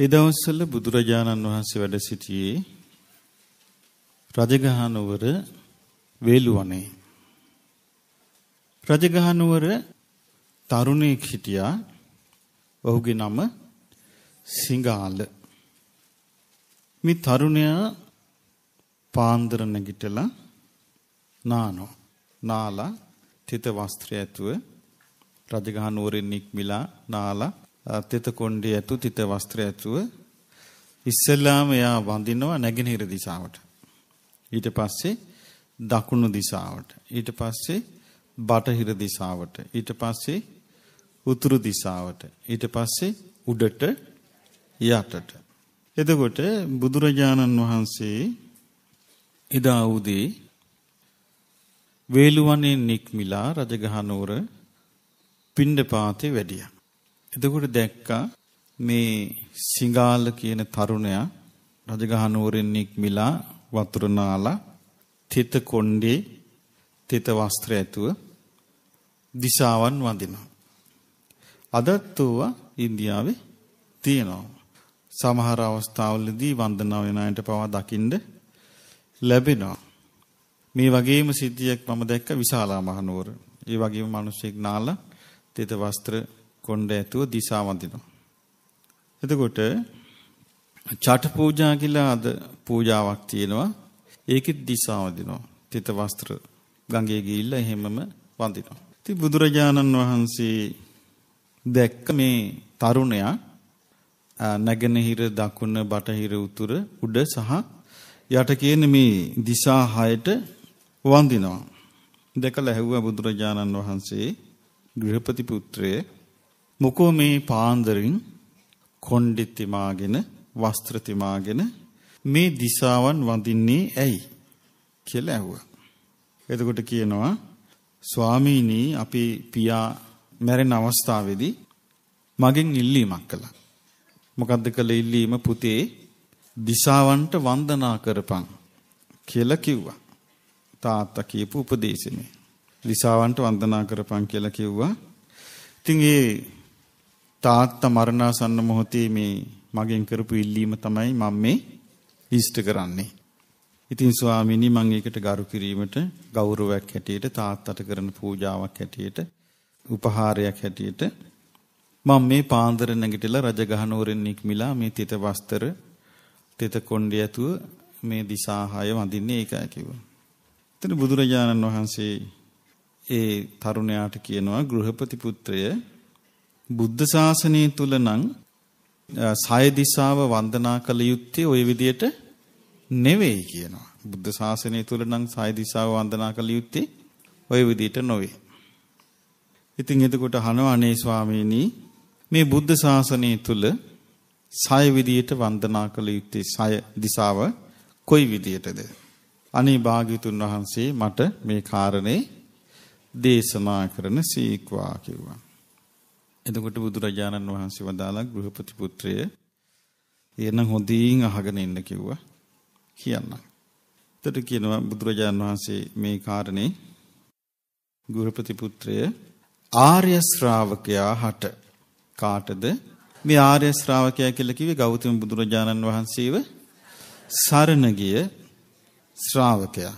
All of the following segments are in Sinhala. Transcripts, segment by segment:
ඒ දවස්වල බුදුරජාණන් වහන්සේ වැඩ සිටියේ රජගහ නුවර වේලුවනේ. රජගහ නුවර තරුණෙක් හිටියා. ඔහුගේ නම සිංහාල. මේ තරුණයා පාන්දර නැගිටලා නානෝ. නාලා තිත වස්ත්‍රය ඇතුව රජගහ නුවරින් නික්මිලා නාලා තෙත කොණ්ඩේ ඇතු තිත වස්ත්‍රය ඇතුව ඉස්සෙල්ලාම එයා වඳිනවා නැගෙනහිර දිශාවට. ඊට පස්සේ දකුණු දිශාවට. ඊට පස්සේ බටහිර දිශාවට. ඊට පස්සේ උතුරු දිශාවට. ඊට පස්සේ උඩට යටට. එතකොට බුදුරජාණන් වහන්සේ එදා උදේ වේලුවනේ නික්මිලා රජගහ නුවර පිණ්ඩපාතේ වැඩියා. එතකොට දැක්කා මේ සිඟාල කියන තරුණයා රජගහ නුවරින් නික්මිලා වතුර නාලා තිත කොණ්ඩේ තිත වස්ත්‍ර ඇතුව දිසාවන් වඳිනවා. අදත් ඕවා ඉන්දියාවේ තියෙනවා. සමහර අවස්ථාවලදී වන්දනා වෙන අයට පවා දකින්න ලැබෙනවා. මේ වගේම සිද්ධියක් මම දැක්ක විශාලා මහනුවර. ඒ වගේම මිනිස්සෙක් නාලා තිත වස්ත්‍ර කොණ්ඩ ඇතුව දිසා වඳිනවා. එතකොට චට පූජා කියලා අද පූජාවක් තියෙනවා. ඒකෙත් දිසා වඳිනවා. තිත වස්ත්‍ර ගඟේ ගිහිල්ලා එහෙමම වඳිනවා. ඉතින් බුදුරජාණන් වහන්සේ දැක්ක මේ තරුණයා නැගෙනහිර දකුණ බටහිර උතුර උඩ සහ යට කියන මේ දිසා හයට වඳිනවා. දැකලා ඇහුවා බුදුරජාණන් වහන්සේ ගෘහපති පුත්‍රයේ මොකෝ මේ පාන්දරින් කොණ්ඩිතිමාගෙන වස්ත්‍රතිමාගෙන මේ දිසාවන් වඳින්නේ ඇයි කියලා ඇහුවා. එතකොට කියනවා ස්වාමීනි අපේ පියා මැරෙන අවස්ථාවේදී මගෙන් ඉල්ලීමක් කළා. මොකද්ද කළ ඉල්ලීම පුතේ දිසාවන්ට වන්දනා කරපන් කියලා කිව්වා. තාත්තා කියපු උපදේශනේ. දිසාවන්ට වන්දනා කරපන් කියලා කිව්වා. ඉතින් ඒ තාත්තා මරණාසන්න මොහොතේ මේ මගෙන් කරපු ඉල්ලීම තමයි මම මේ ඉෂ්ට කරන්නේ. ඉතින් ස්වාමීනි මම ඒකට ගරු කිරීමට ගෞරවයක් හැටියට තාත්තට කරන පූජාවක් හැටියට උපහාරයක් හැටියට මම මේ පාන්දර නැගිටලා රජගහනුවරෙන් නික්මිලා මේ තිත වස්තර තිත කොණ්ඩය ඇතුව මේ දිසාහය වඳින්නේ ඒකයි කිව්වා. එතන බුදුරජාණන් වහන්සේ ඒ තරුණයාට කියනවා ගෘහපති පුත්‍රය බුද්ධ ශාසනය තුල නම් සය දිසාව වන්දනා කළ යුත්තේ ওই විදියට නෙවෙයි කියනවා. බුද්ධ ශාසනය තුල නම් සය දිසාව වන්දනා කළ යුත්තේ ওই විදියට නොවේ. ඉතින් එතකොට අහනවා අනේ ස්වාමීනි මේ බුද්ධ ශාසනය තුල සය විදියට වන්දනා කළ යුත්තේ සය දිසාව කොයි විදියටද? අනේ භාග්‍යතුන් වහන්සේ මට මේ කාරණේ දේශනා කරන සීක්වා කිව්වා. එතකොට බුදුරජාණන් වහන්සේ වදාලා ගෘහපති පුත්‍රය එන හොඳින් අහගෙන ඉන්න කිව්වා කියන්න. එතකොට කියනවා බුදුරජාණන් වහන්සේ මේ කාරණේ ගෘහපති පුත්‍රය ආර්ය ශ්‍රාවකයා හට කාටද මේ ආර්ය ශ්‍රාවකයා කියලා කිව්වේ ගෞතම බුදුරජාණන් වහන්සේව සරණ ගිය ශ්‍රාවකයා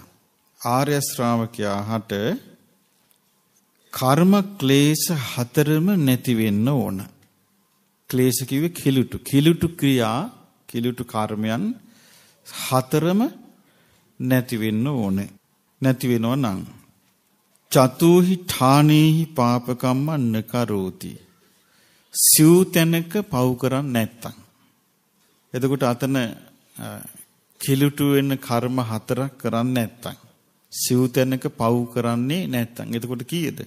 ආර්ය ශ්‍රාවකයා හට කර්ම ක්ලේශ හතරම නැති වෙන්න ඕන. ක්ලේශ කිව්වේ කිලුටු. කිලුටු ක්‍රියා, කිලුටු කර්මයන් හතරම නැති වෙන්න ඕනේ. නැති වෙනව නම් චතුහි ඨානේහි පාපකම්මන් නකරෝති. සිව් තැනක පව් කරන්නේ නැත්තම්. එතකොට අතන කිලුටු වෙන කර්ම හතරක් කරන්නේ නැත්තම්. සිව් තැනක පව් කරන්නේ නැත්තම්. එතකොට කීයද?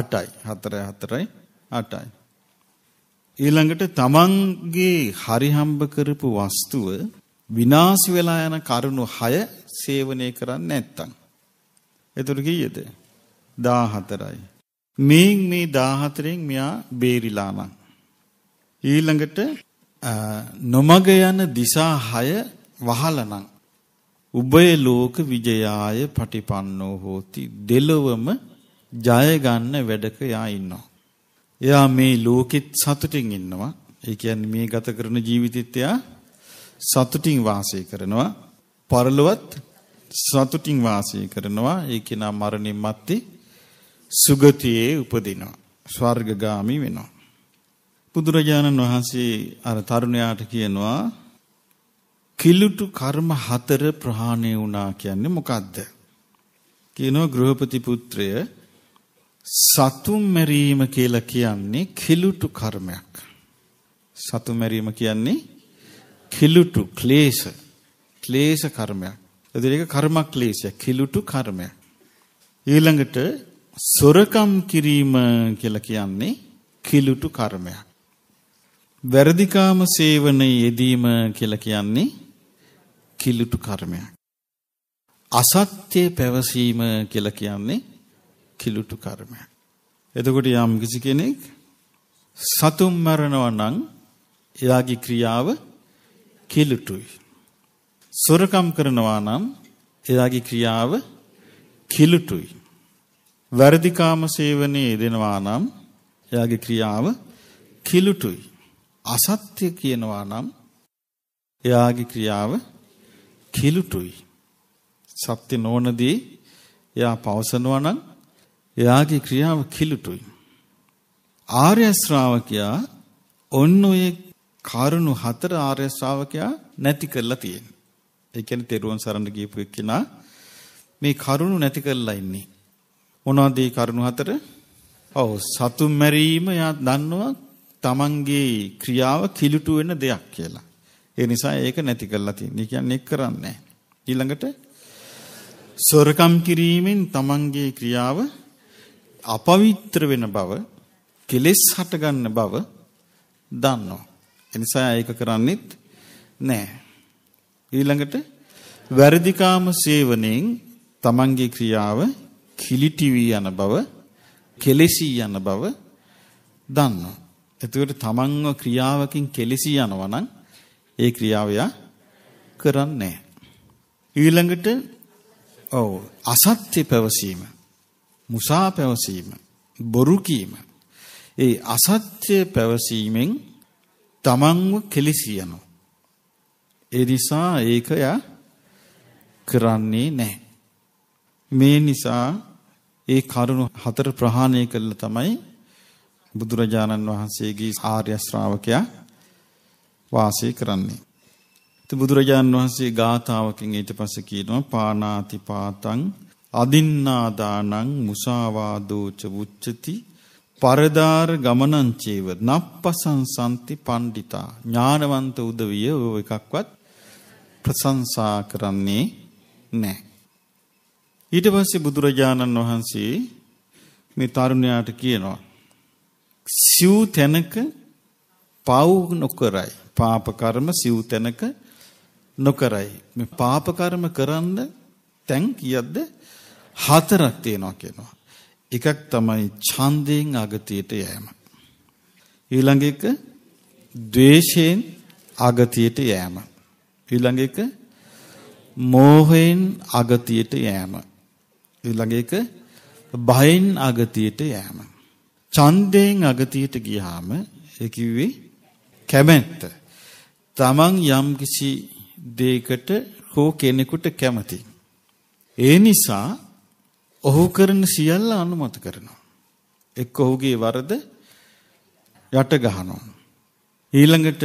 8යි 4 4යි 8යි ඊළඟට තමන්ගේ හරි හම්බ කරපු වස්තුව විනාශ වෙලා යන කරුණු 6 සේවනය කරන්නේ නැත්තම් එතකොට කීයද 14යි මේ මේ 14න් මෙයා බේරිලා නම් ඊළඟට නොමග යන දිසා 6 වහලා නම් උබේ ලෝක විජයාය පටිපන්නෝ හෝති දෙලොවම ජය ගන්න වැඩක යා ඉන්නවා. එයා මේ ලෝකෙත් සතුටින් ඉන්නවා. ඒ කියන්නේ මේ ගත කරන ජීවිතෙත් එයා සතුටින් වාසය කරනවා. පරලොවත් සතුටින් වාසය කරනවා. ඒ කෙනා මරණින් මත්තේ සුගතියේ උපදිනවා. ස්වර්ගගාමි වෙනවා. බුදුරජාණන් වහන්සේ අර තරුණයාට කියනවා කිලුටු කර්ම හතර ප්‍රහාණය වුණා කියන්නේ මොකද්ද? කියනවා ගෘහපති පුත්‍රය සතුම් මරීම කියලා කියන්නේ කිලුටු කර්මයක්. සතුම් මරීම කියන්නේ කිලුටු ක්ලේශ ක්ලේශ කර්මයක්. එදිරේක කර්මක්ලේශයක් කිලුටු කර්මයක්. ඊළඟට සොරකම් කිරීම කියලා කියන්නේ කිලුටු කර්මයක්. වැරදිකාම සේවනයේ යෙදීම කියලා කියන්නේ කිලුටු කර්මයක්. අසත්‍ය පැවසීම කියලා කියන්නේ කිලුටු කර්මයක්. එතකොට යම් කිසි කෙනෙක් සතුම් මරනවා නම් එයාගේ ක්‍රියාව කිලුටුයි. සොරකම් කරනවා නම් එයාගේ ක්‍රියාව කිලුටුයි. වර්ධිකාම සේවනයේ දෙනවා නම් එයාගේ ක්‍රියාව කිලුටුයි. අසත්‍ය කියනවා නම් එයාගේ ක්‍රියාව කිලුටුයි. සත්‍ය නොවනදී එයා පවසනවා නම් එයාගේ ක්‍රියාව කිලුටුයි. ආර්ය ශ්‍රාවකයා ඔන්න ඔය කරුණු හතර ආර්ය ශ්‍රාවකයා නැති කරලා තියෙනවා. ඒ කියන්නේ තෙරුවන් සරණ ගියපු එක්කෙනා මේ කරුණු නැති කරලා ඉන්නේ. මොනවද මේ කරුණු හතර? ඔව් සතුම් මැරීම යා දන්නවා තමන්ගේ ක්‍රියාව කිලුටු වෙන දෙයක් කියලා. ඒ නිසා ඒක නැති කරලා තියෙනවා. කියන්නේ කරන්නේ නැහැ. ඊළඟට සොරකම් කිරීමෙන් තමන්ගේ ක්‍රියාව අපවිත්‍ර වෙන බව, කෙලෙස් හටගන්න බව දන්නවා. එනිසා ඒක කරන්නෙත් නෑ. ඊළඟට වැරදිකාම සේවනයෙන් තමන්ගේ ක්‍රියාව කිලිටි වී යන බව, කෙලෙසී යන බව දන්නවා. එතකොට තමන්ව ක්‍රියාවකින් කෙලෙසී යනවා නම් ඒ ක්‍රියාව කරන්නේ ඊළඟට ඔව් අසත්‍ය පැවසීම මුසා පැවසීම, බොරු කීම, ඒ අසත්‍ය පැවසීමෙන් තමන්ව කෙලිසියනවා. ඒ නිසා ඒක යා කරන්නේ නැහැ. මේ නිසා ඒ කරුණු හතර ප්‍රහාණය කළා තමයි බුදුරජාණන් වහන්සේගේ ආර්ය ශ්‍රාවකයා වාසය කරන්නේ. ඉතින් බුදුරජාණන් වහන්සේ ගාථාවකින් ඊට පස්සේ කියනවා පාණාති පාතං අදින්නාදානං මුසාවාදෝච වුච්චති පරදාර ගමනංචේව නප්පසං සම්ති පණ්ඩිතා ඥානවන්ත උදවිය ඔය එකක්වත් ප්‍රශංසා කරන්නේ නැහැ. ඊට පස්සේ බුදුරජාණන් වහන්සේ මේ තරුණයාට කියනවා සිව් තැනක පව් නොකරයි. පාප කර්ම සිව් තැනක නොකරයි. මේ පාප කර්ම කරන්න තැන් කියද්ද හතරක් තියෙනවා කියනවා. එකක් තමයි ඡන්දයෙන් අගතියට යෑම. ඊළඟ එක ද්වේෂයෙන් අගතියට යෑම. ඊළඟ එක මෝහයෙන් අගතියට යෑම. ඊළඟ එක භයෙන් අගතියට යෑම. ඡන්දයෙන් අගතියට ගියාම ඒ කිව්වේ කැමැත්ත. තමන් යම් කිසි දෙයකට හෝ කෙනෙකුට කැමති. ඒ නිසා ඔහු කරන සියල්ල අනුමත කරනවා. එක්ක ඔහුගේ වරද යට ගහනවා. ඊළඟට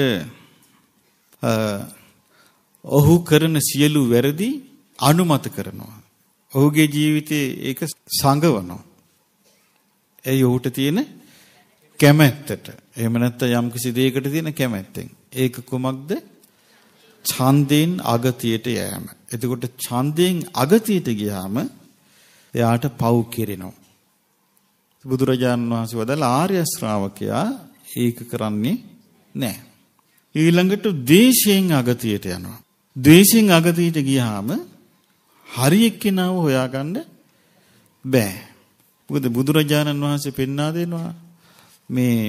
ඔහු කරන සියලු වැරදි අනුමත කරනවා. ඔහුගේ ජීවිතේ ඒක සංගවනවා. ඒ ඔහුට තියෙන කැමැත්තට. එහෙම නැත්නම් යම්කිසි දෙයකට තියෙන කැමැත්තෙන්. ඒක කුමක්ද? ඡන්දයෙන් අගතියට යෑම. එතකොට ඡන්දයෙන් අගතියට ගියාම එයාට පව් කෙරෙනවා. බුදුරජාණන් වහන්සේ වදාළ ආර්ය ශ්‍රාවකයා ඒක කරන්නේ නැහැ. ඊළඟට ද්වේෂයෙන් අගතියට යනවා. ද්වේෂයෙන් අගතියට ගියාම හරි එක්කෙනාව හොයාගන්න බෑ. මොකද බුදුරජාණන් වහන්සේ පෙන්වා දෙනවා මේ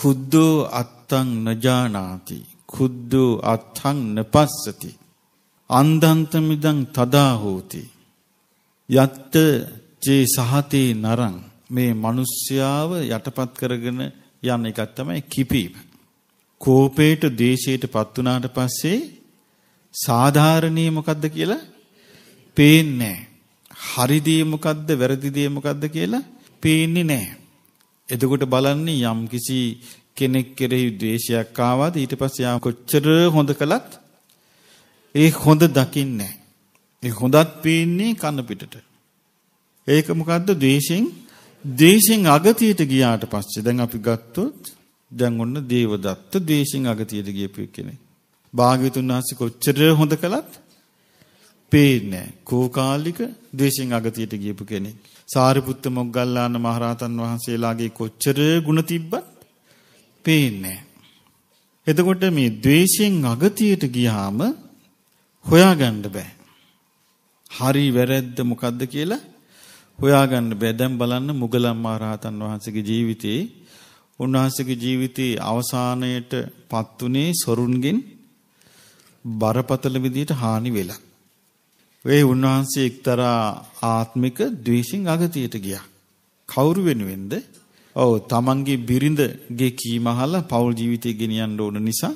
කුද්දෝ අත්තං නජානාති කුද්දෝ අත්තං නපස්සති අන්දන්තමිදං තදා හෝති යත්ත ජේ සහතේ නරං මේ මිනිස්යාව යටපත් කරගෙන යන එකක් තමයි කිපීම. කෝපයට, දේශයටපත් වුණාට පස්සේ සාධාරණී මොකද්ද කියලා පේන්නේ නැහැ. හරි දේ මොකද්ද, වැරදි දේ මොකද්ද කියලා පේන්නේ නැහැ. එතකොට බලන්නේ යම් කිසි කෙනෙක් කෙරෙහි ද්වේෂයක් ආවද ඊට පස්සේ යා කොච්චර හොඳ කළත් ඒ හොඳ දකින්නේ ඒ හොඳත් පේන්නේ කන පිටට. ඒක මොකද්ද? ද්වේෂෙන් ද්වේෂෙන් අගතියට ගියාට පස්සේ දැන් අපි ගත්තොත් දැන් ඔන්න දේවදත්ත ද්වේෂෙන් අගතියට ගියපු කෙනෙක්. භාග්‍යතුන් වහන්සේ කොච්චර හොඳ කළත් පේන්නේ කෝකාලික ද්වේෂෙන් අගතියට ගියපු කෙනෙක්. සාරිපුත්ත මොග්ගල්ලාන මහරහතන් වහන්සේලාගේ කොච්චර ගුණ තිබ්බත් පේන්නේ එතකොට මේ ද්වේෂයෙන් අගතියට ගියාම හොයාගන්න බෑ. හරි වැරද්ද මොකද්ද කියලා හොයාගන්න බෑ. දැන් බලන්න මුගලම්මා රහතන් වහන්සේගේ ජීවිතේ උන්වහන්සේගේ ජීවිතයේ අවසානයට පත් උනේ සොරුන්ගෙන් බරපතල විදියට හානි වෙලා. ඒ උන්වහන්සේ එක්තරා ආත්මික ද්වේෂින් අගතියට ගියා. කවුරු වෙනුවෙන්ද? ඔව් තමන්ගේ බිරිඳගේ කීම අහලා පෞල් ජීවිතය ගෙනියන්න ඕන නිසා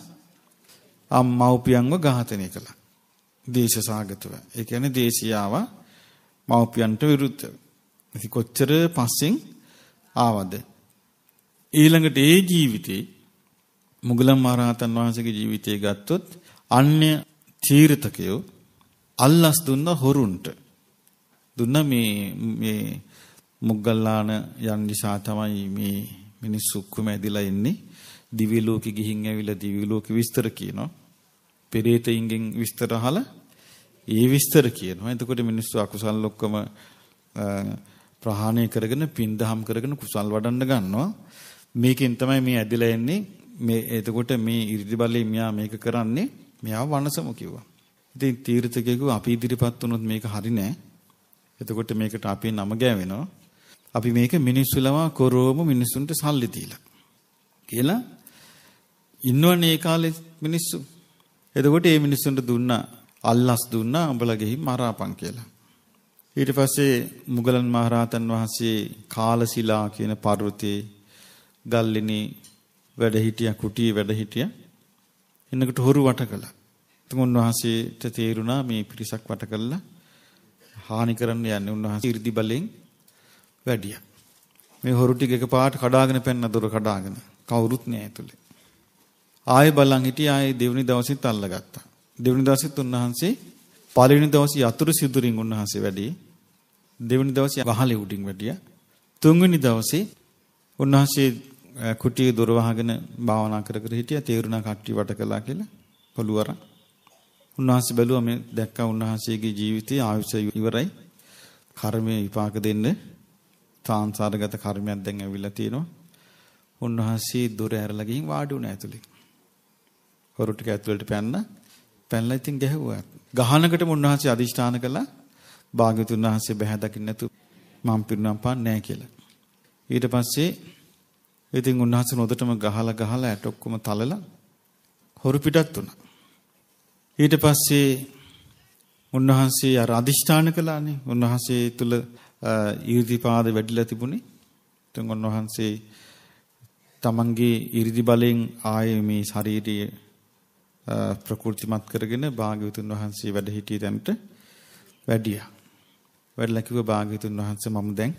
අම්මව්පියන්ව ඝාතනය කළා. දේශසාගතව. ඒ කියන්නේ දේශියාව මව්පියන්ට විරුද්ධව. ඉතින් කොච්චර පස්සෙන් ආවද? ඊළඟට ඒ ජීවිතේ මුගලන් මහරහතන් වහන්සේගේ ජීවිතය ගත්තොත් අන්‍ය තීර්ථකයෝ අල්ලස් දුන්න හොරුන්ට දුන්න මේ මේ මුගල්ලාන යන් නිසා තමයි මේ මිනිස්සු කුම ඇදිලා ඉන්නේ දිවි ලෝකෙ ගිහින් ඇවිල්ලා දිවි ලෝකෙ විස්තර කියනවා පෙරේතයින්ගෙන් විස්තර අහලා ඒ විස්තර කියනවා. එතකොට මිනිස්සු අකුසල් ඔක්කොම ප්‍රහාණය කරගෙන පින්දහම් කරගෙන කුසල් වඩන්න ගන්නවා. මේකෙන් තමයි මේ ඇදලා එන්නේ. මේ එතකොට මේ 이르දි බලේ මියා මේක කරන්නේ මියා වනසම කිව්වා. ඉතින් තීර්ථකයෙකු අපි ඉදිරිපත් වුණොත් මේක හරි නෑ. එතකොට මේකට අපේ නම ගෑවෙනවා. අපි මේක මිනිස්සු ළමා කරෝම මිනිස්සුන්ට සල්ලි දීලා කියලා ඉන්නවනේ ඒ කාලේ මිනිස්සු එතකොට මේ මිනිස්සුන්ට දුන්නා අල්ලස් දුන්නා උඹලා ගෙහින් මරාපන් කියලා. ඊට පස්සේ මුගලන් මහරහතන් වහන්සේ කාලසිලා කියන පර්වතයේ ගල්ලිනේ වැඩ හිටියා කුටියේ වැඩ හිටියා. එන්නකොට හොරු වට කළා. ඉතින් උන්වහන්සේට තේරුණා මේ පිරිසක් වට කළා හානි කරන්න යන්නේ උන්වහන්සේ 이르දි බලෙන් වැඩියා. මේ හොරු ටික එකපාරට කඩාගෙන පැන්න දොර කඩාගෙන කවුරුත් නෑ ඇතුලේ. ආයෙ බලන් හිටියේ ආයෙ දෙවනි දවසෙත් අල්ලගත්තා. දෙවනි දවසෙත් උන්වහන්සේ පළවෙනි දවසේ යතුරු සිදුරින් උන්වහන්සේ වැඩි. දෙවනි දවසේ වහලේ උඩින් වැඩියා. තුන්වෙනි දවසේ උන්වහන්සේ කුටිය දොර වහගෙන භාවනා කර කර හිටියා තේරුණා කට්ටි වට කළා කියලා පොළුවර. උන්වහන්සේ බැලුවා මේ දැක්කා උන්වහන්සේගේ ජීවිතයේ ආයුෂ ඉවරයි. කර්මයේ විපාක දෙන්න සාංශාරගත කර්මයක් දැන් ඇවිල්ලා තියෙනවා. උන්වහන්සේ දොර ඇරලා ගිහින් වාඩි වුණා ඇතුලේ. හොරු ටික ඇතුළට පැන්න පැනලා ඉතින් ගැහුවා. ගහනකටම උන්වහන්සේ අදිෂ්ඨාන කළා භාග්‍යවතුන් වහන්සේ බැහැ දකින්න නැතු මම පිරුණම් පාන්නේ කියලා. ඊට පස්සේ ඉතින් උන්වහන්සේ නොදටම ගහලා ගහලා ඇට ඔක්කොම තලලා හොරු පිටත් වුණා. ඊට පස්සේ උන්වහන්සේ අර අදිෂ්ඨාන කළානේ. උන්වහන්සේ තුල ඊර්තිපාද වැඩිලා තිබුණේ. ඉතින් උන්වහන්සේ තමන්ගේ ඊර්ති බලෙන් ආයේ මේ ශාරීරියේ ප්‍රකෘතිමත් කරගෙන භාග්‍යවතුන් වහන්සේ වැඩ හිටිය තැනට වැඩියා. වැඩලා කිව්වා භාග්‍යවතුන් වහන්සේ මම දැන්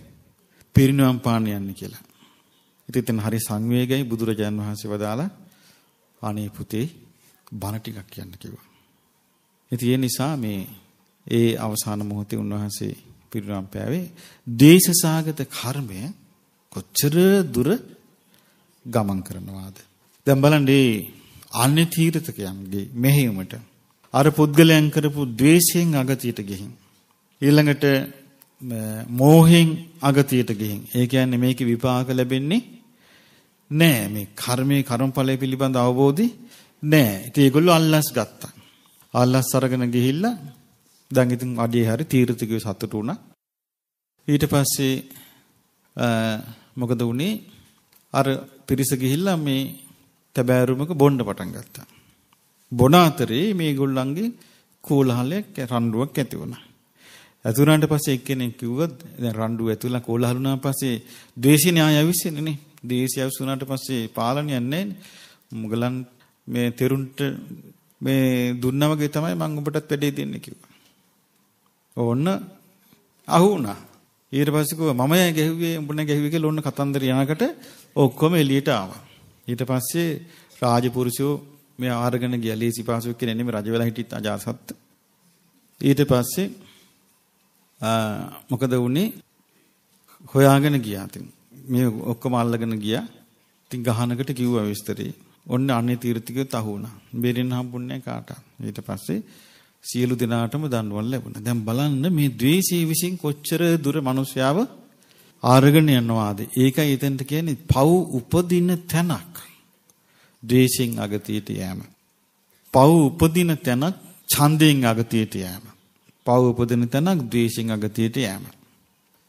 පිරිනිවන් පාන්න යන්නේ කියලා. ඉතින් එතන හරි සංවේගයි බුදුරජාන් වහන්සේ වදාලා අනේ පුතේ බණ ටිකක් කියන්න කිව්වා. ඉතින් ඒ නිසා මේ ඒ අවසාන මොහොතේ උන්වහන්සේ පිරිනම් පෑවේ දේශසාගත කර්මය කොච්චර දුර ගමන් කරනවාද දැන් බලන්න මේ අන්‍ය තීර්ථකයන්ගේ මෙහෙයුමට අර පුද්ගලයන් කරපු द्वේෂයෙන් අගතියට ගිහින් ඊළඟට මෝහෙන් අගතියට ගිහින් ඒ කියන්නේ මේකේ විපාක ලැබෙන්නේ නෑ මේ කර්මයේ කර්මඵලය පිළිබඳ අවබෝධي නෑ ඉතින් ඒගොල්ලෝ අල්ලස් ගත්තා අල්ලස් අරගෙන ගිහිල්ලා දැන් ඉතින් අඩියේ හැරි තීර්ථකයෝ සතුටු වුණා ඊට පස්සේ මොකද වුනේ අර පිරිස ගිහිල්ලා මේ තැබෑරුමක බොන්න පටන් ගත්තා. බොන අතරේ මේගොල්ලන්ගේ කෝලහලයක් රණ්ඩුවක් ඇති වුණා. ඇති වුණාට පස්සේ එක්කෙනෙක් කිව්වා දැන් රණ්ඩුව ඇති වෙලා කෝලහල වුණා පස්සේ ද්වේෂය න්යාය අවිස්සෙන්නේ නේ. ද්වේෂය අවිස්ස වුණාට පස්සේ පාලනයක් නැහැ නේ. මුගලන් මේ තෙරුන්ට මේ දුන්නා වගේ තමයි මම ඔබටත් වැඩේ දෙන්නේ කිව්වා. ඕන්න අහු වුණා. ඊට පස්සේ කිව්වා මම ගැහුවේ උඹ නැ ගැහුවේ කියලා ඕන්න කතන්දර යනකට ඔක්කොම එළියට ආවා. ඊට පස්සේ රාජපුරුෂෝ මේ ආහාරගෙන ගියා ලේසිපාසුවක් කියලා නෙමෙයි රජ වෙලා හිටිත් අජාසත්. ඊට පස්සේ මොකද වුනේ හොයාගෙන ගියා. මේ ඔක්කොම අල්ලගෙන ගියා. ඉතින් ගහනකට කිව්වා විස්තරේ. ඔන්න අනේ තීර්ථිකයොත් අහු වුණා. බේරෙන්න හම්බුන්නේ කාටවත්. ඊට පස්සේ සියලු දිනාටම දන්වන්න ලැබුණා. දැන් බලන්න මේ ද්වේෂයේ විසින් කොච්චර දුර මිනිස්යාව අරගෙන යනවාද? ඒකයි එතනට කියන්නේ පව් උපදින තැනක්. ද්වේෂයෙන් අගතියට යෑම. පව් උපදින තැනක් ඡන්දයෙන් අගතියට යෑම. පව් උපදින තැනක් ද්වේෂයෙන් අගතියට යෑම.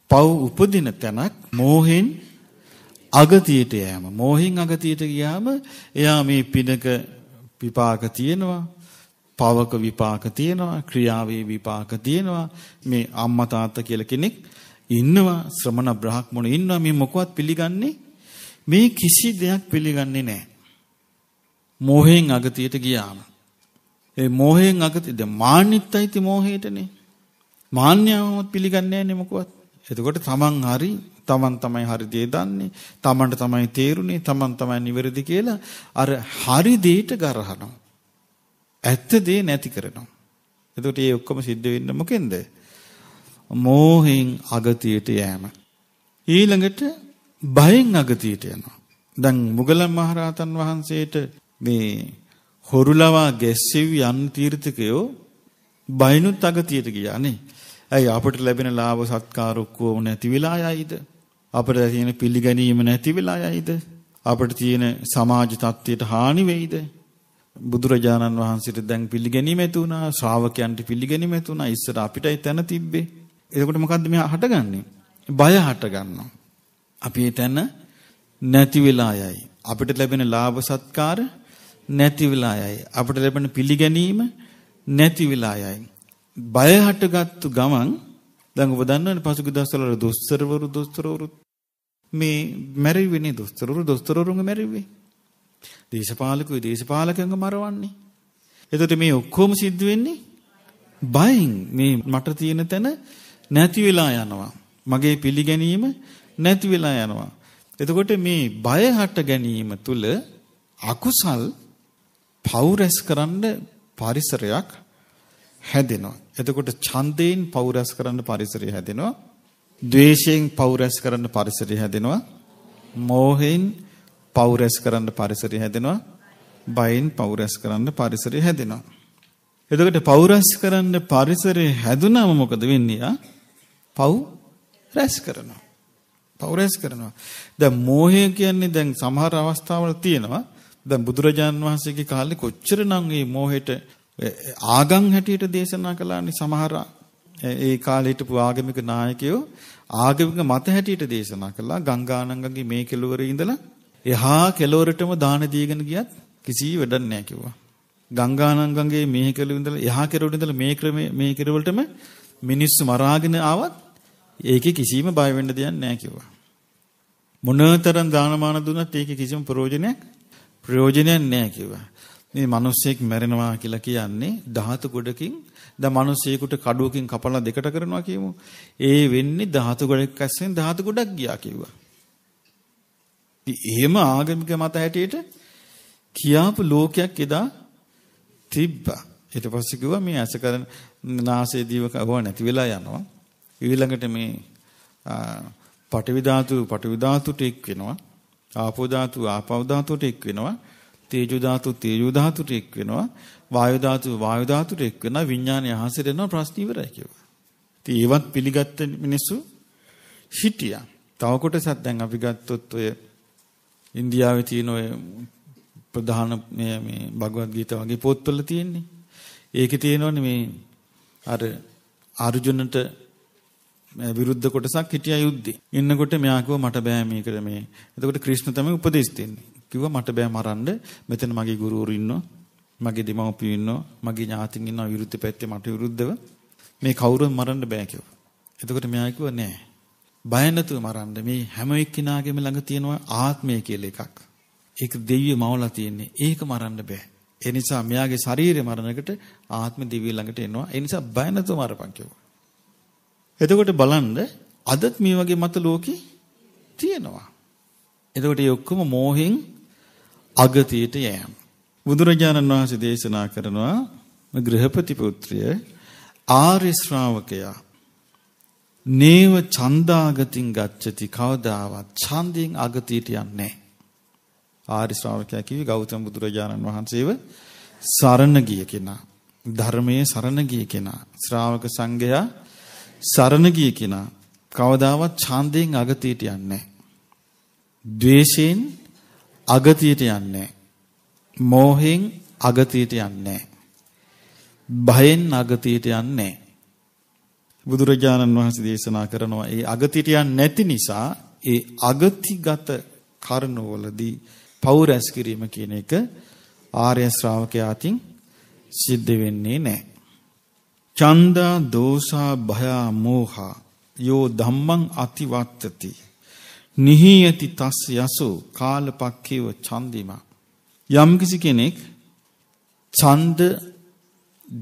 පව් උපදින තැනක් මෝහෙන් අගතියට යෑම. මෝහෙන් අගතියට ගියාම එයා මේ පිනක විපාක තියෙනවා. පවක විපාක තියෙනවා ක්‍රියාවේ විපාක තියෙනවා මේ අම්මා තාත්තා කියලා කෙනෙක් ඉන්නවා ශ්‍රමණ බ්‍රහ්මණ ඉන්නවා මේ මොකවත් පිළිගන්නේ මේ කිසි දෙයක් පිළිගන්නේ නැහැ. මෝහයෙන් අගතියට ගියාම. ඒ මෝහයෙන් අගතිය දැන් මාන්නිත් ඇති මෝහයටනේ. මාන්නයවත් පිළිගන්නේ නැහැ මොකවත්. එතකොට තමන් හරි තමන් තමයි හරි දේ දන්නේ තමන්ට තමයි තේරුනේ තමන් තමයි නිවැරදි කියලා අර හරි දේට ගරහනවා ඇත්ත දේ නැති කරනවා එතකොට මේ ඔක්කොම සිද්ධ වෙන්නේ මොකෙන්ද මෝහෙන් අගතියට යෑම. ඊළඟට බයෙන් අගතියට යනවා. දැන් මුගලන් මහරහතන් වහන්සේට මේ හොරුලවා ගැස්සෙව් යන් තීර්ථකයෝ බයිනුත් අගතියට ගියානේ. ඇයි අපට ලැබෙන ලාභ සත්කාර ඔක්කොම නැති වෙලා යයිද? අපට තියෙන පිළිගැනීම නැති වෙලා යයිද? අපට තියෙන සමාජ තත්ත්වයට හානි වෙයිද? බුදුරජාණන් වහන්සේට දැන් පිළිගැනීම ඇති වුණා, ශ්‍රාවකයන්ට පිළිගැනීම ඇති වුණා, ඉස්සර අපිටයි තැන තිබ්බේ. එතකොට මොකද්ද මෙයා හටගන්නේ? බය හටගන්නවා. අපි එතන නැති වෙලා යයි. අපිට ලැබෙන ලාභ සත්කාර නැති වෙලා යයි. අපිට ලැබෙන පිළිගැනීම නැති වෙලා යයි. බය හටගත්තු ගමන් දැන් ඔබ දන්නවනේ පසුගිය දවස්වල දොස්තරවරු දොස්තරවරු මේ මැරිවෙන්නේ දොස්තරවරු දොස්තරවරුන්ගේ මැරිවේ. දේශපාලකයෝ දේශපාලකයන්ගේ මරවන්නේ. එතකොට මේ ඔක්කොම සිද්ධ වෙන්නේ බයෙන් මේ මට තියෙන තැන නැති වෙලා යනවා. මගේ පිළිගැනීම නැති වෙලා යනවා. එතකොට මේ බය හට ගැනීම තුල අකුසල් පෞරස් කරන්න පරිසරයක් හැදෙනවා. එතකොට ඡන්දයෙන් පෞරස් කරන්න පරිසරය හැදෙනවා. ද්වේෂයෙන් පෞරස් කරන්න පරිසරය හැදෙනවා. මෝහයෙන් පෞරස් කරන්න පරිසරය හැදෙනවා. බයෙන් පෞරස් කරන්න පරිසරය හැදෙනවා. එතකොට පෞරස් කරන්න පරිසරය හැදුනම මොකද වෙන්නේ? පව් රැස් කරනවා. පව් රැස් කරනවා. දැන් මෝහය කියන්නේ දැන් සමහර අවස්ථාවල තියෙනවා. දැන් බුදුරජාන් වහන්සේගේ කාලේ කොච්චරනම් මේ මෝහයට ආගම් හැටියට දේශනා කළානේ සමහර ඒ කාලේ හිටපු ආගමික නායකයෝ ආගමික මත හැටියට දේශනා කළා ගංගානංගගේ මේ කෙළවරේ ඉඳලා එහා කෙළවරටම දාන දීගෙන ගියත් කිසි වැඩක් නැහැ කිව්වා. ගංගානංගගේ මේ කෙළවරේ ඉඳලා එහා කෙළවරේ ඉඳලා මේ ක්‍රමේ මේ කෙළවරටම මිනිස්සු මරාගෙන ආවත් ඒකේ කිසිම බය වෙන්න දෙයක් නැහැ කිව්වා. මොනතරම් දානමාන දුන්නත් ඒකේ කිසිම ප්‍රයෝජනයක් ප්‍රයෝජනයක් නැහැ කිව්වා. මේ මිනිස්සෙක් මැරෙනවා කියලා කියන්නේ ධාතු ගොඩකින් ද මිනිස්සෙකුට කඩුවකින් කපලා දෙකට කරනවා කියමු. ඒ වෙන්නේ ධාතු ගොඩක් ඇස්සෙන් ධාතු ගොඩක් ගියා කිව්වා. එහෙම ආගමික මත හැටියට කියාපු ලෝකයක් එදා තිබ්බා. ඊට පස්සේ කිව්වා මේ ඇස කරන නාසය දිවක හොව නැති වෙලා යනවා. ඊළඟට මේ පඨවි ධාතු පඨවි ධාතුට එක් වෙනවා. ආපෝ ධාතු ආපෝ ධාතුට එක් වෙනවා. තේජෝ ධාතු තේජෝ ධාතුට එක් වෙනවා. වායු ධාතු වායු ධාතුට එක් වෙනවා. විඥානය හසර වෙනවා ප්‍රශ්න ඉවරයි කියවා. ඉතින් ඒවත් පිළිගත්ත මිනිස්සු හිටියා. තව කොටසක් දැන් අපි ගත්තොත් ඔය ඉන්දියාවේ තියෙන ඔය ප්‍රධාන මේ මේ භගවත් ගීත වගේ පොත්වල තියෙන්නේ. ඒකේ තියෙනවනේ මේ අර අර්ජුනට විරුද්ධ කොටසක් හිටියා යුද්ධේ. එන්නකොට මෙයා කිව්වා මට බෑ මේකට මේ. එතකොට ක්‍රිෂ්ණ තමයි උපදෙස් දෙන්නේ. කිව්වා මට බෑ මරන්න. මෙතන මගේ ගුරුවරු ඉන්නවා. මගේ දෙමව්පියෝ ඉන්නවා. මගේ ඥාතින් ඉන්නවා විරුද්ධ පැත්තේ මට විරුද්ධව. මේ කවුරුත් මරන්න බෑ කිව්වා. එතකොට මෙයා කිව්වා නෑ. බය නැතුව මරන්න. මේ හැම එක්කිනාගෙම ළඟ තියෙනවා ආත්මය කියලා එකක්. ඒක දෙවිය මවලා තියෙන්නේ. ඒක මරන්න බෑ. ඒ නිසා මෙයාගේ ශරීරය මරණකට ආත්ම දිවිය ළඟට එනවා. ඒ නිසා බය නැතුව මරපන් කිව්වා. එතකොට බලන්න අදත් මේ වගේ මත ලෝකේ තියෙනවා. එතකොට මේ ඔක්කොම මෝහෙන් අගතියට යෑම. බුදුරජාණන් වහන්සේ දේශනා කරනවා ගෘහපති පුත්‍රය ආර්ය ශ්‍රාවකයා නේව ඡන්දාගතින් ගච්ඡති කවදාවත් ඡන්දයෙන් අගතියට යන්නේ නැහැ. ආර්ය ශ්‍රාවකයා කිව්වේ ගෞතම බුදුරජාණන් වහන්සේව සරණ ගිය කෙනා. ධර්මයේ සරණ ගිය කෙනා. ශ්‍රාවක සංඝයා සරණ ගිය කෙනා කවදාවත් ඡන්දයෙන් අගතියට යන්නේ නැහැ. ද්වේෂයෙන් අගතියට යන්නේ නැහැ. මෝහෙන් අගතියට යන්නේ නැහැ. භයෙන් අගතියට යන්නේ නැහැ. බුදුරජාණන් වහන්සේ දේශනා කරනවා ඒ අගතියට යන්නේ නැති නිසා ඒ අගතිගත කර්ණවලදී පෞරස් කිරීම කියන එක ආර්ය ශ්‍රාවකයාටින් සිද්ධ වෙන්නේ නැහැ. චන්දා දෝසා භයා මෝහා යෝ ධම්මං අතිවත්තති නිහීයති තස් යසෝ කාලපක්ඛේව චන්දිමා යම්කිසි කෙනෙක් ඡන්ද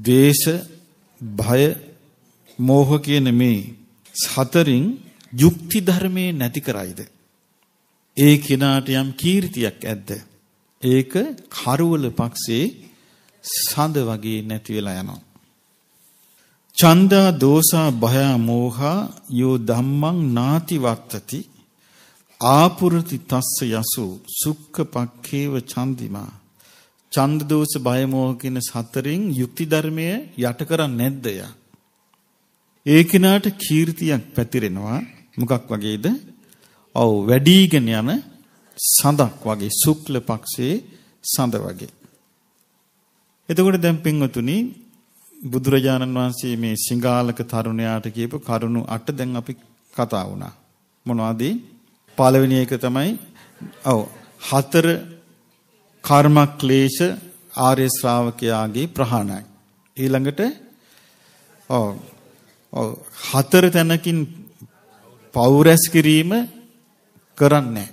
දේශ භය මෝහ කියන මේ හතරින් යුක්ති ධර්මයේ නැති කරයිද ඒ කෙනාට යම් කීර්තියක් ඇද්ද ඒක කරවල පක්ෂේ සඳ වගේ නැති වෙලා යනවා චන්දා දෝසා භයා මෝහා යෝ ධම්මං නාති වත්තති ආපුරති තස්ස යසු සුක්ඛ පක්ඛේව චන්දිමා චන්ද දෝෂ භය මෝහ කියන සතරෙන් යුක්ති ධර්මය යට කරන්නේ නැද්ද යා ඒ කිනාට කීර්තියක් පැතිරෙනවා මොකක් වගේද? ඔව් වැඩිගෙන යන සඳක් වගේ ශුක්ල පක්ෂයේ සඳ වගේ. එතකොට දැන් පින්වතුනි බුදුරජාණන් වහන්සේ මේ සිඟාලක තරුණයාට කියපු කරුණු අට දැන් අපි කතා වුණා. මොනවද? පළවෙනි එක තමයි ඔව් හතර කර්ම ක්ලේශ ආර්ය ශ්‍රාවකයාගේ ප්‍රහාණය. ඊළඟට ඔව් ඔව් හතර තැනකින් පෞරස් කිරීම කරන්නේ නැහැ.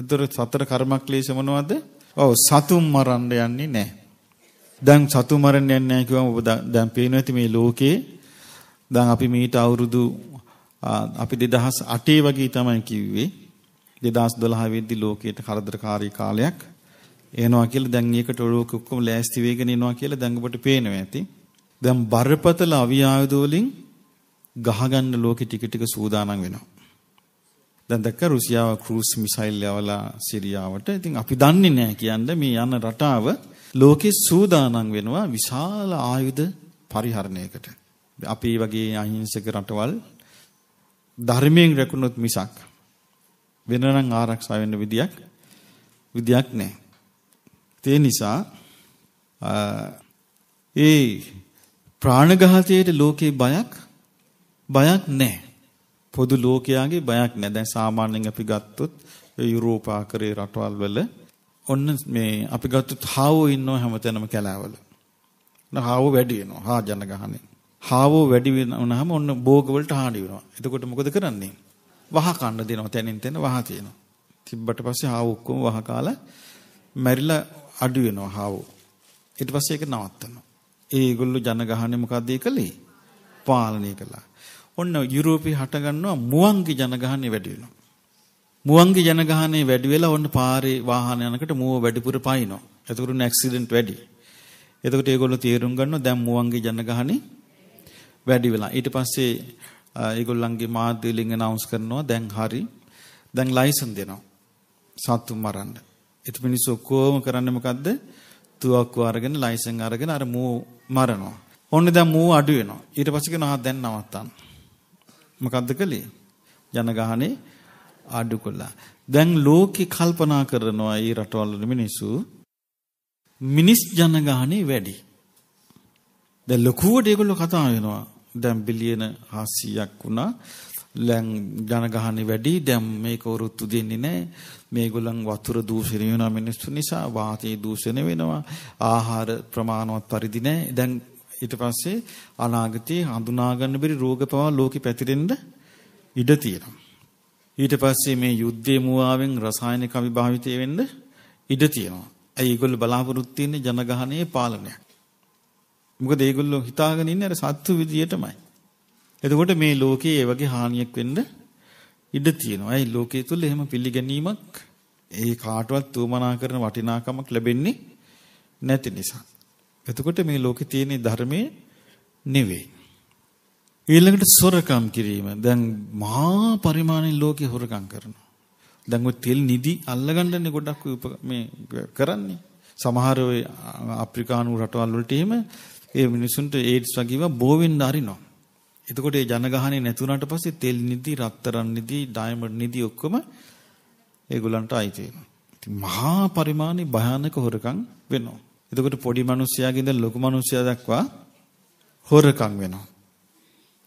ඒතර සතර කර්ම ක්ලේශ මොනවද? ඔව් සතුම් මරන්න යන්නේ නැහැ. දැන් සතු මරණයක් නැහැ කිව්වම ඔබ දැන් පේනවා ඇති මේ ලෝකේ දැන් අපි මීට අවුරුදු අපි 2008 වගේ තමයි කිව්වේ 2012 වෙද්දි ලෝකයට කරදරකාරී කාලයක් එනවා කියලා දැන් ඒකට ලෝක ඔක්කොම ලෑස්ති වෙගෙන එනවා කියලා දැන් ඔබට පේනවා ඇති. දැන් බරපතල අවියායුධ වලින් ගහගන්න ලෝකෙ ටික ටික සූදානම් වෙනවා. දැන් දැක්ක රුසියාව ක්‍රූස් මිසයිල් යවලා සිරියාවට. ඉතින් අපි දන්නේ නැහැ කියන්නේ මේ යන රටාව ලෝකෙ සූදානම් වෙනවා විශාල ආයුධ පරිහරණයකට. අපි වගේ අහිංසක රටවල් ධර්මයෙන් රැකුණොත් මිසක් වෙනනම් ආරක්ෂා වෙන්න විදියක් විදියක් නැහැ. ඒ නිසා ඒ ප්‍රාණඝාතයේ ලෝකේ බයක් බයක් නැහැ. පොදු ලෝකයාගේ බයක් නැහැ. දැන් සාමාන්‍යයෙන් අපි ගත්තොත් යුරෝපා කරේ රටවල් වල ඔන්න මේ අපි ගත්තොත් හාවෝ ඉන්නවා හැමතැනම කැලාවල. හාවෝ වැඩි වෙනවා. හා ජනගහනේ. හාවෝ වැඩි වෙනවනහම ඔන්න භෝග වලට හානි වෙනවා. එතකොට මොකද කරන්නේ? වහ කන්න දෙනවා තැනින් තැන වහ තියෙනවා. තිබ්බට පස්සේ හාවෝ ඔක්කොම වහ කාලා මැරිලා අඩු වෙනවා හාවෝ. ඊට පස්සේ ඒක නවත්තනවා. ඒගොල්ලෝ ජනගහනේ මොකද කළේ? පාලනය කළා. ඔන්න යුරෝපේ හටගන්නවා මුවන්ගේ ජනගහනේ වැඩි වෙනවා. මුවන්ගේ ජනගහනය වැඩි වෙලා ඔන්න පාරේ වාහන යනකොට මුව වැඩිපුර පයින්නවා. එතකොට ඇක්සිඩන්ට් වැඩි. එතකොට ඒගොල්ලෝ තීරුම් ගන්නවා දැන් මුවන්ගේ ජනගහනේ වැඩි වෙලා. ඊට පස්සේ ඒගොල්ලන්ගේ මාධ්‍ය වලින් අනවුන්ස් කරනවා දැන් හරි. දැන් ලයිසන් දෙනවා. සත්තු මරන්න. ඒත් මිනිස්සු ඔක්කොම කරන්නේ මොකද්ද? තුවක්කු අරගෙන ලයිසන් අරගෙන අර මුව මරනවා. ඕන්නේ දැන් මූ අඩු වෙනවා. ඊට පස්සේ කියනවා දැන් නවත්තන්න. මොකද්ද කළේ? ජනගහනේ අඩු කළා. දැන් ලෝකෙ කල්පනා කරනවා මේ රටවල් වල මිනිස්සු මිනිස් ජනගහනේ වැඩි. දැන් ලකුවට ඒගොල්ලෝ කතා වෙනවා. දැන් බිලියන 700ක් වුණා. දැන් ජනගහනේ වැඩි. දැන් මේක වරුත්තු දෙන්නේ නැහැ. මේගොල්ලන් වතුර දූෂණය වෙනවා මිනිස්සු නිසා වාතය දූෂණය වෙනවා. ආහාර ප්‍රමාණවත් පරිදි නැහැ. දැන් ඊට පස්සේ අනාගතයේ හඳුනා ගන්න බැරි රෝග පවා ලෝකෙ පැතිරෙන්න ඉඩ තියෙනවා. ඊට පස්සේ මේ යුද්ධයේ මුවාවෙන් රසායනික අවිභාවිතය වෙන්න ඉඩ තියෙනවා. ඇයි ඒගොල්ලෝ බලාපොරොත්තු වෙන්නේ ජනගහනයේ පාලනයක්. මොකද ඒගොල්ලෝ හිතාගෙන ඉන්නේ අර සත්තු විදියටමයි. එතකොට මේ ලෝකයේ ඒ වගේ හානියක් වෙන්න ඉඩ තියෙනවා. ඇයි ලෝකයේ තුල එහෙම පිළිගැනීමක් ඒ කාටවත් තුමනා කරන වටිනාකමක් ලැබෙන්නේ නැති නිසා. එතකොට මේ ලෝකේ තියෙන ධර්මයේ නෙවෙයි. ඊළඟට සොරකම් කිරීම. දැන් මහා පරිමාණයෙන් ලෝකේ හොරකම් කරනවා. දැන් ඔය තෙල් නිදි අල්ලගන්නනේ ගොඩක් මේ කරන්නේ. සමහර ඔය අප්‍රිකානු රටවල් වලට එහෙම ඒ මිනිසුන්ට ඒඩ්ස් වගේව බෝ වෙන්න අරිනවා. එතකොට ඒ ජනගහනේ නැතුණාට පස්සේ තෙල් නිදි, රත්තරන් නිදි, ඩයමන්ඩ් නිදි ඔක්කොම ඒගොල්ලන්ට ආйти වෙනවා. ඉතින් මහා පරිමාණේ භයානක හොරකම් වෙනවා. එතකොට පොඩි මිනිස්සයාගේ ඉඳන් ලොකු මිනිස්සයා දක්වා හොරකම් වෙනවා.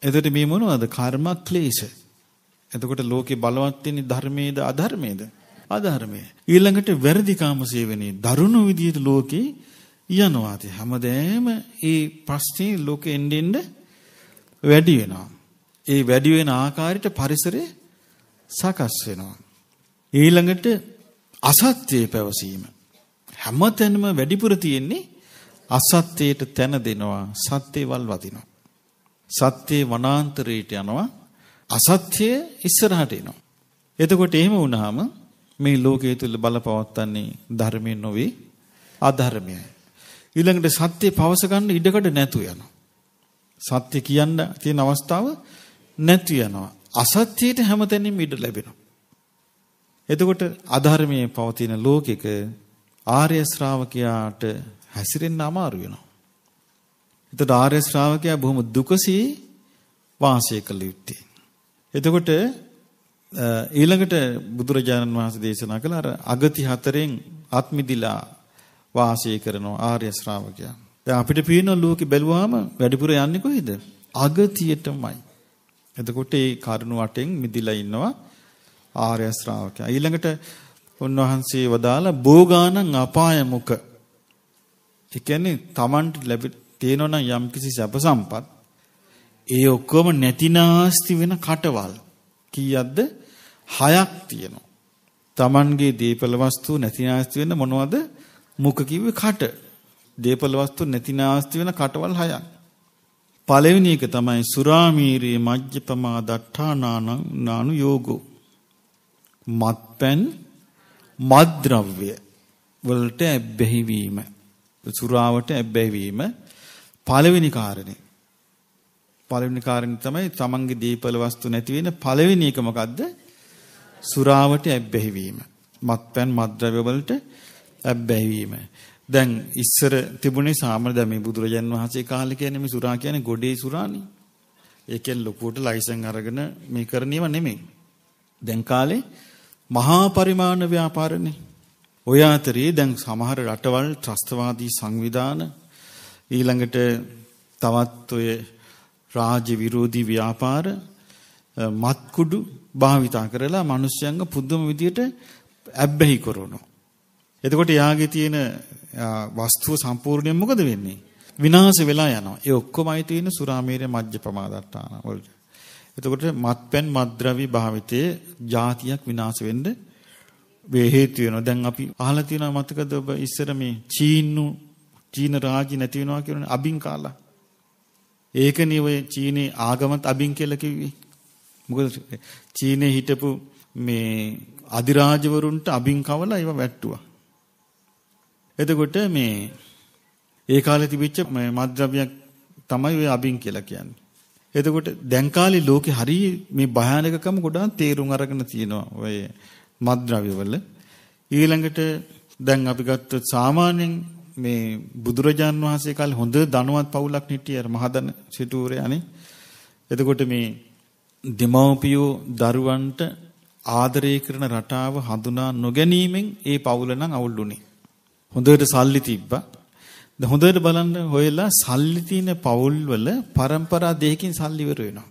එතකොට මේ මොනවද? කර්ම ක්ලේශ. එතකොට ලෝකේ බලවත් වෙන්නේ ධර්මයේද අධර්මයේද? අධර්මයේ. ඊළඟට වැරදි කාමසේවනේ දරුණු විදියට ලෝකේ යනවා. ඒ හැමදේම ඒ ප්‍රශ්නේ ලෝකෙ එන්න වැඩි වෙනවා. ඒ වැඩි වෙන ආකාරයට පරිසරය සකස් වෙනවා. ඊළඟට අසත්‍යයේ පැවසීම හැමතැනම වැඩිපුර තියෙන්නේ අසත්‍යයට තැන දෙනවා සත්‍යවල් වදිනවා සත්‍යයේ වනාන්තරයට යනවා අසත්‍යය ඉස්සරහට එනවා. එතකොට එහෙම වුණාම මේ ලෝකයේ තුල බලපවත්න්නේ ධර්මයෙන් නොවේ අධර්මයයි. ඊළඟට සත්‍ය පවස ගන්න ඉඩකඩ නැතු යනවා. සත්‍ය කියන්න තියෙන අවස්ථාව නැති යනවා. අසත්‍යයට හැමතැනින්ම ඉඩ ලැබෙනවා. එතකොට අධර්මයේ පවතින ලෝකෙක ආර්ය ශ්‍රාවකයාට හැසිරෙන්න අමාරු වෙනවා. එතකොට ආර්ය ශ්‍රාවකයා බොහොම දුකසී වාසය කළ යුත්තේ. එතකොට ඊළඟට බුදුරජාණන් වහන්සේ දේශනා කළ අර අගති හතරෙන් අත්මිදිලා වාසය කරන ආර්ය ශ්‍රාවකයා. දැන් අපිට පේන ලෝකෙ බැලුවාම වැඩිපුර යන්නේ කොහෙද? අගතියටමයි. එතකොට ඒ කරුණ වටෙන් මිදිලා ඉන්නවා ආර්ය ශ්‍රාවකයා. ඊළඟට උන්වහන්සේ වදාලා භෝගානං අපායමුක. ඒ කියන්නේ Tamanට තියෙනවනම් යම්කිසි සැප සම්පත් ඒ ඔක්කොම නැතිනාස්ති වෙන කටවල් කීයක්ද? හයක් තියෙනවා. Tamanගේ දීපල වස්තු නැතිනාස්ති වෙන මොනවද? මුඛ කිව්වේ කට. දීපල වස්තු නැතිනාස්ති වෙන කටවල් හයක්. පළවෙනි එක තමයි සුරාමීරේ මජ්ජපමා දට්ඨානානං නානු යෝගෝ. මත්පැන් මද්ද්‍රව්‍ය වලට ඇබ්බැහි වීම සුරාවට ඇබ්බැහි වීම පළවෙනි කාරණේ. පළවෙනි කාරණේ තමයි තමන්ගේ දීපල වස්තු නැති වෙන පළවෙනි එක මොකද්ද? සුරාවට ඇබ්බැහි වීම. මත්පැන් මද්ද්‍රව්‍ය වලට ඇබ්බැහි වීම. දැන් ඉස්සර තිබුණේ සාමාන්‍ය දැන් මේ බුදුරජාන් වහන්සේ කාලේ කියන්නේ මේ සුරා කියන්නේ ගොඩේ සුරානේ. ඒකෙන් ලොකුවට ලයිසන් අරගෙන මේ කරණේව නෙමෙයි. දැන් කාලේ මහා පරිමාණ ව්‍යාපාරනේ. ඔය අතරේ දැන් සමහර රටවල් ත්‍රස්තවාදී සංවිධාන ඊළඟට තවත් ඔය රාජ්‍ය විරෝධී ව්‍යාපාර මත්කුඩු භාවිතා කරලා මිනිස්යන්ග පුදුම විදියට ඇබ්බැහි කරනවා. එතකොට යාගේ තියෙන වස්තුව සම්පූර්ණයෙන් මොකද වෙන්නේ? විනාශ වෙලා යනවා. ඒ ඔක්කොමයි තියෙන සුරාමේරය මජ්ජ ප්‍රමාදට්ටාන වලට. එතකොට මත්පැන් මත්ද්‍රව්‍ය භාවිතයේ જાතියක් විනාශ වෙන්න වේ හේතු වෙනවා. දැන් අපි අහලා තියෙනවා මතකද ඔබ ඉස්සර මේ චීන්නු චීන රාජ්‍ය නැති වෙනවා කියන්නේ අබින් කාලා. ඒකනේ ඔය චීනේ ආගමත් අබින් කියලා කිව්වේ. මොකද චීනේ හිටපු මේ අධිරාජවරුන්ට අබින් කවලා ඒව වැට්ටුවා. එතකොට මේ ඒ කාලේ තිබිච්ච මේ මද්ද්‍රව්‍යයක් තමයි ඔය අබින් කියලා කියන්නේ. එතකොට දැන් කාලේ ලෝකේ හරි මේ භයානකකම ගොඩාක් තේරුම් අරගෙන තියෙනවා ඔය මද්ද්‍රව්‍යවල. ඊළඟට දැන් අපි ගත්තොත් සාමාන්‍යයෙන් මේ බුදුරජාන් වහන්සේ කාලේ හොඳ ධනවත් පවුලක් හිටිය අර මහදන සිටුවරේ අනේ. එතකොට මේ දෙමව්පියෝ දරුවන්ට ආදරය කරන රටාව හඳුනා නොගැනීමෙන් ඒ පවුල නම් අවුල් වුණේ. හොඳට සල්ලි තිබ්බා. දැන් හොඳට බලන්න හොයලා සල්ලි තියෙන පවුල් වල પરම්පරා දෙකකින් සල්ලි ඉවර වෙනවා.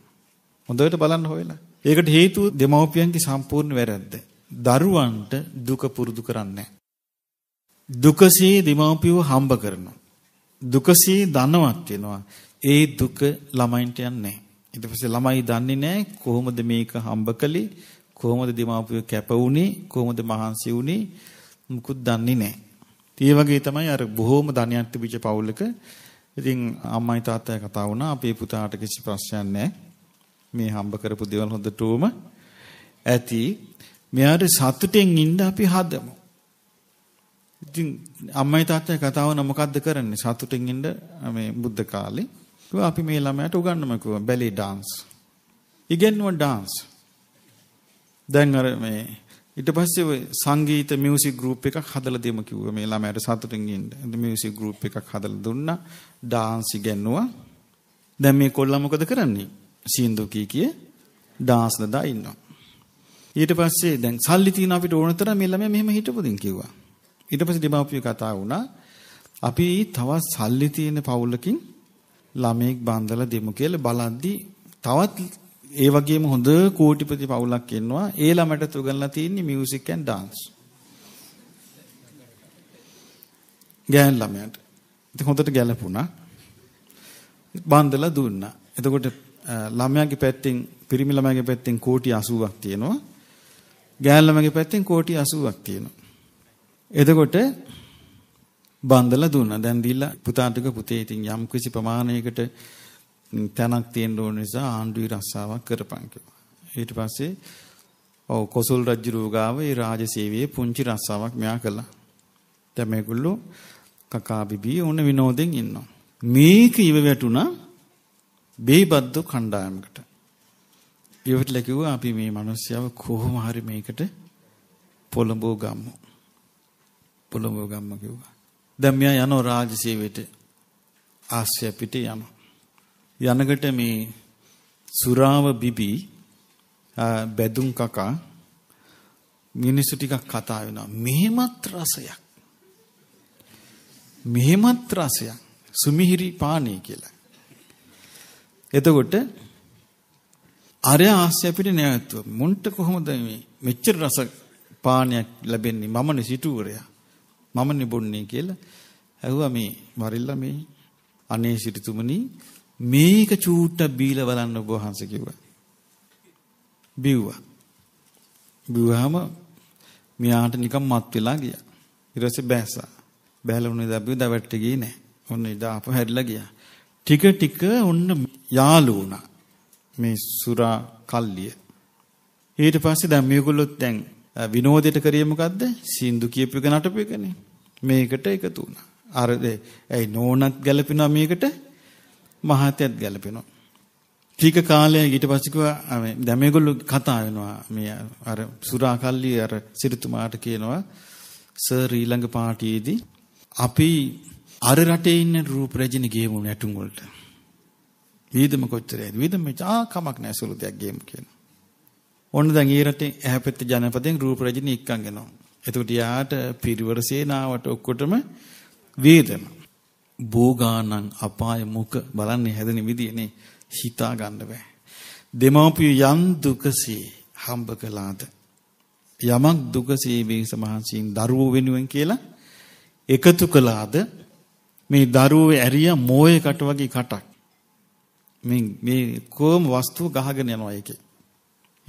හොඳට බලන්න හොයලා. ඒකට හේතුව දෙමව්පියන්ගේ සම්පූර්ණ වැරද්ද. දරුවන්ට දුක පුරුදු කරන්නේ දුකසේ දීමෝපියව හම්බ කරනවා. දුකසේ ධනවත් වෙනවා. ඒ දුක ළමයින්ට යන්නේ ඊට පස්සේ ළමයි දන්නේ නැහැ කොහොමද මේක හම්බ කළේ කොහොමද දීමෝපියව කැප වුණේ කොහොමද මහන්සි වුණේ මුකුත් දන්නේ නැහැ. ඒ වගේ තමයි අර බොහොම ධනයක් තිබිච්ච පවුලක ඉතින් අම්මයි තාත්තයි කතා වුණා අපේ පුතාට කිසි ප්‍රශ්නයක් නැහැ. මේ හම්බ කරපු දේවල් හොඳටම ඇති. මෙයාට සතුටෙන් ඉන්න අපි හදමු. ඉතින් අම්මයි තාත්තයි කතා වුණා මොකද්ද කරන්නේ? සතුටින් ඉන්න මේ බුද්ධ කාලේ. කිව්වා අපි මේ ළමයට උගන්වමු කිව්වා බැලේ dance. ඉගෙනුවා dance. දැන් අර මේ ඊට පස්සේ ඔය සංගීත මියුසික් ගෲප් එකක් හදලා දෙමු කිව්වා මේ ළමයට සතුටින් ඉන්න. මියුසික් ගෲප් එකක් හදලා දුන්නා. dance ඉගෙනුවා. දැන් මේ කොල්ලා මොකද කරන්නේ? සීන්දු කී කිය dance දදා ඉන්නවා. ඊට පස්සේ දැන් සල්ලි තියෙන අපිට ඕන තරම් මේ ළමයා මෙහෙම හිටපොදින් කිව්වා. ඊට පස්සේ දෙමාපිය කතා වුණා අපි තවත් සල්ලි තියෙන පවුලකින් ළමෙක් බඳලා දෙමු කියලා බලද්දි තවත් ඒ වගේම හොඳ කෝටිපති පවුලක් ඉන්නවා ඒ ළමයට තුගන්ලා තියෙන්නේ මියුසික් ඇන්ඩ් dance ගෑන් ළමයට ඉතින් හොඳට ගැලපුණා බඳලා දුන්නා එතකොට ළමයාගේ පැත්තෙන් පිරිමි ළමයාගේ පැත්තෙන් කෝටි 80ක් තියෙනවා ගෑන් ළමයාගේ පැත්තෙන් කෝටි 80ක් තියෙනවා එතකොට බන්දලා දුන්නා. දැන් දීලා පුතාට පුතේ ඉතින් යම් කිසි ප්‍රමාණයකට තැනක් තියෙන්න ඕන නිසා ආණ්ඩුවේ රස්සාවක් කරපන් කිව්වා. ඊට පස්සේ ඔව් කොසල් රජුරුව ගාව ඒ රාජසේවයේ පුංචි රස්සාවක් මෙයා කළා. දැන් මේගොල්ලෝ කකා බිබී ඕන විනෝදෙන් ඉන්නවා. මේක ඉව වැටුණා බේබද්ද කණ්ඩායමකට. ඉවටලා කිව්වා අපි මේ මිනිස්සුව කොහොම හරි මේකට පොළඹව ගමු. පොළඹ ගම්ම කිව්වා. දැන් මෙයා යනවා රාජසේවයට ආශ්‍රය පිට යනවා. යනකොට මේ සුරාව බිබි බැදුම් කකා මිනිස්සු ටිකක් කතා වෙනවා. මෙහෙමත් රසයක්. මෙහෙමත් රසයක්. සුමිහිරි පානේ කියලා. එතකොට අර ආශ්‍රය පිට නැවතුව මුන්ට කොහොමද මේ මෙච්චර රස පානයක් ලැබෙන්නේ මමනේ සිටුවරයා මම නිබුන්නේ කියලා ඇහුවා මේ වරිල්ලා මේ අනේ සිටුතුමනි මේක චූට්ටක් බීලා බලන්න ඔබ වහන්සේ කිව්වා. බිව්වා. බිව්වහම මෙයාට නිකන් මත් වෙලා ගියා. ඊට පස්සේ බැස්සා. බැලලා උනේ දබ්බිය දවට්ට ගියේ නෑ. ඔන්න ඉදා අප හැරිලා ගියා. ටික ටික ඔන්න යාළු වුණා. මේ සුරා කල්ලිය. ඊට පස්සේ දැන් මේගොල්ලොත් දැන් විනෝදයට කරේ මොකද්ද? සින්දු කියපු එක නටපෙකනේ. මේකට එකතු වුණා. අර ඒ නෝනත් ගැලපෙනවා මේකට මහත්යත් ගැලපෙනවා. ටික කාලයක් ඊට පස්සේ කිව්වා දැන් මේගොල්ලෝ කතා වෙනවා මේ අර සුරාකල්ලි අර සිරිතුමාට කියනවා සර් ඊළඟ පාටියේදී අපි අර රටේ ඉන්න රූප රජින ගේමු නැටුම් වලට. වීදම කොච්චරද? වීදම චා කමක් නැහැ සුළු දෙයක් ගේමු කියනවා. ඔන්න දැන් ඊරටින් ඇහැපෙත්ත ජනපදයෙන් රූප රජිනී එක්කන් යනවා. එතකොට යාට පිරිවර සේනාවට ඔක්කොටම වේදන. භෝගානං අපාය මුඛ බලන්නේ හැදෙන විදියනේ හිතා ගන්න බෑ. දෙමෝපිය යම් දුකසේ හම්බ කළාද යමක් දුකසේ වේස මහන්සියෙන් දරුවෝ වෙනුවෙන් කියලා එකතු කළාද මේ දරුවෝ ඇරිය මෝයකට වගේ කටක් මේ මේ කොම් වස්තුව ගහගෙන යනවා ඒකේ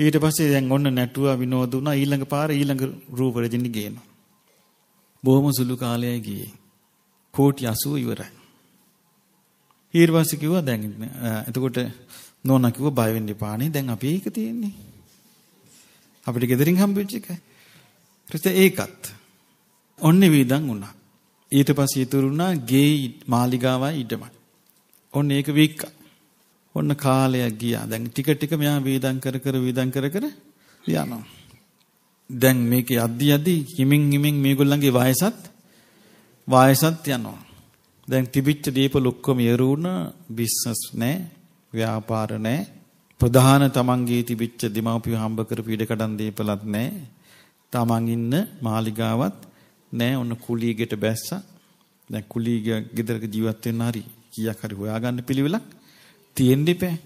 ඊට පස්සේ දැන් ඔන්න නැටුවා විනෝද වුණා ඊළඟ පාර ඊළඟ රූප රජින්න ගේනවා. බොහොම සුළු කාලයයි ගියේ. කෝටි 80 ඉවරයි. ඊට පස්සේ කිව්වා දැන් එතකොට නෝනා කිව්වා බය වෙන්න එපා නේ දැන් අපි ඒක තියෙන්නේ. අපිට ගෙදරින් හම්බෙච්ච එක. ඊට ඒකත් ඔන්නේ වේදන් වුණා. ඊට පස්සේ ඉතුරු වුණා ගේ මාලිගාවයි ඉඩමයි. ඔන්න ඒක වික්කා. ඔන්න කාලයක් ගියා. දැන් ටික ටික මෙයා වේදම් කර කර වේදම් කර කර යනවා. දැන් මේකේ අද්දි යද්දි හිමින් හිමින් මේගොල්ලන්ගේ වයසත් වයසත් යනවා. දැන් තිබිච්ච දීපල ඔක්කොම යරුණ බිස්නස් නැහැ, ව්‍යාපාර නැහැ. ප්‍රධාන තමන්ගේ තිබිච්ච දීමෝපිය හම්බ කරපු ඉඩකඩම් දීපලත් නැහැ. තමන් ඉන්න මාලිගාවත් නැහැ. ඔන්න කුලීගෙට බැස්සා. දැන් කුලීගේ ගෙදරක ජීවත් වෙන්න හරි කීයක් හරි හොයාගන්න පිළිවෙලක් තියෙන්න එපා.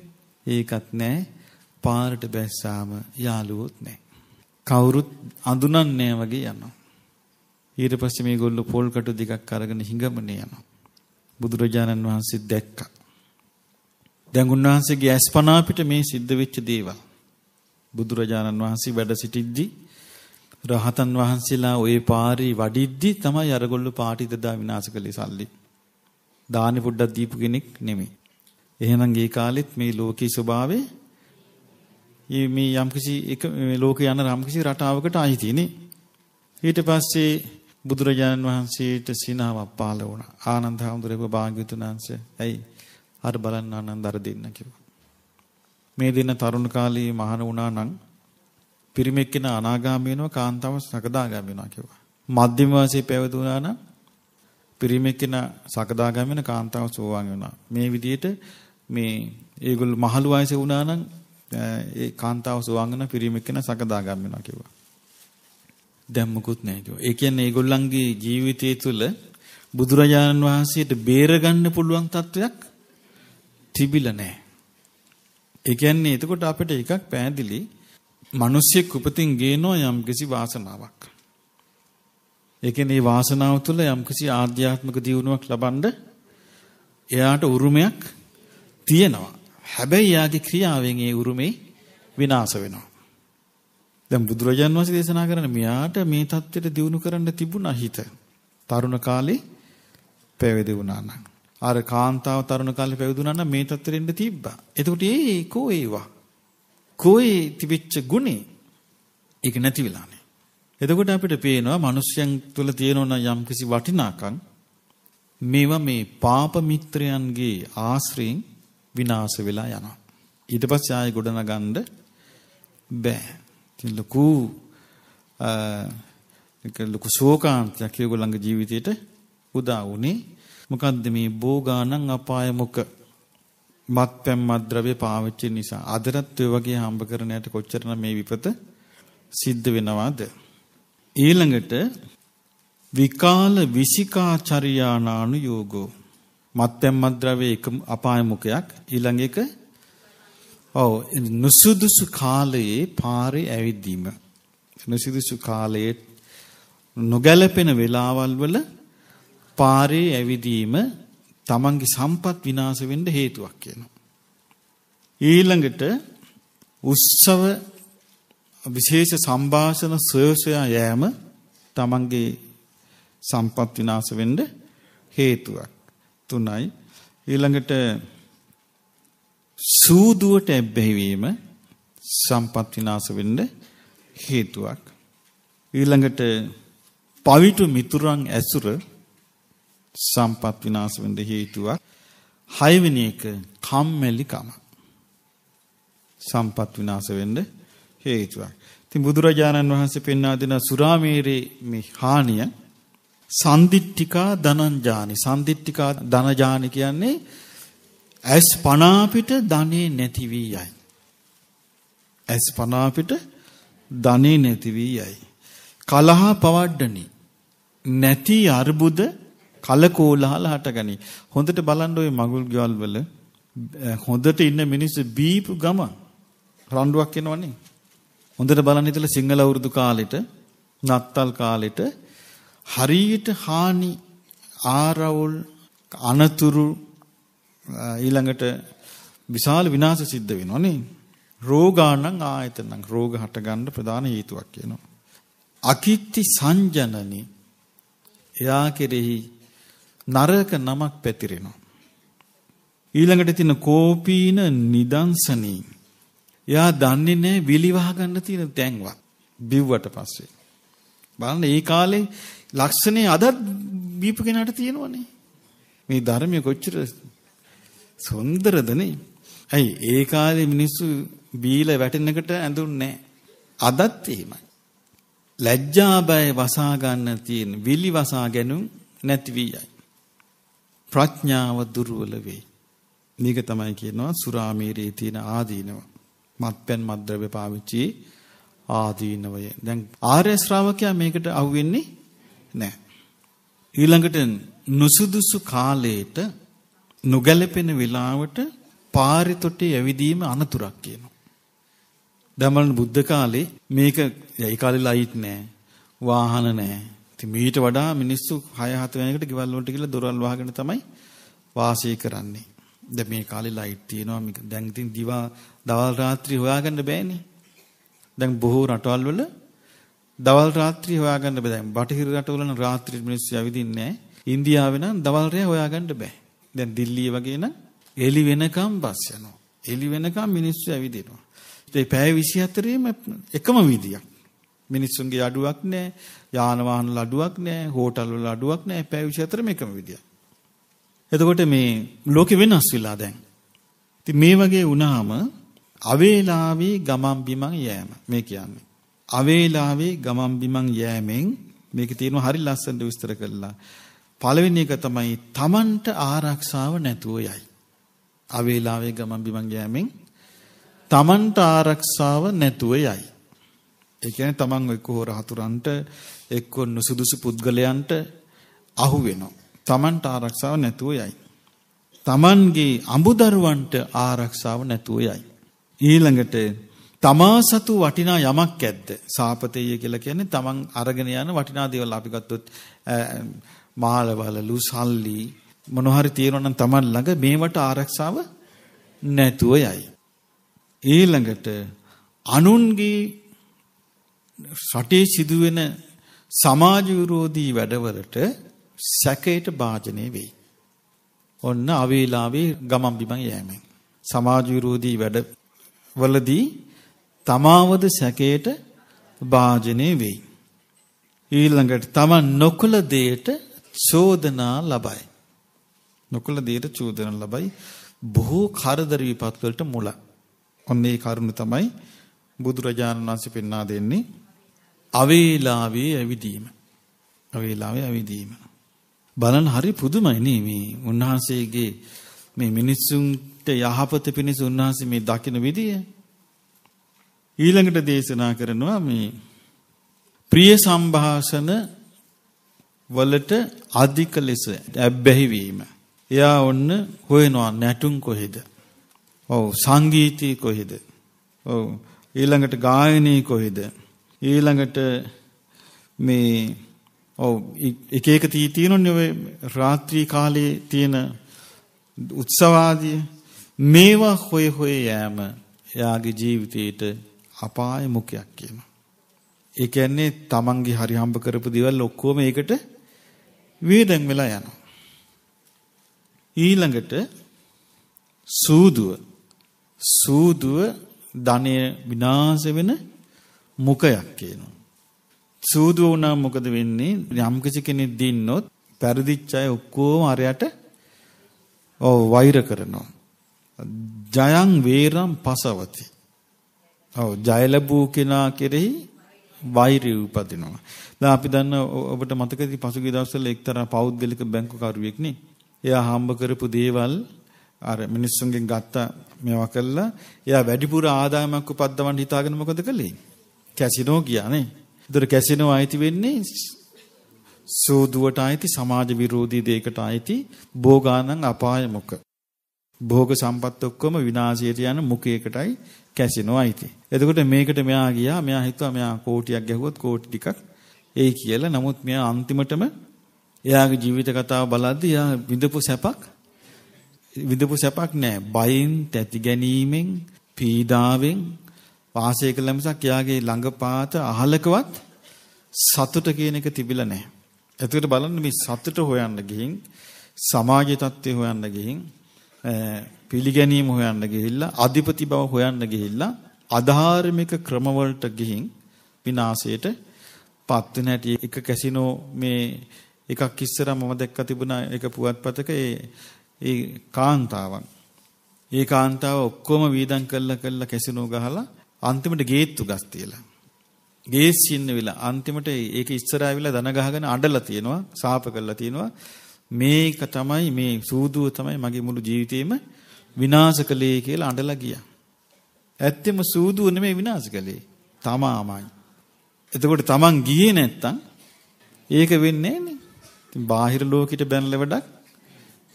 ඒකත් නැහැ. පාරට බැස්සාම යාළුවොත් නැහැ. කවුරුත් අඳුනන්නේ වගේ යනවා. ඊට පස්සේ මේගොල්ලෝ පොල් කටු දෙකක් අරගෙන හිඟමනේ යනවා. බුදුරජාණන් වහන්සේ දැක්කා. දැන් උන්වහන්සේගේ ඇස්පනා පිට මේ සිද්ධ වෙච්ච දේවල්. බුදුරජාණන් වහන්සේ වැඩ සිටිද්දී රහතන් වහන්සේලා ওই පාරේ වඩිද්දි තමයි අරගොල්ලෝ පාටි දදා විනාශ කළේ සල්ලි. දානි පුඩක් දීපු කෙනෙක් නෙමෙයි. එහෙනම් ඒ කාලෙත් මේ ලෝකී ස්වභාවය මේ යම්කිසි එක මේ ලෝකේ යන යම්කිසි රටාවකට අයිතිනේ. ඊට පස්සේ බුදුරජාණන් වහන්සේට සිනාවක් පහළ වුණා. ආනන්ද හැඳුරේක භාග්‍යවතුන් වහන්සේ ඇයි අර බලන්න ආනන්ද අර දෙන්න කිව්වා. මේ දින තරුණ කාලේ මහාන වුණා නම් පිරිමෙක් කෙන අනාගාමී වෙනවා කාන්තාව සකදාගාමී වෙනවා කිව්වා. මධ්‍යම වාසයේ පැවතුණා නම් පිරිමෙක් කෙන සකදාගාමී වෙන කාන්තාව සෝවාන් වෙනවා. මේ විදිහට මේ ඒගොල්ලෝ මහලු වයසේ වුණා නම් ඒ කාන්තාව සුවංගන පිරිමෙක් කෙනා සකදාගම් වෙනවා කිව්වා. දැන් මුකුත් නැහැ කිව්වා. ඒ කියන්නේ ඒගොල්ලන්ගේ ජීවිතය තුළ බුදුරජාණන් වහන්සේට බේරගන්න පුළුවන් තත්වයක් තිබිලා නැහැ. ඒ කියන්නේ එතකොට අපිට එකක් පෑදිලි මිනිස්සෙක් උපතින් ගේනෝ යම්කිසි වාසනාවක්. ඒ කියන්නේ වාසනාව තුළ යම්කිසි ආධ්‍යාත්මික දියුණුවක් ලබනද එයාට උරුමයක් තියෙනවා. හැබැයි යාගේ ක්‍රියාවෙන් ඒ උරුමේ විනාශ වෙනවා. දැන් බුදුරජාන් වහන්සේ දේශනා කරන මෙයාට මේ தත්ත්වයට දියුණු කරන්න තිබුණා හිත. තරුණ කාලේ පැවිදි වුණා නම්. අර කාන්තාව තරුණ කාලේ පැවිදි වුණා නම් මේ தත්ත්වෙට එන්න තිබ්බා. එතකොට ඒ කෝ ඒවා. කෝයේ තිබිච්ච ගුණේ ඒක නැති වෙලානේ. එතකොට අපිට පේනවා මිනිස්යන් තුළ තියෙන යම්කිසි වටිනාකම් මේවා මේ පාප මිත්‍රයන්ගේ ආශ්‍රයෙන් විනාශ වෙලා යනවා. ඊට පස්සේ ආයෙ ගොඩනගන්න බෑ. ඉතින් ලොකු ඒක ලොකු ශෝකාන්තයක් ඒගොල්ලන්ගේ ජීවිතේට උදා වුණේ. මොකද්ද මේ භෝගානං අපාය මොක? මත්පැම් මද්ද්‍රව්‍ය පාවිච්චි නිසා අදටත් ඔය වගේ හම්බ කරනයට කොච්චරනම් මේ විපත සිද්ධ වෙනවද? ඊළඟට විකාල විසිකාචරියානානු යෝගෝ මත්පැන් මත්ද්‍රව්‍ය එක අපාය මුඛයක් ඊළඟ එක ඔව් නුසුදුසු කාලයේ පාරේ ඇවිද්දීම නුසුදුසු කාලයේ නොගැලපෙන වෙලාවල් වල පාරේ ඇවිදීම තමන්ගේ සම්පත් විනාශ වෙන්න හේතුවක් වෙනවා ඊළඟට උත්සව විශේෂ සම්භාෂණ සොයසොයා යෑම තමන්ගේ සම්පත් විනාශ වෙන්න හේතුවක් 3යි ඊළඟට සූදුවට ඇබ්බැහි වීම සම්පත් විනාශ වෙන්න හේතුවක් ඊළඟට පවිතු මිතුරන් ඇසුර සම්පත් විනාශ වෙන්න හේතුවක් හයවෙනි එක කම්මැලිකම සම්පත් විනාශ වෙන්න හේතුවක් ඉතින් බුදුරජාණන් වහන්සේ පෙන්වා දෙන සුරාමේරේ මේ හානිය සන්දිට්ඨිකා ධනංජානි සන්දිට්ඨිකා ධනජානි කියන්නේ ඇස් පනා පිට ධනේ නැති වී යයි ඇස් පනා පිට ධනේ නැති වී යයි කලහ පවඩ්ඩනි නැති අ르බුද කලකෝලහල හටගනි හොඳට බලන්න ওই මගුල් ගෙවල් වල හොඳට ඉන්න මිනිස්සු බීපු ගම රණ්ඩුවක් එනවනේ හොඳට බලන්න ඉතල සිංහල වරුදු කාලෙට නත්තල් කාලෙට හරියට හානි ආරවුල් අනතුරු ඊළඟට විශාල විනාශ සිද්ධ වෙනවා නේ රෝගාණං ආයතනං රෝග හටගන්න ප්‍රධාන හේතුවක් කියනවා අකිත්‍ති සංජනනි එයා කෙරෙහි නරක නමක් පැතිරෙනවා ඊළඟට තියෙන කෝපීන නිදංශනී එයා දන්නේ නැහැ විලිවහ ගන්න තියෙන තැන්වත් බිව්වට පස්සේ බලන්න ඒ කාලේ ලක්ෂණේ අදත් බීපු කෙනාට තියෙනවනේ. මේ ධර්මයේ කොච්චර සොන්දරදනේ. ඇයි ඒ කාලේ මිනිස්සු බීලා වැටෙනකට ඇඳුන්නේ අදත් එහෙමයි. ලැජ්ජා බය වසා ගන්න තියෙන විලි වසා ගැනීම නැති වී යයි. ප්‍රඥාව දුර්වල වේ. මේක තමයි කියනවා සුරාමීරයේ තියෙන ආදීනව. මත්පැන් මත්ද්‍රව්‍ය පාවිච්චි ආදීනවය. දැන් ආර්ය ශ්‍රාවකයා මේකට අහුවෙන්නේ නැහැ. ඊළඟට නුසුදුසු කාලයට නොගැලපෙන වෙලාවට පාරිතොටේ ඇවිදීම අනතුරක් කියනවා. දමන බුද්ධ කාලේ මේක ඒ කාලේ ලයිට් නැහැ. වාහන නැහැ. ඉතින් මීට වඩා මිනිස්සු 6 7 වෙනකට ගෙවල් වලට ගිහලා දොරල් වහගෙන තමයි වාසය කරන්නේ. දැන් මේ කාලේ ලයිට් තියෙනවා. දැන් ඉතින් දිවා දවල් රාත්‍රී හොයාගන්න බෑනේ. දැන් බොහෝ රටවල් වල දවල් රාත්‍රී හොයාගන්න බෑ. දැන් බටහිර රටවල නම් රාත්‍රී මිනිස්සු යවිදින්නේ නැහැ. ඉන්දියාවේ නම් දවල් රෑ හොයාගන්න බෑ. දැන් දිල්ලිය වගේ නම් එළි වෙනකම් බස් යනවා. එළි වෙනකම් මිනිස්සු ඇවිදිනවා. ඒ පැය 24ෙම එකම විදියක්. මිනිස්සුන්ගේ අඩුවක් නැහැ, යාන වාහන ලඩුවක් නැහැ, හෝටල් වල අඩුවක් නැහැ. පැය 24ෙම එකම විදියක්. එතකොට මේ ලෝකෙ වෙනස් වෙලා දැන්. ඉතින් මේ වගේ වුණාම අවේලාවේ ගමන් බිමන් යෑම මේ කියන්නේ. අවේලාවේ ගමන් බිමන් යෑමෙන් මේකේ තියෙනවා හරි ලස්සනට විස්තර කළා. පළවෙනි එක තමයි Tamanට ආරක්ෂාව නැතුව යයි. අවේලාවේ ගමන් බිමන් යෑමෙන් Tamanට ආරක්ෂාව නැතුව යයි. ඒ කියන්නේ Taman එක්ක හොර හතුරන්ට එක්ක නුසුදුසු පුද්ගලයන්ට අහු වෙනවා. Tamanට ආරක්ෂාව නැතුව යයි. Tamanගේ අඹදරුවන්ට ආරක්ෂාව නැතුව යයි. ඊළඟට තමා සතු වටිනා යමක් ඇද්ද? සාපතේය කියලා කියන්නේ තමන් අරගෙන යන වටිනා දේවල් අපි ගත්තොත් මාළවලු සල්ලි මොන හරි තියෙනවා නම් තමන් ළඟ මේවට ආරක්ෂාව නැතුව යයි. ඊළඟට අනුන්ගේ රටේ සිදුවෙන සමාජ විරෝධී වැඩවලට සැකයට භාජනය වෙයි. ඔන්න අවේලාවේ ගමන් බිමන් යෑමෙන් සමාජ විරෝධී වැඩවලදී තමාවද සැකයට භාජනය වෙයි. ඊළඟට තමන් නොකළ දෙයට චෝදනා ලබයි. නොකළ දෙයට චෝදනා ලබයි. බොහෝ කරදර විපත් වලට මුල. ඔන්න ඒ කරුණ තමයි බුදුරජාණන් වහන්සේ පෙන්වා දෙන්නේ අවේලාවේ ඇවිදීම. අවේලාවේ ඇවිදීම. බලන්න හරි පුදුමයි නේ මේ උන්වහන්සේගේ මේ මිනිසුන්ට යහපත පිණිස උන්වහන්සේ මේ දකින විදිය. ඊළඟට දේශනා කරනවා මේ ප්‍රිය සම්භාෂණ වලට අධික ලෙස ඇබ්බැහි වීම. එයා ඔන්න හොයනවා නැටුම් කොහෙද? ඔව් සංගීතී කොහෙද? ඔව් ඊළඟට ගායනී කොහෙද? ඊළඟට මේ ඔව් එක එක තී තියෙනනේ ඔය රාත්‍රී කාලේ තියෙන උත්සව ආදී මේවා හොය හොය යෑම එයාගේ ජීවිතේට අපාය මුඛයක් කියනවා. ඒ කියන්නේ තමන්ගේ හරි හම්බ කරපු දේවල් ඔක්කොම ඒකට වේදන් වෙලා යනවා. ඊළඟට සූදුව සූදුව ධනය විනාශ වෙන මුඛයක් කියනවා. සූදුව වුණා මොකද වෙන්නේ? යම් කිසි කෙනෙක් දින්නොත් පරිදිච්ච අය ඔක්කොම අරයට ඔව් වෛර කරනවා. ජයං වේරම් පසවති. ඔව් ජය ලැබූ කෙනා කෙරෙහි වෛරය උපදිනවා. දැන් අපි දන්න ඔබට මතකද පසුගිය දවස්වල එක්තරා පෞද්ගලික බැංකු කරුවෙක් නේ. එයා හම්බ කරපු දේවල් අර මිනිස්සුන්ගෙන් ගත්ත මේවා කළා. එයා වැඩිපුර ආදායමක් උපද්දවන්න හිතාගෙන මොකද කළේ? කැසිනෝ ගියා නේ. ඒතර කැසිනෝ ආйти වෙන්නේ සූදුවට ආйти සමාජ විරෝධී දෙයකට ආйти භෝගානං අපායමක. භෝග සම්පත් ඔක්කොම විනාශයට යන මුඛයකටයි කැසිනෝ අයිති. එතකොට මේකට මෙයා ගියා මෙයා හිතුවා මෙයා කෝටියක් ගැහුවොත් කෝටි ටිකක් එයි කියලා. නමුත් මෙයා අන්තිමටම එයාගේ ජීවිත කතාව බලද්දී එයා විඳපු සැපක් විඳපු සැපක් නෑ. බයෙන්, තැති ගැනීමෙන්, පීඩාවෙන් වාසය කළ මිසක් එයාගේ ළඟපාත අහලකවත් සතුට කියන එක තිබිලා නෑ. එතකොට බලන්න මේ සතුට හොයන්න ගිහින් සමාජ තත්ත්වය හොයන්න ගිහින් පිළිගැනීම හොයන්න ගිහිල්ලා අධිපති බව හොයන්න ගිහිල්ලා අධාර්මික ක්‍රමවලට ගිහින් විනාශයට පත් වෙන හැටි එක කැසිනෝ මේ එකක් ඉස්සර මම දැක්ක තිබුණා එක පුවත්පතක ඒ ඒ කාන්තාවන් ඒ කාන්තාව ඔක්කොම වීදම් කළා කළා කැසිනෝ ගහලා අන්තිමට ගේත්තු ගස් තියලා ගේස් ඉන්න විලා අන්තිමට ඒක ඉස්සරහා විලා දන ගහගෙන අඬලා තියෙනවා සාප කරලා තියෙනවා මේක තමයි මේ සූදුව තමයි මගේ මුළු ජීවිතේම විනාශ කළේ කියලා අඬලා ගියා. ඇත්තෙම සූදුව නෙමෙයි විනාශ කළේ. තමාමයි. එතකොට තමන් ගියේ නැත්තම් ඒක වෙන්නේ නෑනේ. ඉතින් බාහිර ලෝකෙට බැනලා වැඩක්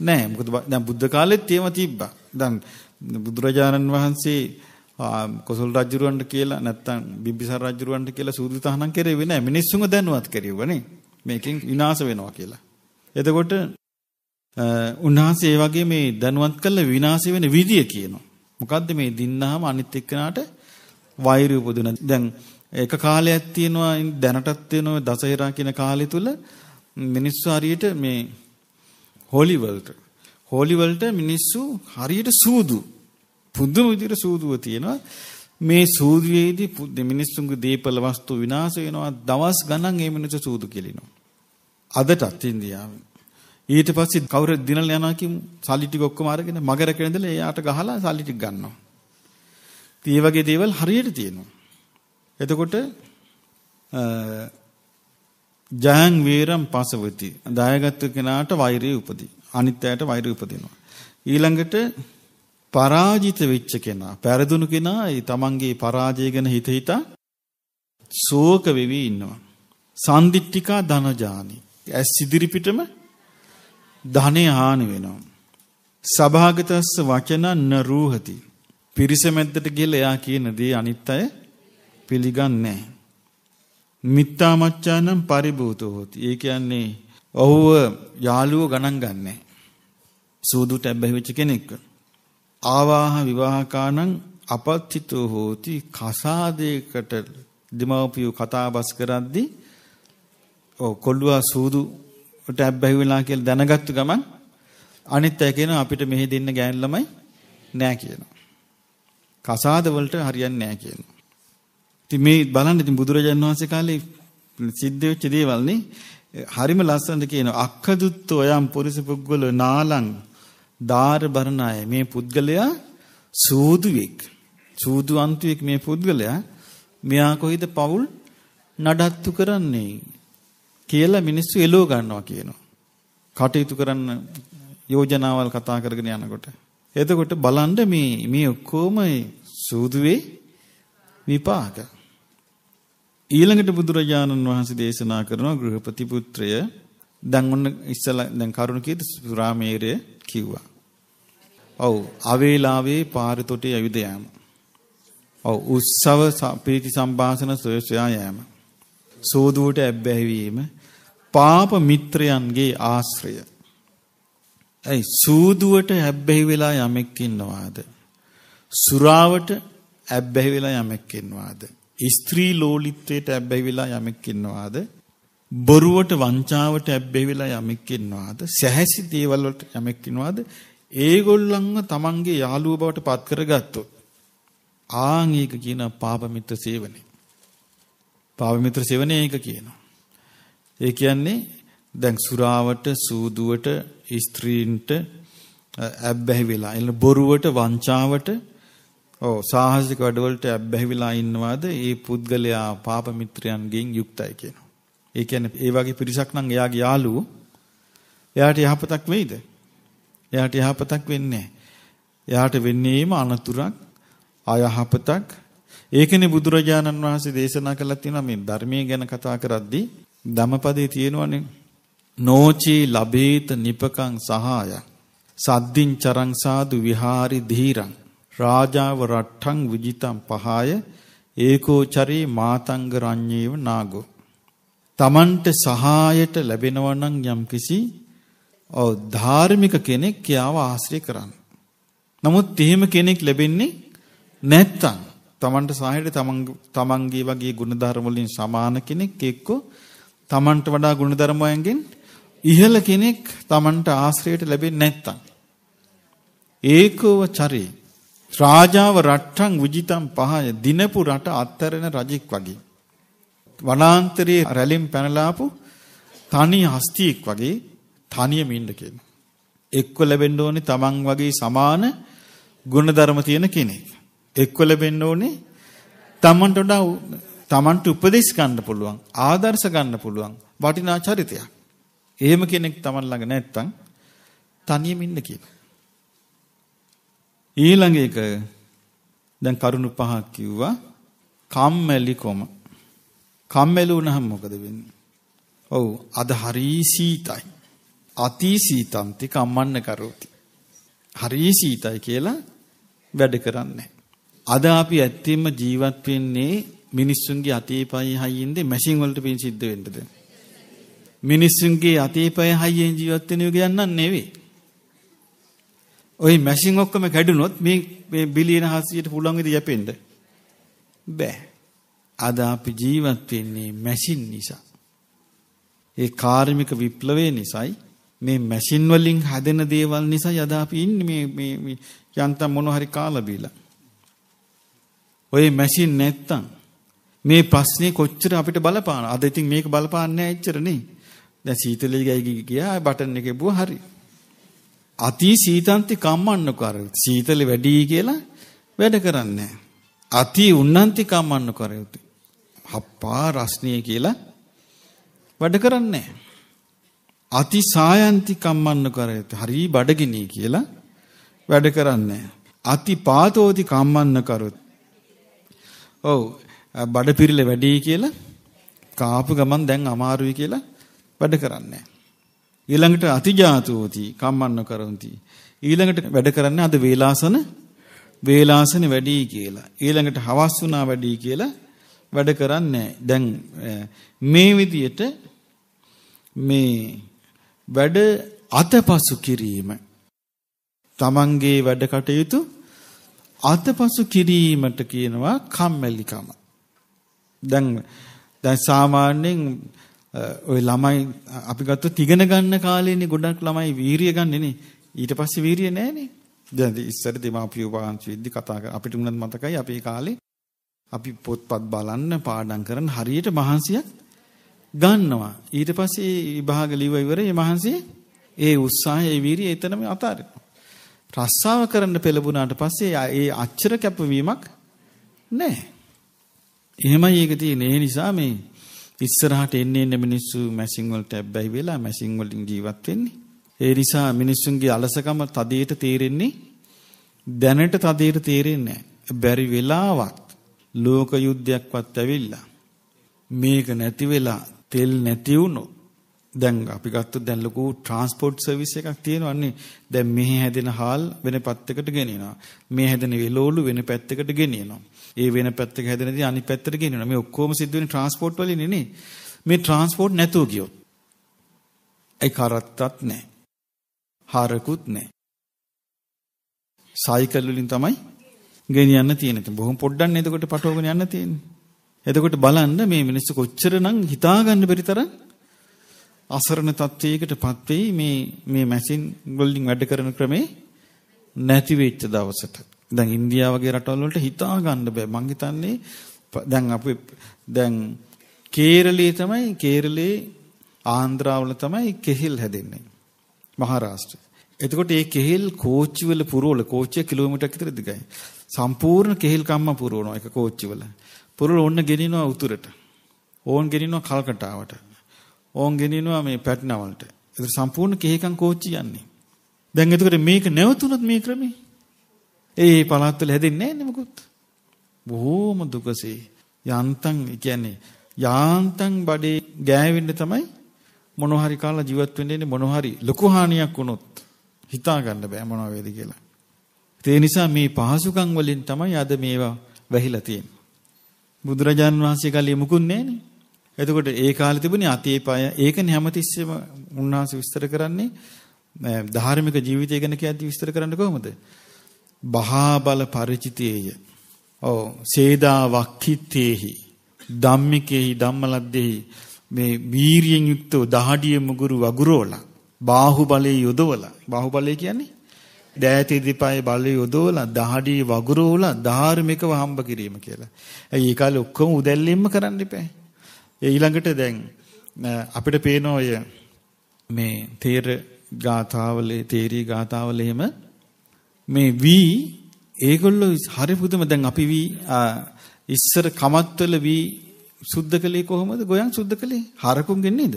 නෑ. මොකද දැන් බුද්ධ කාලෙත් එහෙම තිබ්බා. දැන් බුදුරජාණන් වහන්සේ කොසල් රජුරවන්ට කියලා නැත්තම් බිම්බිසාර රජුරවන්ට කියලා සූදු තහනම් කරේවේ නෑ. මිනිස්සුන්ව දැනුවත් කරියවනේ. මේකෙන් විනාශ වෙනවා කියලා. එතකොට උන්වහන්සේ ඒ වගේ මේ දැනුවත් කළ විනාශ වෙන විදිය කියනවා. මොකද්ද මේ දින්නාම අනිත් එක්කනට වෛරය උපදින. දැන් එක කාලයක් තියෙනවා දැනටත් තියෙනවා දසහෙරා කියන කාලය තුල මිනිස්සු හරියට මේ හොලි වලට හොලි වලට මිනිස්සු හරියට සූදු පුදුම විදිහට සූදුව තියෙනවා. මේ සූදුවේදී මිනිස්සුන්ගේ දීපල වස්තු විනාශ වෙනවා දවස් ගණන් මේ මිනිස්සු සූදු කෙලිනවා. අදටත් ඉන්දියාවෙන්. ඊට පස්සේ කවුරු දිනලා යනවා කිමු සල්ලි ටික ඔක්කොම අරගෙන මග රැකගෙන ඉඳලා එයාට ගහලා සල්ලි ටික ගන්නවා. ඉතින් මේ වගේ දේවල් හරියට තියෙනවා. එතකොට ජයං වේරම් පසවති. දායගත්තු කෙනාට වෛරය උපදී. අනිත්‍යයට වෛරය උපදිනවා. ඊළඟට පරාජිත වෙච්ච කෙනා, පෙරදුණු කෙනා තමන්ගේ පරාජය ගැන හිත හිතා ශෝක වෙවි ඉන්නවා. සම්දිත්තිකා ධනජානි. ඇස් ඉදිරිපිටම ධනෙ හානි වෙනවා. සභාගතස්ස වචන නරූහති. පිරිස මැද්දට ගිහලා එයා කියන දේ අනිත් අය පිළිගන්නේ නැහැ. මිත්තා මච්චානම් පරිභූතෝ හොති. ඒ කියන්නේ ඔහුව යාළුව ගණන් ගන්නෑ. සූදුට ඇබ්බැහිවෙච්ච කෙනෙක්ව. ආවාහ විවාහකානම් අපත්තිතෝ හෝති කසාදයකට දෙමව්පියෝ කතාබස් කරද්දී ඔව් කොල්ලුවා සූදු ටැබ් බැහැවිලා කියලා දැනගත්තු ගමන් අනිත් අය කියනවා අපිට මෙහෙ දෙන්න ගෑන් ළමයි නෑ කියනවා. කසාද වලට හරියන්නේ නෑ කියනවා. ඉතින් මේ බලන්න ඉතින් බුදුරජාණන් වහන්සේ කාලේ සිද්ධ වෙච්ච දේවල් නේ හරිම ලස්සනට කියනවා අක්කදුත්ත ඔයම් පුරිස පුද්ගල නාලං ධාර බරණාය මේ පුද්ගලයා සූදුවෙක් සූදුවන්තුවෙක් මේ පුද්ගලයා මෙයා කොහෙද පවුල් නඩත්තු කරන්නේ කියලා මිනිස්සු එලෝ ගන්නවා කියනවා. කටයුතු කරන්න යෝජනාවල් කතා කරගෙන යනකොට. එතකොට බලන්න මේ මේ ඔක්කොම සූදුවේ විපාක. ඊළඟට බුදුරජාණන් වහන්සේ දේශනා කරනවා ගෘහපති පුත්‍රය දැන් ඔන්න ඉස්සලා දැන් කරුණ කීයද සුරාමේරය කිව්වා. ඔව් අවේලාවේ පාරතොටේ ඇවිද යෑම. ඔව් උස්සව පීති සම්භාසන සොයසයා යෑම. සෝදුවට ඇබ්බැහිවීම පාප මිත්‍රයන්ගේ ආශ්‍රය. ඇයි සූදුවට හැබ්බැහි වෙලා යමෙක් ඉන්නවාද? සුරාවට හැබ්බැහි වෙලා යමෙක් ඉන්නවාද? ස්ත්‍රී ලෝලිත්වයට හැබ්බැහි වෙලා යමෙක් ඉන්නවාද? බොරුවට වංචාවට හැබ්බැහි වෙලා යමෙක් ඉන්නවාද? සැහැසි දේවල් වලට යමෙක් ඉන්නවාද? ඒගොල්ලන්ව තමන්ගේ යාළුව බවට පත් කරගත්තොත් ආන් ඒක කියන පාප මිත්‍ර සේවනය. පාප මිත්‍ර සේවනය ඒක කියනවා. ඒ කියන්නේ දැන් සුරාවට සූදුවට ස්ත්‍රීන්ට ඇබ්බැහි වෙලා එළ බොරුවට වංචාවට ඔව් සාහසික වැඩවලට ඇබ්බැහි වෙලා ඉන්නවාද ඒ පුද්ගලයා පාප මිත්‍රයන්ගෙන් යුක්තයි කියනවා. ඒ කියන්නේ ඒ වගේ පිරිසක් නම් එයාගේ යාළුවෝ එයාට යහපතක් වෙයිද? එයාට යහපතක් වෙන්නේ එයාට වෙන්නේම අනතුරක් අයහපතක් ඒකනේ බුදුරජාණන් වහන්සේ දේශනා කළා තියෙනවා මේ ධර්මයේ ගැන කතා කරද්දී ධම්මපදයේ තියෙනවනේ නෝචී ලබේත නිපකං සහාය සද්දින් චරං සාදු විහාරි ධීරං රාජාව රට්ඨං විජිතං පහාය ඒකෝචරේ මාතංග රඤ්ඤේව නාගෝ තමන්ට සහායට ලැබෙනවා නම් යම්කිසි ඔව් ධාර්මික කෙනෙක් කියාව ආශ්‍රය කරන්න. නමුත් එහෙම කෙනෙක් ලැබෙන්නේ නැත්තම් තමන්ට සහායට තමන් තමන්ගේ වගේ ගුණධර්ම වලින් සමාන කෙනෙක් එක්කෝ තමන්ට වඩා ගුණධර්මයන්ගෙන් ඉහළ කෙනෙක් තමන්ට ආශ්‍රයයට ලැබෙන්නේ නැත්තම් ඒකෝව චරේ රාජාව රට්ටං විජිතම් පහය දිනපු රට අත්තරෙන රජෙක් වගේ. වනාන්තරයේ රැලින් පැනලාපු තනි හස්තියෙක් වගේ තනියම ඉන්න කෙනෙක්. එක්ක ලැබෙන්න ඕනේ තමන් වගේ සමාන ගුණධර්ම තියෙන කෙනෙක්. එක්ක ලැබෙන්න ඕනේ තමන්ට වඩා Tamanට උපදෙස් ගන්න පුළුවන්, ආදර්ශ ගන්න පුළුවන් වටිනා චරිතයක්. එහෙම කෙනෙක් Taman ළඟ නැත්තම් තනියම ඉන්න කියන. ඊළඟ එක දැන් කරුණු පහක් කිව්වා කම්මැලි කොම. කම්මැලි වුණහම මොකද වෙන්නේ? ඔව් අද හරි සීතයි. අති සීතම්ති කම්මන්න කරෝති. හරි සීතයි කියලා වැඩ කරන්නේ. අද අපි ඇත්තෙම ජීවත් වෙන්නේ මිනිස්සුන්ගේ අතේ පයි හයියෙන්ද මැෂින් වලට පින් සිද්ධ වෙන්නද? මිනිස්සුන්ගේ අතේ පය හයියෙන් ජීවත් වෙන යුග යන්නන් නෙවෙයි. ওই මැෂින් ඔක්කොම කැඩුනොත් මේ මේ බිලියන 700ට පුළුවන් විදිහ යැපෙන්න බෑ. අද අපි ජීවත් වෙන්නේ මැෂින් නිසා. ඒ කාර්මික විප්ලවය නිසායි මේ මැෂින් වලින් හැදෙන දේවල් නිසා අද අපි ඉන්නේ මේ මේ යන්තම් මොන හරි කාලා බීලා. ওই මැෂින් නැත්තම් මේ ප්‍රශ්නේ කොච්චර අපිට බලපාන. අද ඉතින් මේක බලපාන්නේ නැහැ එච්චර නේ. දැන් සීතලේ ගයි ගියා බටන් එක ගිහුවා හරි. අති සීතන්ති කම්මන්නකර. සීතල වැඩි කියලා වැඩ කරන්නේ අති උන්නන්ති කම්මන්නකර යුතුයි. හප්පා රස්නිය කියලා වැඩ කරන්නේ අති සායන්ති කම්මන්නකර යුතුයි. හරි බඩගිනී කියලා වැඩ කරන්නේ අති පාතෝති කම්මන්නකර ඔව් බඩපිරිල වැඩි කියලා කාපු ගමන් දැන් අමාරුයි කියලා වැඩ කරන්නේ ඊළඟට අතිජාතෝති කම්මන්න කරොන්ති. ඊළඟට වැඩ කරන්නේ අද වේලාසන වේලාසන වැඩි කියලා. ඊළඟට හවස් වුණා වැඩි කියලා වැඩ කරන්නේ දැන් මේ විදියට මේ වැඩ අතපසු කිරීම තමන්ගේ වැඩ කටයුතු අතපසු කිරීමට කියනවා කම්මැලිකම. දැන් දැන් සාමාන්‍යයෙන් ওই ළමයි අපි ගත්තොත් ඉගෙන ගන්න කාලේනේ ගොඩක් ළමයි වීරිය ගන්නනේ. ඊට පස්සේ වීරිය නැහනේ. දැන් ඉස්සර දීමාපිය වහන්සි වෙද්දි කතා අපිට උනත් මතකයි අපේ කාලේ අපි පොත්පත් බලන්න පාඩම් කරන හරියට මහන්සියක් ගන්නවා. ඊට පස්සේ විභාග ලිව ඉවර මේ මහන්සිය ඒ උත්සාහය ඒ වීරිය එතනම අතාරිනවා. රස්සාව කරන්න පෙළඹුණාට පස්සේ ඒ අච්චර කැපවීමක් නැහැ. එහෙමයි ඒක තියෙන්නේ. ඒ නිසා මේ ඉස්සරහට එන්නේ එන්න මිනිස්සු මැෂින් වලට ඇබ්බැහි වෙලා මැෂින් වලින් ජීවත් වෙන්නේ. ඒ නිසා මිනිස්සුන්ගේ අලසකම තදයට තේරෙන්නේ දැනට තදයට තේරෙන්නේ බැරි වෙලාවත් ලෝක යුද්ධයක්වත් ඇවිල්ලා මේක නැති වෙලා තෙල් නැති වුණොත් දැන් අපි ගත්තොත් දැන් ලොකු ට්‍රාන්ස්පෝර්ට් සර්විස් එකක් තියෙනවානේ. දැන් මෙහි හැදෙන හාල් වෙන පැත්තකට ගෙනියනවා. මේ හැදෙන වෙලෝළු වෙන පැත්තකට ගෙනියනවා. ඒ වෙන පැත්තක හැදෙනදී අනිත් පැත්තට ගෙනියනවා. මේ ඔක්කොම සිද්ධ වෙන්නේ ට්‍රාන්ස්පෝර්ට් වලින් නේ. මේ ට්‍රාන්ස්පෝර්ට් නැතුව ගියොත් ඒ කරත්තත් නැහැ. හරකුත් නැහැ. සයිකල් වලින් තමයි ගෙනියන්න තියෙන්නේ. බොහොම පොඩ්ඩක් නේද එතකොට පටවගෙන යන්න තියෙන්නේ. එතකොට බලන්න මේ මිනිස්සු කොච්චරනම් හිතාගන්න බැරි තරම් අසරණ තත්වයකටපත් වෙයි මේ මේ මැෂින් වලින් වැඩ කරන ක්‍රමේ නැති වෙච්ච දවසට. දැන් ඉන්දියාව වගේ රටවල් වලට හිතා ගන්න බෑ. මං හිතන්නේ දැන් අපි දැන් කේරළේ තමයි කේරළේ ආන්ද්‍රාවල තමයි කෙහෙල් හැදෙන්නේ. මහරාෂ්ට්‍රය. එතකොට මේ කෙහෙල් කෝච්චිවල පුරවල කෝච්චිය කිලෝමීටරක් විතර දිගයි. සම්පූර්ණ කෙහෙල් කම්ම පුරවනවා එක කෝච්චිවල. පුරවල ඕන්න ගෙනිනවා උතුරට. ඕන් ගෙනිනවා කල්කටාවට. ඕන් ගෙනිනවා මේ පැට්නවලට. ඒක සම්පූර්ණ කෙහෙකම් කෝච්චිය යන්නේ. දැන් එතකොට මේක නැවතුනොත් මේ ක්‍රමේ ඒ පළාත්වල හැදෙන්නේ නැහැ මොකුත්. බොහෝම දුකසේ යන්තම් කියන්නේ යාන්තම් බඩේ ගෑවෙන්න තමයි මොනවා හරි කාලා ජීවත් වෙන්න ඉන්නේ මොනවා හරි ලොකු හානියක් වුණොත් හිතා ගන්න බෑ මොනවා වේද කියලා. ඒ නිසා මේ පහසුකම් වලින් තමයි අද මේවා වැහිලා තියෙන්නේ. බුදුරජාන් වහන්සේ කාලේ මුකුත් නැහනේ. එතකොට ඒ කාලේ තිබුණේ අතීපය ඒකනේ හැමතිස්සෙම උන්වහන්සේ විස්තර කරන්නේ ධාර්මික ජීවිතය ගැන කියද්දි විස්තර කරන්න කොහොමද? බහාබල ಪರಿචිතේය. ඔව් සේදා වක්ඛිත්තේහි ධම්මිකේහි ධම්මලද්දේහි මේ වීරියෙන් යුක්තව දහඩිය මුගුරු වගුරෝලා බාහුබලයේ යොදවලා බාහුබලය කියන්නේ දෑති දිපායේ බලය යොදවලා දහඩිය වගුරෝලා ධාර්මිකව හම්බ කිරීම කියලා. ඒ කාලේ ඔක්කොම උදැල්ලෙන්ම කරන්න එපා. ඒ ඊළඟට දැන් අපිට පේන ඔය මේ තේර ගාථාවලේ තේරී ගාථාවල එහෙම මේ V ඒගොල්ලෝ හරි පුදුම දැන් අපි V ඉස්සර කමත්වල V සුද්ධ කළේ කොහොමද? ගෝයන් සුද්ධ කළේ හරකුන්ගෙන් නේද?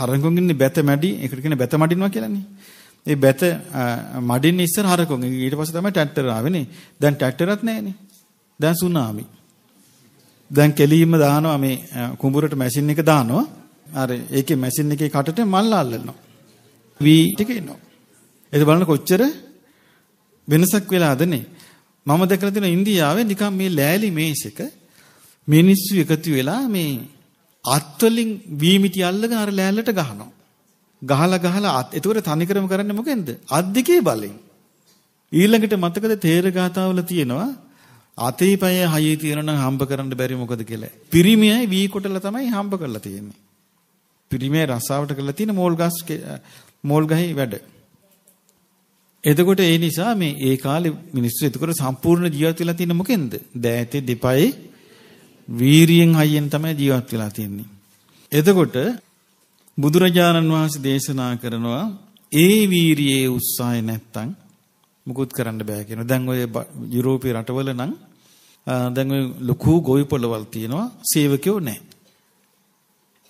හරකුන්ගෙන් බැත මැඩි ඒකට කියන බැත මඩිනවා කියලානේ. ඒ බැත මඩින් ඉස්සර හරකුන්. ඊට පස්සේ තමයි ට්‍රැක්ටර් ආවේනේ. දැන් ට්‍රැක්ටරත් නැහැනේ. දැන් සුනාමි. දැන් කෙලීම දානවා මේ කුඹුරට මැෂින් එක දානවා. අර ඒකේ මැෂින් එකේ කටට මල් අල්ලනවා. V ටික එනවා. ඒක බලන්න කොච්චර වෙනසක් වෙලාද නේ? මම දැකලා තියෙනවා ඉන්දියාවේ නිකන් මේ ලෑලි මේස් එක මිනිස්සු එකතු වෙලා මේ අත් වලින් වීමිටි අල්ලගෙන අර ලෑල්ලට ගහනවා. ගහලා ගහලා අත්. ඒතකොට තනිකරම කරන්නේ මොකෙන්ද? අත් දෙකේ බලෙන්. ඊළඟට මතකද තේර ගාතාවල තියෙනවා අතේ පයේ හයේ තියෙනවා නම් හම්බ කරන්න බැරි මොකද කියලා. පිරිමියයි වී කොටලා තමයි හම්බ කරලා තියෙන්නේ. පිරිමේ රසාවට කරලා තියෙන මෝල් ගස් මෝල් ගහේ වැඩ. එතකොට ඒ නිසා මේ ඒ කාලේ මිනිස්සු එතකොට සම්පූර්ණ ජීවත් වෙලා තියෙන මොකෙන්ද? දෑතේ දෙපায়ে වීරියෙන් හයියෙන් තමයි ජීවත් වෙලා තියෙන්නේ. එතකොට බුදුරජාණන් වහන්සේ දේශනා කරනවා ඒ වීරියේ උත්සාහය නැත්තම් මුකුත් කරන්න බෑ කියනවා. දැන් ඔය යුරෝපීය රටවල නම් දැන් ඔය ලොකු ගොවි පොළවල් තියෙනවා සේවකයෝ නැහැ.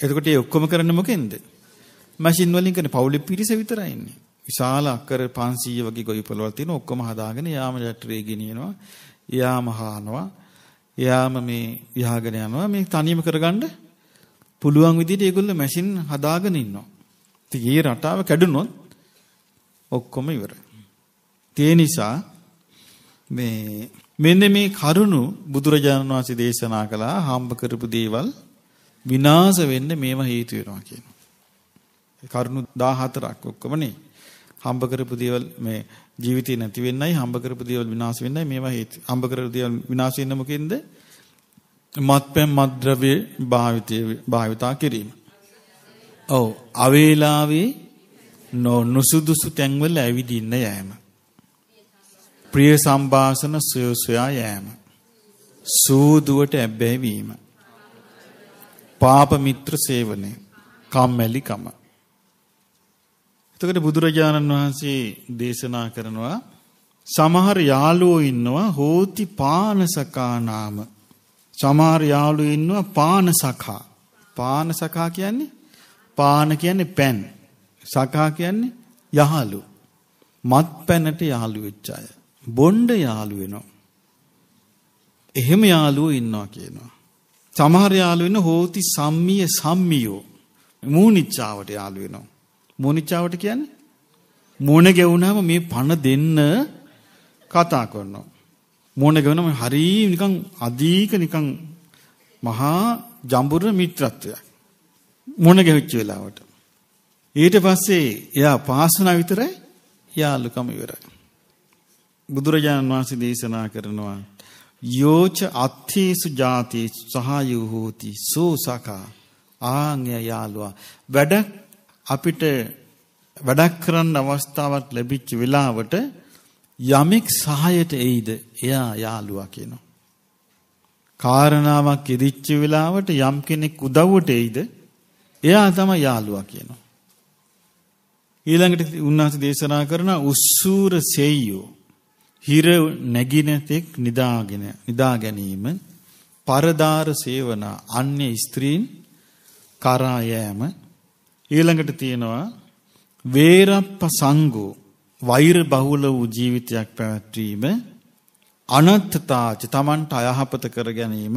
එතකොට ඒ ඔක්කොම කරන්නේ මොකෙන්ද? මැෂින් වලින් කරන පවුලේ පිරිස විතරයි ඉන්නේ. විශාල අක්කර 500 වගේ ගොවි පොළවල් තියෙන ඔක්කොම හදාගෙන යාම ජැටරේ ගෙනියනවා. යාම හානවා. යාම මේ විහාගෙන යනවා. මේ තනියම කරගන්න පුළුවන් විදිහට ඒගොල්ලෝ මැෂින් හදාගෙන ඉන්නවා. ඉතින් ඊ රටාව කැඩුනොත් ඔක්කොම ඉවරයි. ඒ නිසා මේ මෙන්න මේ කරුණු බුදුරජාණන් වහන්සේ දේශනා කළා හම්බ කරපු දේවල් විනාශ වෙන්න මේව හේතු වෙනවා කියනවා. කරුණු 14ක් ඔක්කොම නේ. හම්බ කරපු දේවල් මේ ජීවිතේ නැති වෙන්නයි හම්බ කරපු දේවල් විනාශ වෙන්නයි මේවා හේතු. හම්බ කරපු දේවල් විනාශ වෙන්න මොකෙන්ද? මත්පැන් මත්ද්‍රව්‍ය භාවිතය භාවිතා කිරීම. ඔව් අවේලාවේ නොනුසුදුසු තැන්වල ඇවිදින්න යෑම. ප්‍රිය සම්භාෂණ සොයා යෑම. සූදුවට ඇබ්බැහි වීම. පාප මිත්‍ර සේවනය. කම්මැලිකම. එතකොට බුදුරජාණන් වහන්සේ දේශනා කරනවා සමහර යාළුවෝ ඉන්නවා හෝති පානසකා නාම. සමහර යාළුවෝ ඉන්නවා පානසකා. පානසකා කියන්නේ පාන කියන්නේ පැන්. සකා කියන්නේ යහළු. මත් පැනට යහළු වෙච්ච අය. බොණ්ඩ යාළු වෙනවා. එහෙම යාළුවෝ ඉන්නවා කියනවා. සමහර යාළුවෝ ඉන්න හෝති සම්මිය සම්මියෝ මූනිච්චාවට යාළු වෙනවා. මූණිච්චාවට කියන්නේ මූණ ගැවුනහම මේ පණ දෙන්න කතා කරනවා. මූණ ගැවුනම හරි නිකන් අධික නිකන් මහා ජඹුර මිත්‍රත්වයක්. මූණ ගැවිච්ච වෙලාවට. ඊට පස්සේ එයා පාසන විතරයි යාළුකම ඉවරයි. බුදුරජාණන් වහන්සේ දේශනා කරනවා යෝච අත්ථේසු ජාතේසු සහායෝ හෝති සෝසකා ආන්‍ය යාළුවා වැඩක් අපිට වැඩක් කරන්න අවස්ථාවක් ලැබිච්ච වෙලාවට යමෙක් සහායට එයිද එයා යාළුවා කියනවා. කාරණාවක් ඉදිච්ච වෙලාවට යම් කෙනෙක් උදව්වට එයිද එයා තමයි යාළුවා කියනවා. ඊළඟට උන්වහන්සේ දේශනා කරන උස්සූර සෙයියෝ හිර නැගිනතෙක් නිදාගෙන නිදා ගැනීම පරදාර සේවන අන්‍ය ස්ත්‍රීන් කරා යෑම ඊළඟට තියෙනවා වේරප්පසංගෝ වෛර බහුල වූ ජීවිතයක් පැවැත්වීම අනත්තතාච තමන්ට අයහපත කර ගැනීම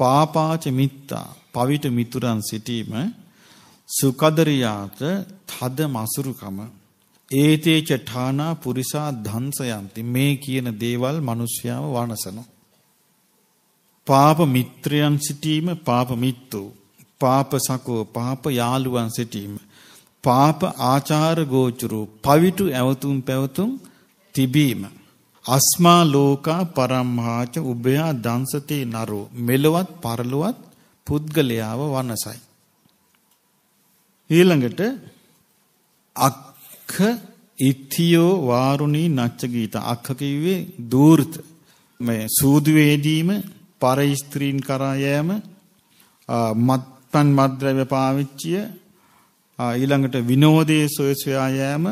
පාපාච මිත්තා පවිට මිතුරන් සිටීම සුකදරියාත තද මසුරුකම ඒතේච ඨානා පුරිසා ධංසයන්ති මේ කියන දේවල් මිනිස්යාම වනසන පාප මිත්‍රයන් සිටීම පාප මිත්තු පාප සකෝ පාප යාළුවන් සිටීම පාප ආචාර ගෝචරු පවිතු ඇවතුම් පැවතුම් තිබීම අස්මා ලෝකා පරම්හාච උභයා දංශතේ නරෝ මෙලවත් පරලොවත් පුද්ගලයාව වනසයි ඊළඟට අක්ඛ ඉතියෝ වාරුණී නච්ච ගීත අක්ඛ කිව්වේ දූර්ත මේ සූදු වේදීම පර ස්ත්‍රීන් කරා යෑම මත් මත්පන් මද්ද්‍රව්‍ය පාවිච්චිය ඊළඟට විනෝදයේ සොය සොයා යෑම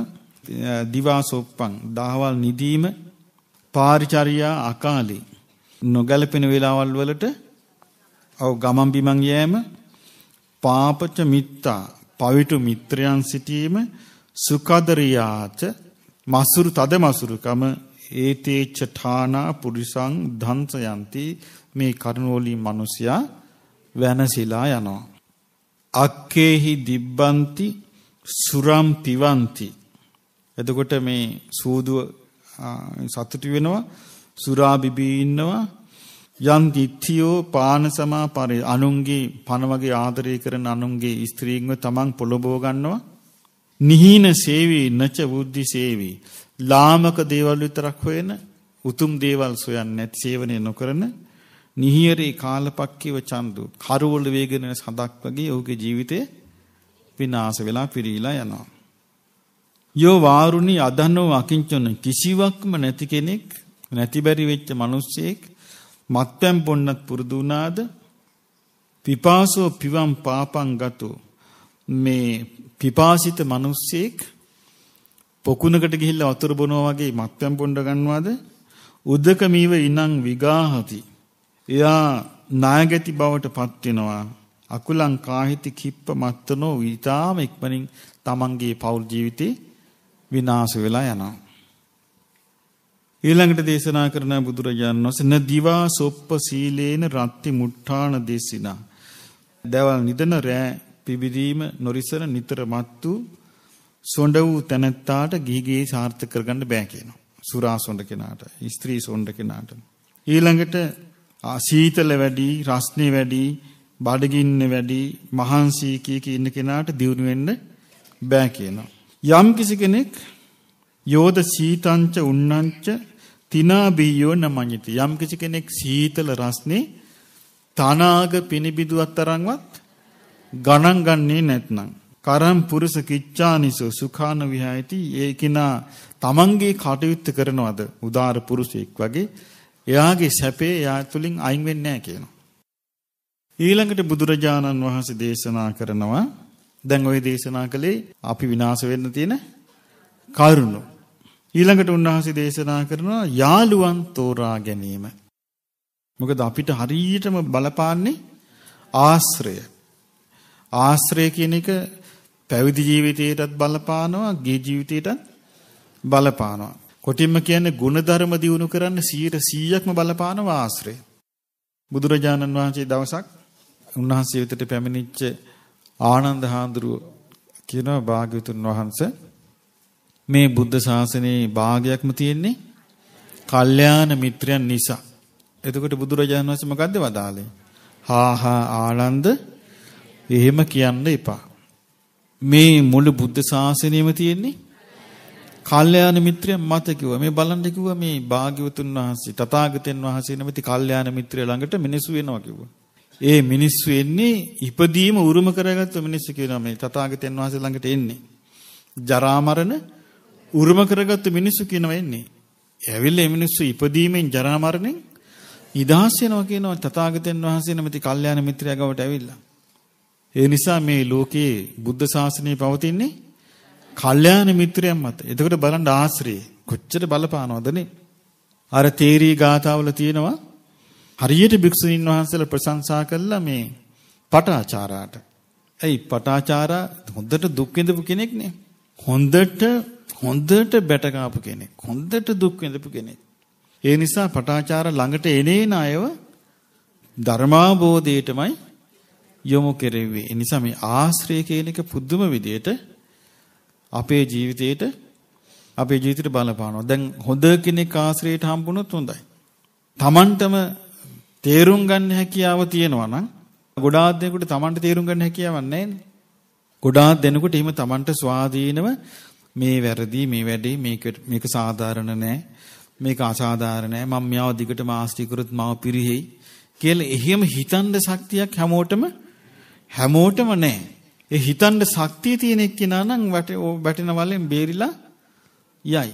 දිවා සොප්පන් දහවල් නිදීම පාරිචර්යා අකාලේ නොගැලපෙන වෙලාවල් වලට අව ගමන් බිමන් යෑම පාපච මිත්තා පවිතු මිත්‍රයන් සිටීම සුකදරියාච මසුරු තද මසුරුකම ඒතේච්ච ඨානා පුරිසං ධන්සයන්ති මේ කරුණෝලි මිනිසයා වෙනසිලා යනවා. අක්කේහි දිබ්බන්ති සුරම් පිවන්ති. එතකොට මේ සූදුව සතුටු වෙනවා සුරා බිබී ඉන්නවා යන් දිත්‍යෝ පාන සමාපරි අනුන්ගේ පන වගේ ආදරය කරන අනුන්ගේ ස්ත්‍රීන්ව තමන් පොළඹව ගන්නවා නිහීන සේවී නච බුද්ධි සේවී ලාමක දේවල් විතරක් හොයන උතුම් දේවල් සොයන්නේ නැති සේවනය නොකරන නිහියරේ කාලපක්කිව චන්දු කරවල වේගෙන සඳක් වගේ ඔහුගේ ජීවිතේ විනාශ වෙලා පිරීලා යනවා. යෝ වාරුණි අදනෝ අකින්චන කිසිවක්ම නැති කෙනෙක් නැති බැරි වෙච්ච මිනිස්සෙක් මත්පැම් බොන්නත් පුරුදු වුණාද පිපාසෝ පිවම් පාපං ගතෝ මේ පිපාසිත මිනිස්සෙක් පොකුණකට ගිහිල්ලා වතුර බොනවා වගේ මත්පැම් බොන්න ගන්නවාද උදක මීව ඉනං විගාහති එයා නායගති බවට පත් වෙනවා අකුලං කාහිති කිප්ප මත්තනෝ ඊටාම ඉක්මනින් තමන්ගේ පෞල් ජීවිතේ විනාශ වෙලා යනවා ඊළඟට දේශනා කරන බුදුරජාණන් වහන්සේ න දිවා සොප්ප සීලේන රත්ති මුට්ටාන දේශිනා දවල් නිදන රෑ පිබිදීම නොරිසන නිතර මත්තු සොඬ වූ තැනැත්තාට ගිහිගේ සාර්ථක කරගන්න බෑ කියනවා සුරා සොඬ කෙනාට ස්ත්‍රී සොඬ කෙනාට ඊළඟට සීතල වැඩි, රස්නේ වැඩි, බඩගින්න වැඩි, මහන්සි කීක ඉන්න කෙනාට දියුණු වෙන්න බෑ කියනවා. යම් කිසි කෙනෙක් යෝධ සීතංච උන්නංච තිනා බියෝ නමඤ්ඤති. යම් කිසි කෙනෙක් සීතල රස්නේ තනාග පිනිබිදුවක් තරම්වත් ගණන් ගන්නේ නැත්නම් කරම් පුරුෂ කිච්ඡානිසෝ සුඛාන විහායති ඒකිනා තමන්ගේ කටයුත්ත කරනවද උදාර පුරුෂයෙක් වගේ එයාගේ සැපේ එයා තුලින් අයින් වෙන්නේ නැහැ කියනවා. ඊළඟට බුදුරජාණන් වහන්සේ දේශනා කරනවා දැන් ওই දේශනා කළේ අපි විනාශ වෙන්න තියෙන කරුණු. ඊළඟට උන්වහන්සේ දේශනා කරනවා යාළුවන් තෝරා ගැනීම. මොකද අපිට හරියටම බලපාන්නේ ආශ්‍රය. ආශ්‍රය කියන එක පැවිදි ජීවිතයටත් බලපානවා, ගේ ජීවිතයටත් බලපානවා. කොටින්ම කියන්නේ ಗುಣධර්ම දියුණු කරන්න 100%ක්ම බලපානවා ආශ්‍රය. බුදුරජාණන් වහන්සේ දවසක් උන්වහන්සේ වෙතට පැමිණිච්ච ආනන්ද හාමුදුරුව කියනවා භාග්‍යවතුන් වහන්සේ මේ බුද්ධ ශාසනයේ භාගයක්ම තියෙන්නේ කල්යාණ මිත්‍රයන් නිසා. එතකොට බුදුරජාණන් වහන්සේ මොකද්ද වදාළේ? හා හා ආනන්ද එහෙම කියන්න එපා. මේ මුළු බුද්ධ ශාසනයම තියෙන්නේ කල්යාණ මිත්‍රයන් මත කිව්වා මේ බලන්න කිව්වා මේ භාග්‍යවතුන් වහන්සේ තථාගතයන් වහන්සේ නැමැති කල්යාණ මිත්‍රය ළඟට මිනිස්සු එනවා කිව්වා. ඒ මිනිස්සු එන්නේ ඉපදීම උරුම කරගත්තු මිනිස්සු කියනවා මේ තථාගතයන් වහන්සේ ළඟට එන්නේ. ජරා මරණ උරුම කරගත්තු මිනිස්සු කියනවා එන්නේ. ඇවිල්ලා මේ මිනිස්සු ඉපදීමෙන් ජරා මරණයෙන් නිදහස් වෙනවා කියනවා තථාගතයන් වහන්සේ නැමැති කල්යාණ මිත්‍රයා ගාවට ඇවිල්ලා. ඒ නිසා මේ ලෝකයේ බුද්ධ ශාසනය පවතින්නේ කල්යාණ මිත්‍රයන් මත. එතකොට බලන්න ආශ්‍රේ කොච්චර බලපානවදනේ. අර තේරී ගාතාවල තියෙනවා හරියට භික්ෂුණීන් වහන්සේලා ප්‍රශංසා කළා මේ පටාචාරාට. ඇයි පටාචාරා හොඳට දුක් විඳපු කෙනෙක් නේ. හොඳට හොඳට බැටකාපු කෙනෙක්. හොඳට දුක් විඳපු කෙනෙක්. ඒ නිසා පටාචාර ළඟට එනේන අයව ධර්මාබෝධයටමයි යොමු කෙරෙව්වේ. ඒ නිසා මේ ආශ්‍රය කියන එක පුදුම විදියට අපේ ජීවිතේට අපේ ජීවිතේට බලපානවා. දැන් හොඳ කෙනෙක් ආශ්‍රයයට හම්බුනොත් හොඳයි. Tamanටම තේරුම් ගන්න හැකියාව තියෙනවා නම් ගොඩාක් දෙනෙකුට Tamanට තේරුම් ගන්න හැකියාවක් නැහැ නේ. ගොඩාක් දෙනෙකුට එහෙම Tamanට ස්වාධීනව මේ වැරදි මේ වැඩේ මේක මේක සාධාරණ නෑ මේක අසාධාරණ නෑ මම මෙයාව දිගටම ආශ්‍රය කරොත් මාව පිරිහෙයි කියලා එහෙම හිතන්න ශක්තියක් හැමෝටම හැමෝටම නැහැ. ඒ හිතන්න ශක්තිය තියෙන එක්කෙනා නම් වැටෙන වලින් බේරිලා යයි.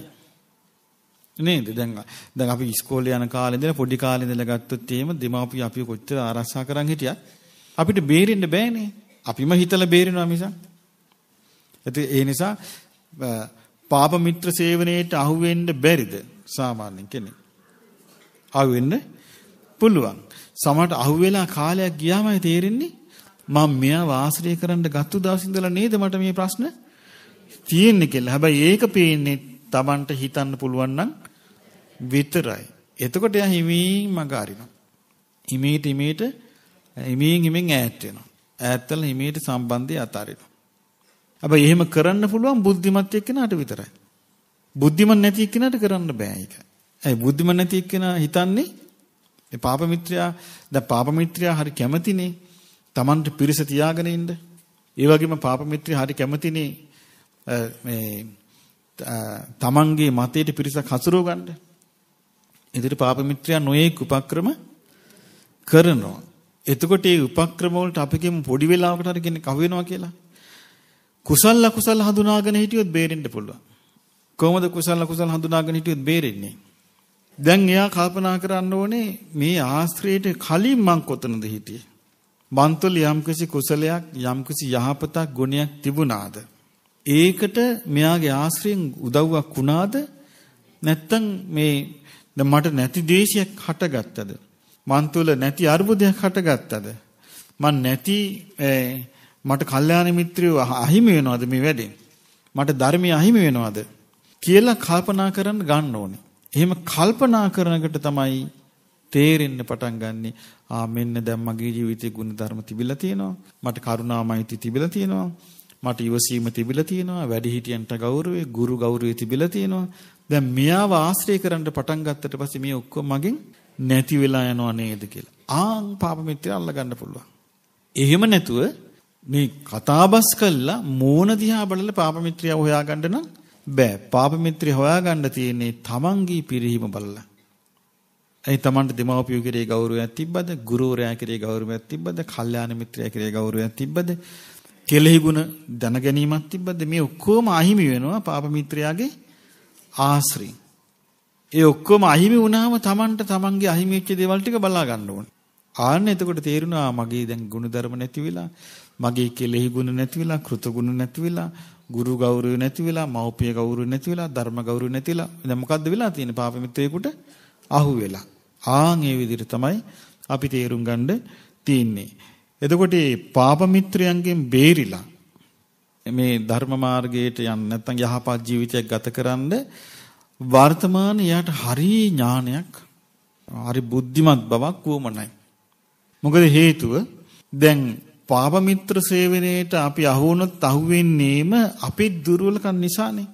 නේද? දැන් දැන් අපි ඉස්කෝලේ යන කාලේ ඉඳලා පොඩි කාලේ ඉඳලා ගත්තොත් එහෙම දෙමාපිය අපි කොච්චර ආරක්ෂා කරන් හිටියත් අපිට බේරෙන්න බෑනේ. අපිම හිතලා බේරෙනවා මිසක්. ඒ නිසා පාප මිත්‍ර සේවනයේට අහු වෙන්න බැරිද සාමාන්‍ය කෙනෙක්? අහු වෙන්න පුළුවන්. සමහරට අහු වෙලා කාලයක් ගියාමයි තේරෙන්නේ මම මෙයා වාසය කරන්න ගත්තු දවස් ඉඳලා නේද මට මේ ප්‍රශ්න තියෙන්නේ කියලා. හැබැයි ඒක පේන්නේ Tamanට හිතන්න පුළුවන් නම් විතරයි. එතකොට එයා හිමින් මඟ අරිනවා. හිමීට හිමීට හිමින් හිමින් ඈත් වෙනවා. ඈත් වෙලා හිමීට සම්බන්ධය අතාරිනවා. හැබැයි එහෙම කරන්න පුළුවන් බුද්ධිමත් එක්කෙනාට විතරයි. බුද්ධිමත් නැති එක්කෙනාට කරන්න බෑ ඒක. ඒ බුද්ධිමත් නැති එක්කෙනා හිතන්නේ මේ පාප මිත්‍රයා දැන් පාප මිත්‍රයා හරි කැමතිනේ Tamanට පිරිස තියාගෙන ඉන්න. ඒ වගේම පාප මිත්‍රය හරි කැමතිනේ මේ තමන්ගේ මතයට පිරිසක් හසුරව ගන්න. ඉදිරි පාප මිත්‍රයන් නොයේක් උපක්‍රම කරනවා. එතකොට මේ උපක්‍රම වලට අපිකෙම පොඩි වෙලාවකට හරි කෙනෙක් අහු වෙනවා කියලා. කුසල් ලකුසල් හඳුනාගෙන හිටියොත් බේරෙන්න පුළුවන්. කොහොමද කුසල් ලකුසල් හඳුනාගෙන හිටියොත් බේරෙන්නේ? දැන් එයා කල්පනා කරන්න ඕනේ මේ ආශ්‍රයයට කලින් මං කොතනද හිටියේ? මන් තුළ යම්කිසි කුසලයක් යම්කිසි යහපතක් ගුණයක් තිබුණාද ඒකට මෙයාගේ ආශ්‍රයෙන් උදව්වක් වුණාද නැත්තම් මේ මට නැති දේශයක් හටගත්තද මන් තුළ නැති අර්බුදයක් හටගත්තද මන් නැති මට කල්යාණ මිත්‍රයෝ අහිමි වෙනවද මේ වැඩේ මට ධර්මයේ අහිමි වෙනවද කියලා කල්පනා කරන්න ගන්න ඕනේ එහෙම කල්පනා කරනකට තමයි තේරෙන්න පටන් ගන්නෙ ආ මෙන්න දැන් මගේ ජීවිතේ ගුණ ධර්ම තිබිලා තියෙනවා මට කරුණාමයිති තිබිලා තියෙනවා මට ඉවසීම තිබිලා තියෙනවා වැඩිහිටියන්ට ගෞරවය ගුරු ගෞරවය තිබිලා තියෙනවා දැන් මෙයාව ආශ්‍රය කරන්න පටන් ගත්තට පස්සේ මේ ඔක්කොම මගෙන් නැති වෙලා යනවා නේද කියලා ආන් පාප මිත්‍රය අල්ල ගන්න පුළුවන් එහෙම නැතුව මේ කතාබස් කළා මෝන දිහා බලලා පාප මිත්‍රය හොයාගන්න නම් බෑ පාප මිත්‍රය හොයාගන්න තියෙන්නේ තමන්ගේ පිරිහීම බලලා ඇයි Tamanට දෙමව්පිය කෙරේ ගෞරවයක් තිබ්බද? ගුරුවරයා කෙරේ ගෞරවයක් තිබ්බද? කල්යාණ මිත්‍රයා කෙරේ ගෞරවයක් තිබ්බද? කෙලෙහි ගුණ දැන ගැනීමක් තිබ්බද? මේ ඔක්කොම අහිමි වෙනවා පාප මිත්‍රයාගේ ආශ්‍රයෙන්. ඒ ඔක්කොම අහිමි වුණාම Tamanට Tamanගේ අහිමි වෙච්ච දේවල් ටික බලා ගන්න ඕනේ. ආන්න එතකොට තේරුණා මගේ දැන් ගුණධර්ම නැති වෙලා, මගේ කෙලෙහි ගුණ නැති වෙලා, කෘත ගුණ නැති වෙලා, ගුරු ගෞරවය නැති වෙලා, මව්පිය ගෞරවය නැති වෙලා, ධර්ම ගෞරවය නැතිලා. දැන් මොකද්ද වෙලා තියෙන්නේ? පාප මිත්‍රයෙකුට අහු වෙලා. ආන් ඒ විදිහට තමයි අපි තේරුම් ගන්න තියෙන්නේ. එතකොට මේ පාප මිත්‍රයන්ගෙන් බේරිලා මේ ධර්ම මාර්ගයට යන්න නැත්නම් යහපත් ජීවිතයක් ගතකරන වර්තමාන යාට හරි ඥානයක් හරි බුද්ධිමත් බවක් වුමනයි. මොකද හේතුව දැන් පාප මිත්‍ර සේවනයේට අපි අහුවනොත් අහුවෙන්නේම අපේ දුර්වලකම් නිසානේ.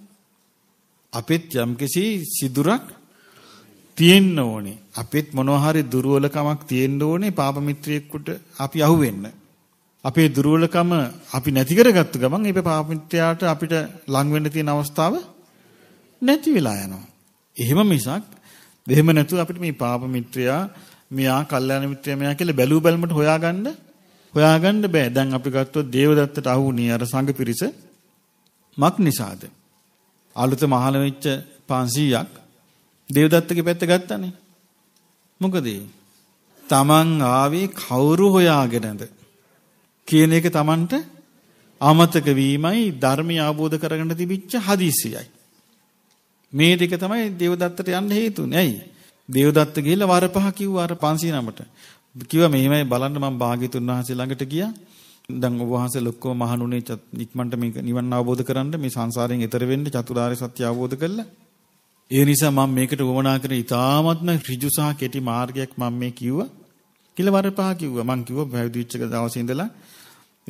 අපෙත් යම්කිසි සිදුරක් තියෙන්න ඕනේ. අපිත් මොනවා හරි දුර්වලකමක් තියෙන්න ඕනේ පාප මිත්‍රයෙකුට අපි අහුවෙන්න. අපේ දුර්වලකම අපි නැති කරගත්ත ගමන් ඒ පාප මිත්‍රයාට අපිට ලං වෙන්න තියෙන අවස්ථාව නැති වෙලා යනවා. එහෙම මිසක් දෙහෙම නැතුව අපිට මේ පාප මිත්‍රයා මෙයා කල්යාණ මිත්‍රයා මෙයා කියලා බැලූ බැලමට හොයාගන්න හොයාගන්න බෑ. දැන් අපි ගත්තොත් දේවදත්තට අහුුණේ අර සංඝ පිරිස මක් නිසාද? අලුත මහල වෙච්ච 500ක් දේවදත්තගේ පැත්ත ගත්තානේ. මොකද තමන් ආවේ කවුරු හොයාගෙනද කියන එක තමන්ට අමතක වීමයි ධර්මය අවබෝධ කරගන්න තිබිච්ච හදිසියයි. මේ දෙක තමයි දේවදත්තට යන්න හේතු. නැයි දේවදත්ත ගිහිල්ලා වර පහ කිව්වා අර 509ට. කිව්වා මෙහෙමයි බලන්න මම භාග්‍යතුන් වහන්සේ ළඟට ගියා. දැන් ඔබ වහන්සේ ලොක්කම මහණුනේ ඉක්මනට මේක නිවන් අවබෝධ කරන්න මේ සංසාරයෙන් එතර වෙන්න චතුරාර්ය සත්‍ය අවබෝධ කළා. ඒ නිසා මම මේකට වමනා කරේ ඉතාමත්ම ඍජු සහ කෙටි මාර්ගයක් මම මේ කිව්වා. කියලා වර පහ කිව්වා. මම කිව්වා පැවිදි වෙච්ච දවසේ ඉඳලා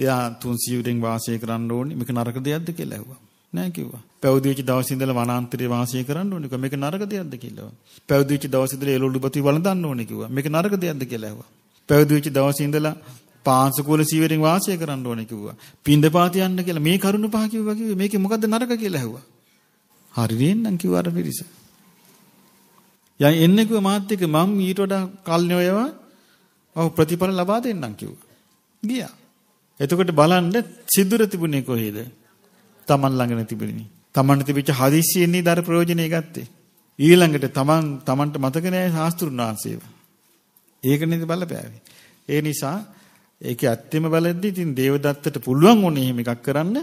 එයා 300 දෙන් වාසය කරන්න ඕනේ. මේක නරක දෙයක්ද කියලා ඇහුවා. නෑ කිව්වා. පැවිදි වෙච්ච දවසේ ඉඳලා වනාන්තරයේ වාසය කරන්න ඕනේ කිව්වා. මේක නරක දෙයක්ද කියලා ඇහුවා. පැවිදි වෙච්ච දවසේ ඉඳලා එළවලුපති වළඳන්න ඕනේ කිව්වා. මේක නරක දෙයක්ද කියලා ඇහුවා. පැවිදි වෙච්ච දවසේ ඉඳලා පාංශකූල සීවරෙන් වාසය කරන්න ඕනේ කිව්වා. පින්දපාත යන්න කියලා මේ කරුණ පහ කිව්වා කිව්වේ. මේකේ මොකද්ද නරක කියලා ඇහුවා. හරියෙන් නම් කිව්ව අර පිරිස. යන් එන්නේ කිව්ව මාත් එක්ක මම ඊට වඩා කල්නෝයව ඔව් ප්‍රතිඵල ලබා දෙන්නම් කිව්වා. ගියා. එතකොට බලන්න සිදුර තිබුණේ කොහේද? Taman ළඟන තිබුණේ. Tamanට තිබිච්ච හදිස්සියෙන්නේ දර ප්‍රයෝජනෙ ගත්තේ. ඊළඟට Taman Tamanට මතක නෑ ශාස්ත්‍රුන් වහන්සේව. ඒක නේද බලපෑවේ. ඒ නිසා ඒක ඇත්තෙම බලද්දි ඉතින් දේවදත්තට පුළුවන් වුණේ එහෙම එකක් කරන්න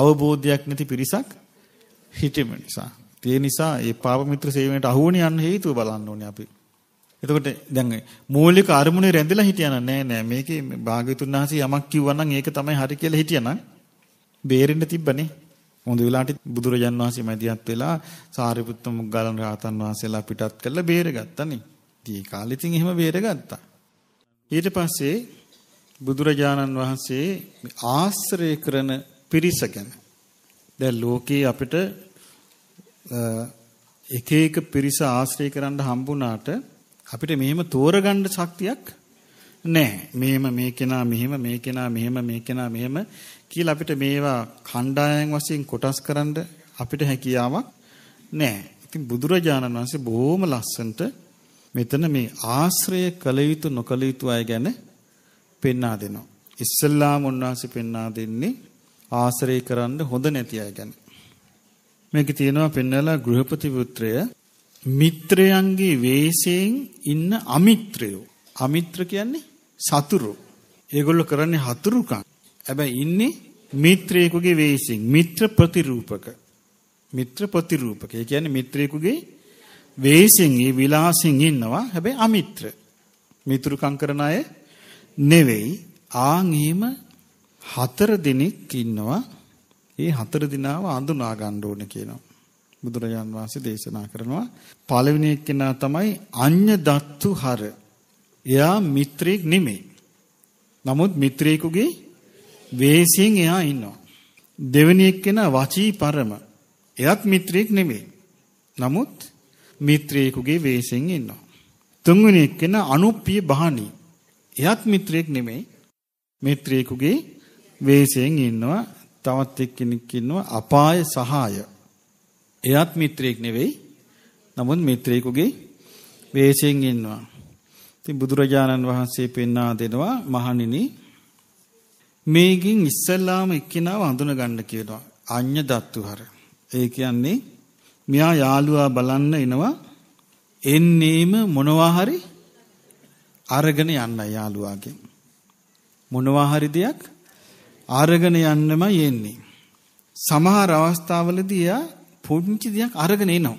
අවබෝධයක් නැති පිරිසක් හිතෙම නිසා. ඒ නිසා ඒ පාප මිත්‍ර සේවනයට අහුවන යන්න හේතුව බලන්න ඕනේ අපි. එතකොට දැන් මූලික අරමුණේ රැඳිලා හිටියනම් නෑ නෑ මේකේ භාග්‍යතුන් වහන්සේ යමක් කිව්වනම් ඒක තමයි හරි කියලා හිටියනම් බේරෙන්න තිබ්බනේ. හොඳ වෙලාවට බුදුරජාන් වහන්සේ මැදිහත් වෙලා සාරිපුත්ත මුග්ගලන් රහතන් වහන්සේලා පිටත් කරලා බේරගත්තනේ. ඉතින් ඒ කාලෙ ඉතින් එහෙම බේරගත්තා. ඊට පස්සේ බුදුරජාණන් වහන්සේ ආශ්‍රය කරන පිරිස ගැන දැන් ලෝකේ අපිට එක එක පිරිස ආශ්‍රය කරන්න හම්බුණාට අපිට මෙහෙම තෝරගන්න ශක්තියක් නැහැ. මෙහෙම මේ කෙනා මෙහෙම මේ කෙනා මෙහෙම මේ කෙනා මෙහෙම කියලා අපිට මේවා කණ්ඩායම් වශයෙන් කොටස් කරන්න අපිට හැකියාවක් නැහැ. ඉතින් බුදුරජාණන් වහන්සේ බොහොම ලස්සනට මෙතන මේ ආශ්‍රය කළ යුතු නොකළ යුතු අය ගැන පෙන්වා දෙනවා. ඉස්සල්ලාම උන්වහන්සේ පෙන්වා දෙන්නේ ආශ්‍රය කරන්න හොඳ නැති අය ගැන. මේකේ තියෙනවා පෙන්වලා ගෘහපති පුත්‍රය මිත්‍රයන්ගේ වෙස්යෙන් ඉන්න අමිත්‍රයෝ. අමිත්‍ර කියන්නේ සතුරු. ඒගොල්ලෝ කරන්නේ හතුරුකම්. හැබැයි ඉන්නේ මිත්‍රයෙකුගේ වෙස්යෙන් මිත්‍ර ප්‍රතිරූපක. මිත්‍ර ප්‍රතිරූපක. ඒ කියන්නේ මිත්‍රයෙකුගේ වෙස්යෙන් ඒ විලාසෙන් ඉන්නවා. හැබැයි අමිත්‍ර. මිතුරුකම් කරන අය නෙවෙයි. ආන් එහෙම හතර දෙනෙක් ඉන්නවා ඒ හතර දිනාව අඳුනා ගන්න ඕනේ කියනවා. බුදුරජාන් වහන්සේ දේශනා කරනවා පළවෙනි එක්කෙනා තමයි අඤ්ඤ දත්තු හර. එයා මිත්‍රෙක් නෙමෙයි. නමුත් මිත්‍රයෙකුගේ වේසියෙන් එයා ඉන්නවා. දෙවෙනි එක්කෙනා වචී පරම. එයාත් මිත්‍රයෙක් නෙමෙයි. නමුත් මිත්‍රයෙකුගේ වේසියෙන් ඉන්නවා. තුන්වෙනි එක්කෙනා අනුප්පිය බහණී. එයාත් මිත්‍රයෙක් නෙමෙයි. මිත්‍රයෙකුගේ වේසියෙන් ඉන්නවා. තවත් එක්කෙනෙක් ඉන්නවා අපාය සහාය. එයාත් මිත්‍රයෙක් නෙවෙයි. නමුත් මිත්‍රයෙකුගේ වේශයෙන් ඉන්නවා. ඉතින් බුදුරජාණන් වහන්සේ පෙන්වා දෙනවා මහණෙනි මේකින් ඉස්සල්ලාම එක්කෙනාව හඳුනගන්න කියනවා. අඤ්ඤ දත්තුහර. ඒ කියන්නේ මෙයා යාළුවා බලන්න එනවා එන්නේම මොනවා හරි අරගෙන යන්න යාළුවාගෙන් මොනවා හරි දෙයක් අරගෙන යන්නමයි එන්නේ. සමහර අවස්ථාවලදී එයා පුංචි දෙයක් අරගෙන එනවා.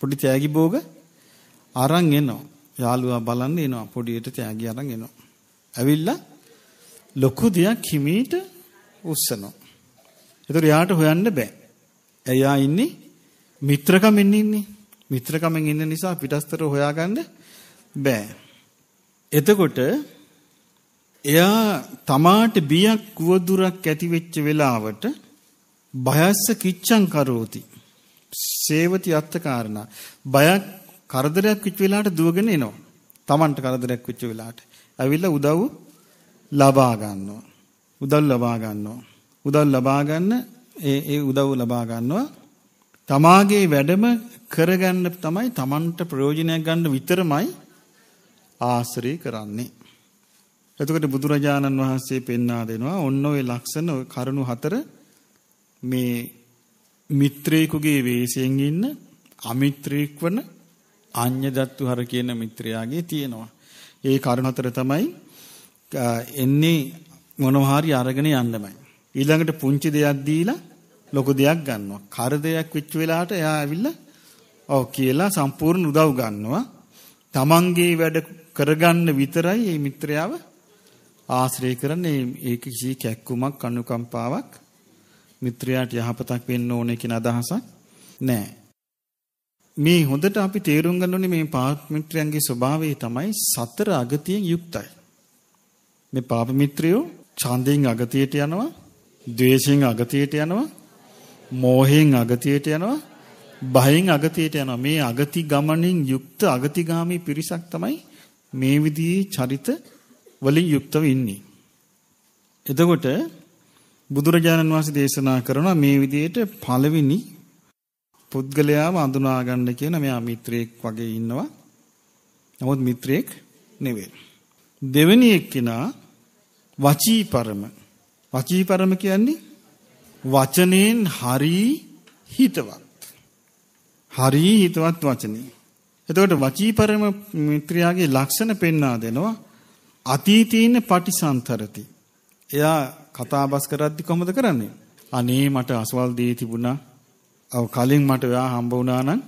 පොඩි තෑගි භෝග අරන් එනවා. යාළුවා බලන්න එනවා. පොඩියට තෑගි අරන් එනවා. ඇවිල්ලා ලොකු දෙයක් හිමීට උස්සනවා. ඒතර යාට හොයන්න බෑ. එයා ඉන්නේ මිත්‍රකමෙන් ඉන්නේ. මිත්‍රකමෙන් ඉන්න නිසා පිටස්තර හොයාගන්න බෑ. එතකොට එයා තමාට බියක් කුවදුරක් ඇති වෙච්ච වෙලාවට බයස්ස කිච්ඡං කරෝති. සේවති අත්තකාරණා. බයක් කරදරයක් වෙච්ච වෙලාවට දුවගෙන එනවා. Tamanට කරදරයක් වෙච්ච වෙලාවට. ඇවිල්ලා උදව් ලබා ගන්නවා. උදව් ලබා ගන්නවා. උදව් ලබා ගන්න ඒ ඒ උදව් ලබා ගන්නවා. තමාගේ වැඩම කරගන්න තමයි Tamanට ප්‍රයෝජනයක් ගන්න විතරමයි ආශ්‍රය කරන්නේ. එතකොට බුදුරජාණන් වහන්සේ පෙන්වා දෙනවා ඔන්න ඔය ලක්ෂණ කරුණු හතර මේ මිත්‍රේකුගේ වේශයෙන් ඉන්න අමිත්‍රේක් වන අඤ්ඤදත්තු හර කියන මිත්‍රයාගේ තියෙනවා. ඒ කරුණ හතර තමයි එන්නේ මොනවා හරි අරගෙන යන්නමයි. ඊළඟට පුංචි දෙයක් දීලා ලොකු දෙයක් ගන්නවා. කර දෙයක් වෙච්ච වෙලාවට එයා ඇවිල්ලා ඔව් කියලා සම්පූර්ණ උදව් ගන්නවා. තමන්ගේ වැඩ කරගන්න විතරයි මේ මිත්‍රයාව ආශ්‍රය කරන ඒක කිසි කැක්කුමක් අනුකම්පාවක් මිත්‍රයාට යහපතක් වෙන්න ඕනේ කියන අදහසක් නැහැ. මේ හොඳට අපි තේරුම් ගන්න ඕනේ මේ පාප මිත්‍රයන්ගේ ස්වභාවය තමයි සතර අගතියෙන් යුක්තයි. මේ පාප මිත්‍රයෝ ඡන්දයෙන් අගතියට යනවා, ද්වේෂයෙන් අගතියට යනවා, මෝහයෙන් අගතියට යනවා, භයෙන් අගතියට යනවා. මේ අගති ගමනින් යුක්ත අගතිගාමී පිරිසක් තමයි මේ විදිහේ චරිත වලින් යුක්තව ඉන්නේ. එතකොට බුදුරජාණන් වහන්සේ දේශනා කරනවා මේ විදිහට පළවෙනි පුද්ගලයාම අඳුනා ගන්න කියන මෙයා මිත්‍රයෙක් වගේ ඉන්නවා. නමුත් මිත්‍රයෙක් නෙවෙයි. දෙවෙනි එක්කිනා වචීපරම. වචීපරම කියන්නේ වචනෙන් හරි හිතවත්. හරි හිතවත් වචනේ. එතකොට වචීපරම මිත්‍රයාගේ ලක්ෂණ පෙන්වා දෙනවා. අතීතේ ඉන්න පටිසන්තරති. එයා කතාබස් කරද්දි කොහොමද කරන්නේ? අනේ මට අසවල් දී තිබුණා. අව කලින් මට ඔයා හම්බ වුණා නම්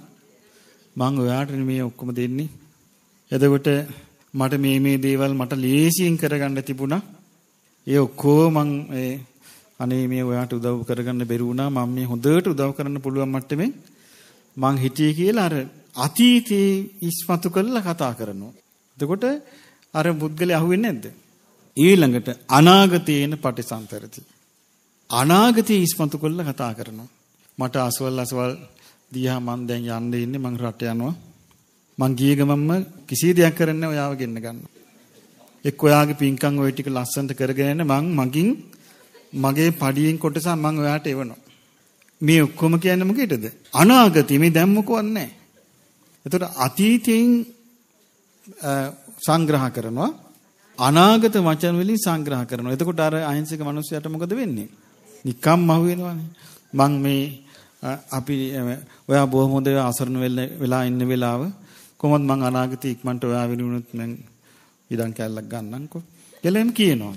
මම ඔයාට මේ ඔක්කොම දෙන්නේ. එතකොට මට මේ මේ දේවල් මට ලේසියෙන් කරගන්න තිබුණා. ඒ ඔක්කොම මං අනේ මේ ඔයාට උදව් කරගන්න බැරි වුණා. මම මේ හොඳට උදව් කරන්න පුළුවන් මට්ටමින් මං හිටියේ කියලා අර අතීතේ ඉස්මතු කරලා කතා කරනවා. එතකොට අර පුද්ගලයා අහුවෙන්නේ නැද්ද? ඊළඟට අනාගතයේන පටිසන්තරති. අනාගතයේ ඉස්මතු කරලා කතා කරනවා. මට අසවල් අසවල් දිහා මං දැන් යන්න ඉන්නේ මං රට යනවා. මං ගිය ගමන්ම කිසි දෙයක් කරන්නේ නැහැ ඔයාව ගෙන්න ගන්න. එක්ක ඔයාගේ පින්කම් ওই ටික ලස්සනට කරගෙන මං මගින් මගේ පඩියෙන් කොටස මං ඔයාට එවනවා. මේ ඔක්කොම කියන්නේ මොකේද? අනාගතය මේ දැන් මොකවත් නැහැ. එතකොට අතීතයෙන් සංග්‍රහ කරනවා අනාගත වචන වලින් සංග්‍රහ කරනවා. එතකොට අර අහිංසක මිනිස්සයාට මොකද වෙන්නේ? නිකම්ම අහු වෙනවානේ. මං මේ අපි ඔයා බොහොම හොඳ අසරණ වෙලා ඉන්න වෙලාව කොහොමද මං අනාගත ඉක්මනට ඔයා වෙනුනොත් මං ඉදන් කැල්ලක් ගන්නම්කෝ. කියලා එම් කියනවා.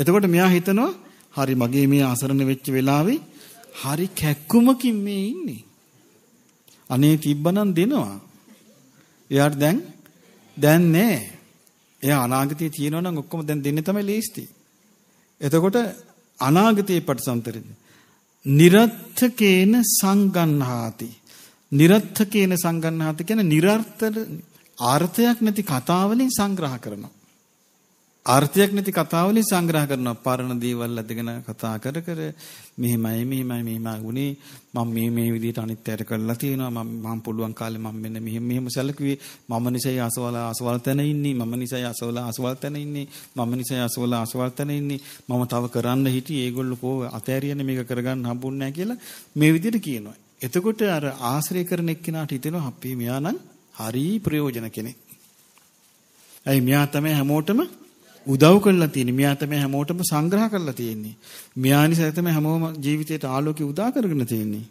එතකොට මෙයා හිතනවා හරි මගේ මේ අසරණ වෙච්ච වෙලාවේ හරි කැක්කුමකින් මේ ඉන්නේ. අනේ තිබ්බනම් දෙනවා. එයාට දැන් දැන් නෑ. එයා අනාගතයේ තියෙනවා නම් ඔක්කොම දැන් දෙන්නේ තමයි ලේස්ති. එතකොට අනාගතයේ පටිසන්තරින්ද. නිරත්තකේන සංගන්හාති. නිරත්තකේන සංගන්හාති කියන්නේ නිර්ර්ථ ආර්ථයක් නැති කතාවලින් සංග්‍රහ කරනවා. අර්ථයක් නැති කතාවලින් සංග්‍රහ කරනවා පරණ දේවල් අදගෙන කතා කර කර මෙහෙමයි මෙහෙමයි මෙහෙම වුණේ මම මේ මේ විදිහට අනිත් අයට කරලා තියෙනවා මම මම පුළුවන් කාලේ මම මෙන්න මෙහෙම මෙහෙම සැලකුවේ මම නිසයි අසවල අසවල තැන ඉන්නේ මම නිසයි අසවල අසවල තැන ඉන්නේ මම නිසයි අසවල අසවල තැන ඉන්නේ මම තව කරන්න හිටියේ ඒගොල්ලෝ කෝ අතෑරියනේ මේක කරගන්න හම්බුන්නේ නැහැ කියලා මේ විදිහට කියනවා එතකොට අර ආශ්‍රය කරන එක්කෙනාට හිතෙනවා අපි මෙයා නම් හරි ප්‍රයෝජන කෙනෙක් ඇයි මෙයා තමයි හැමෝටම උදව් කරලා තියෙන්නේ. මෙයා තමයි හැමෝටම සංග්‍රහ කරලා තියෙන්නේ. මෙයා නිසා තමයි හැමෝම ජීවිතේට ආලෝකේ උදා කරගෙන තියෙන්නේ.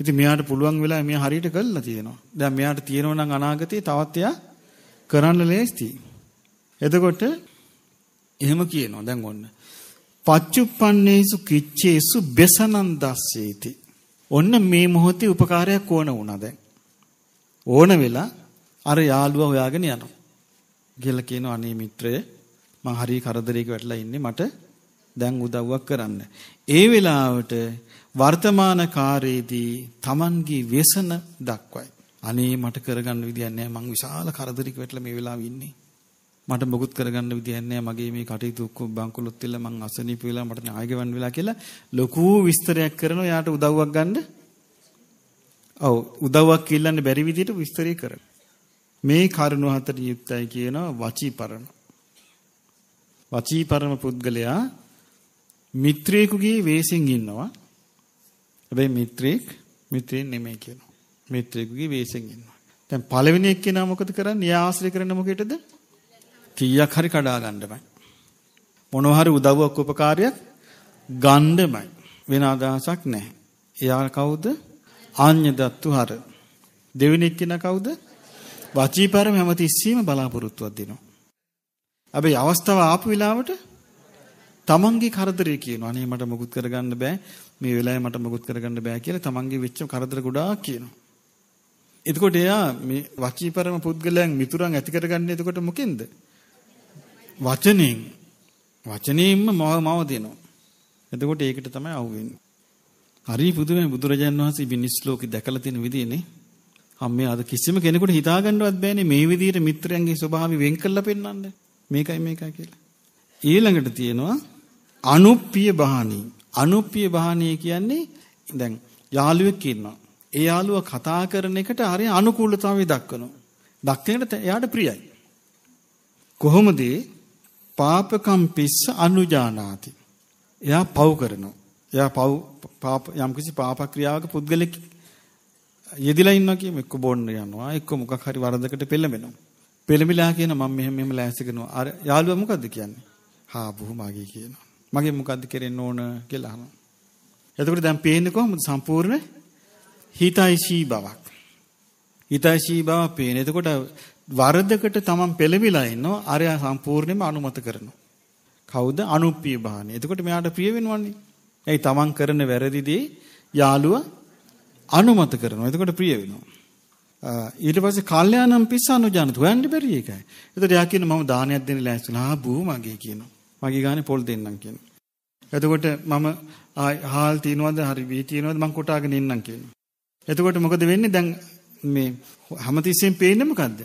ඉතින් මෙයාට පුළුවන් වෙලාවෙ මෙයා හරියට කරලා තියෙනවා. දැන් මෙයාට තියෙනවා නම් අනාගතේ තවත් එයා කරන්න ලේස්ති. එතකොට එහෙම කියනවා දැන් ඔන්න. පච්චුප්පන්නේසු කිච්චේසු බෙසනන්දස්සේති. ඔන්න මේ මොහොතේ උපකාරයක් ඕන වුණා දැන්. ඕන වෙලා අර යාළුවා හොයාගෙන යනවා. කියලා කියනවා අනේ මිත්‍රය මං හරිය කරදරයක වැටලා ඉන්නේ මට දැන් උදව්වක් කරන්න. ඒ වෙලාවට වර්තමාන කාර්යයේදී Tamanගේ ව්‍යසන දක්වයි. අනේ මට කරගන්න විදියක් නැහැ මං විශාල කරදරයක වැටලා මේ වෙලාවේ ඉන්නේ. මට මොකුත් කරගන්න විදියක් නැහැ මගේ මේ කටයුතු ඔක්කොම බංකොලොත් වෙලා මං අසනීප වෙලා මට ණය ගෙවන්න වෙලා කියලා ලොකු විස්තරයක් කරනවා යාට උදව්වක් ගන්න. ඔව් උදව්වක් කිල්ලන්න බැරි විදියට විස්තරය කරනවා. මේ කරුණ හතර යුක්තයි කියනවා වචීපරණ. වචී පරම පුද්ගලයා මිත්‍රයෙකුගේ වෙස්යෙන් ඉන්නවා. හැබැයි මිත්‍රෙක් මිත්‍රේ නෙමෙයි කියනවා. මිත්‍රයෙකුගේ වෙස්යෙන් ඉන්නවා. දැන් පළවෙනි එක්කෙනා මොකද කරන්නේ? එයා ආශ්‍රය කරන මොකේද? කීයක් හරි කඩා ගන්නමයි. මොනවා හරි උදව්වක් උපකාරයක් ගන්නමයි. වෙන අදහසක් නැහැ. එයා කවුද? ආඤ්‍ය දත්තු හර. දෙවෙනි එක්කෙනා කවුද? වචීපරම හැමතිස්සෙම බලාපොරොත්තුවක් දෙනවා. හැබැයි අවස්ථාව ආපු වෙලාවට තමන්ගේ කරදරේ කියනවා. අනේ මට මොකුත් කරගන්න බෑ. මේ වෙලාවේ මට මොකුත් කරගන්න බෑ කියලා තමන්ගේ වෙච්ච කරදර ගොඩාක් කියනවා. එතකොට එයා මේ වචීපරම පුද්ගලයන් මිතුරන් ඇති කරගන්නේ එතකොට මොකෙන්ද? වචනෙන්. වචනෙන්ම මව මව දෙනවා. එතකොට ඒකට තමයි අහුවෙන්නේ. හරි පුදුමයි බුදුරජාන් වහන්සේ බිනිස් ලෝකේ දැකලා තියෙන විදිහනේ. අම්මේ අද කිසිම කෙනෙකුට හිතාගන්නවත් බෑනේ මේ විදිහට මිත්‍රයන්ගේ ස්වභාවය වෙන් කරලා පෙන්වන්නේ. මේකයි මේකයි කියලා. ඊළඟට තියෙනවා අනුප්පිය බහානී. අනුප්පිය බහානී කියන්නේ දැන් යාළුවෙක් ඉන්නවා. ඒ යාළුවා කතා කරන එකට හරිය අනුකූලතාවය දක්වනවා. දක්වනකට එයාට ප්‍රියයි. කොහොමද පාපකම් පිස්ස අනුජානාති. එයා පව් කරනවා. එයා පව් පාප යම්කිසි පාප ක්‍රියාවක පුද්ගලෙක් යෙදිලා ඉන්නවා කියන්නේ එක්ක බොන්න යනවා එක්ක මොකක් හරි වරදකට පෙළඹෙනවා. පෙළඹිලා කියන මම මෙහෙම මෙහෙම ලෑස්ති කරනවා. අර යාළුවා මොකද්ද කියන්නේ? හා බොහොම මගේ කියනවා. මගේ මොකද්ද කරෙන්න ඕන කියලා අහනවා. එතකොට දැන් පේන්නේ කොහොමද සම්පූර්ණ හිතයිෂී බවක්. හිතයිෂී බව පේන. එතකොට වරදකට තමන් පෙළඹිලා ඉන්නවා. අරයා සම්පූර්ණයෙන්ම අනුමත කරනවා. කවුද? අනුප්පිය බහනේ. එතකොට මෙයාට ප්‍රිය වෙනවන්නේ. එයි තමන් කරන වැරදි දේ යාළුවා අනුමත කරනවා. එතකොට ප්‍රිය වෙනවා. ඊට පස්සේ කල්යාණම් පිස්ස අනුජානත හොයන්න බැරි එකයි. එතකොට එයා කියන මම දානයක් දෙන්න ලෑස්තිලා ආ බූ මගේ කියනවා. මගේ ගානේ පොල් දෙන්නම් කියනවා. එතකොට මම හාල් තියනවද හරි වී තියනවද මං කොටාගෙන ඉන්නම් කියනවා. එතකොට මොකද වෙන්නේ දැන් මේ හැමතිස්සෙම පේන්නේ මොකද්ද?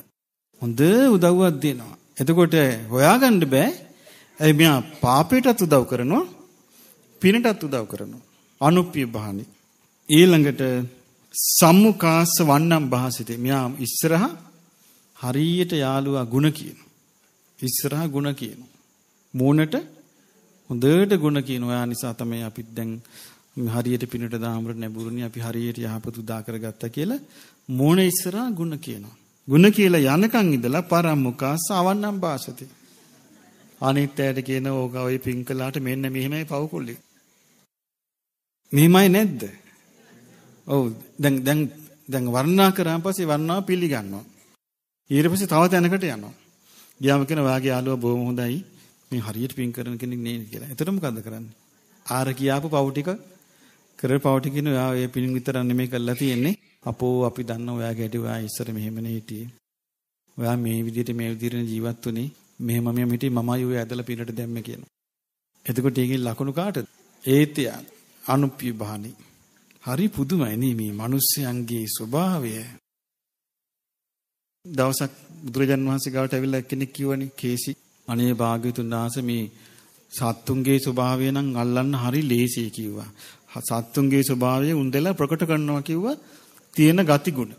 හොඳ උදව්වක් දෙනවා. එතකොට හොයාගන්න බෑ. ඇයි මෙයා පාපයටත් උදව් කරනවා පිනටත් උදව් කරනවා. අනුප්පිය බහනේ. ඊළඟට සම්මුකාස්ස වන්නම් භාසිතේ. මෙයා ඉස්සරහා හරියට යාළුවා ಗುಣ කියනවා. ඉස්සරහා ಗುಣ කියනවා. මූණට හොඳට ಗುಣ කියන ඔයා නිසා තමයි අපි දැන් හරියට පිනට දාමර නැඹුරුනේ අපි හරියට යහපත උදා කරගත්තා කියලා මූණ ඉස්සරහා ಗುಣ කියනවා. ಗುಣ කියලා යනකම් ඉඳලා පරම්මුකාස්ස අවන්නම් භාසිතේ. අනිත්‍යයට කියන ඕක ওই පිංකලාට මෙන්න මෙහෙමයි පවකුල්ලි. මෙහෙමයි නැද්ද? ඔව් දැන් දැන් දැන් වර්ණනා කරාන් පස්සේ වර්ණාව පිළිගන්නවා. ඊට පස්සේ තව තැනකට යනවා. ගියාම කියන වාගේ යාළුවා බොහොම හොඳයි. මේ හරියට පින් කරන කෙනෙක් නේ කියලා. එතකොට මොකද කරන්නේ? ආර කියාපු පවු ටික කර පවු ටික කියන ඔයා ඒ පින් විතරක් නෙමෙයි කරලා තියෙන්නේ. අපෝ අපි දන්න ඔයාගේ ඇටි ඔයා ඉස්සර මෙහෙමනේ හිටියේ. ඔයා මේ විදිහට මේ විදිහට ජීවත් වුනේ. මෙහෙම මෙහෙම හිටියේ මමයි ඔය ඇදලා පිනට දැම්මේ කියනවා. එතකොට ඒකේ ලකුණු කාටද? ඒත්‍ය අනුප්‍යභානි හරි පුදුමයි නේ මේ මිනිස්යන්ගේ ස්වභාවය. දවසක් බුදුරජාන් වහන්සේ ගාවට ඇවිල්ලා කෙනෙක් කිව්වනේ කේසි අනේ භාග්‍යතුන් වහන්සේ මේ සත්තුන්ගේ ස්වභාවය නම් අල්ලන්න හරි ලේසියි කිව්වා. සත්තුන්ගේ ස්වභාවය උන්දලා ප්‍රකට කරනවා කිව්වා තියෙන ගතිගුණ.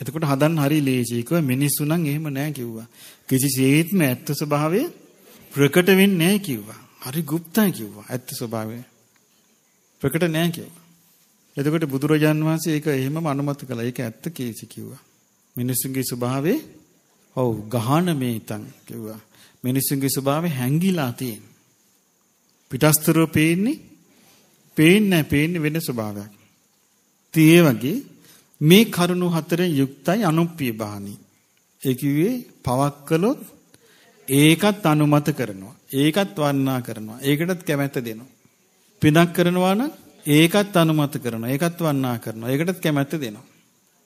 එතකොට හදන්න හරි ලේසියි කිව්වා මිනිස්සු නම් එහෙම නෑ කිව්වා. කිසිසේත්ම ඇත්ත ස්වභාවය ප්‍රකට වෙන්නේ නෑ කිව්වා. හරි গুপ্তයි කිව්වා ඇත්ත ස්වභාවය. ප්‍රකට නෑ කිව්වා. එතකොට බුදුරජාන් වහන්සේ ඒක එහෙමම අනුමත කළා. ඒක ඇත්ත කේසි කිව්වා. මිනිසුන්ගේ ස්වභාවය ඔව් ගහන මේතන් කිව්වා. මිනිසුන්ගේ ස්වභාවය හැංගිලා තියෙන. පිටස්තරෝ පේන්නේ පේන්නේ පේන්නේ වෙන ස්වභාවයක්. තේ වගේ මේ කරුණු හතරෙන් යුක්තයි අනුප්පිය බාණි. ඒ කිව්වේ පවක් කළොත් ඒකත් අනුමත කරනවා. ඒකත් වර්ණනා කරනවා. ඒකටත් කැමැත්ත දෙනවා. පිනක් කරනවා නම් ඒකත් අනුමත කරනවා. ඒකත් වන්නා කරනවා. ඒකටත් කැමැත්ත දෙනවා.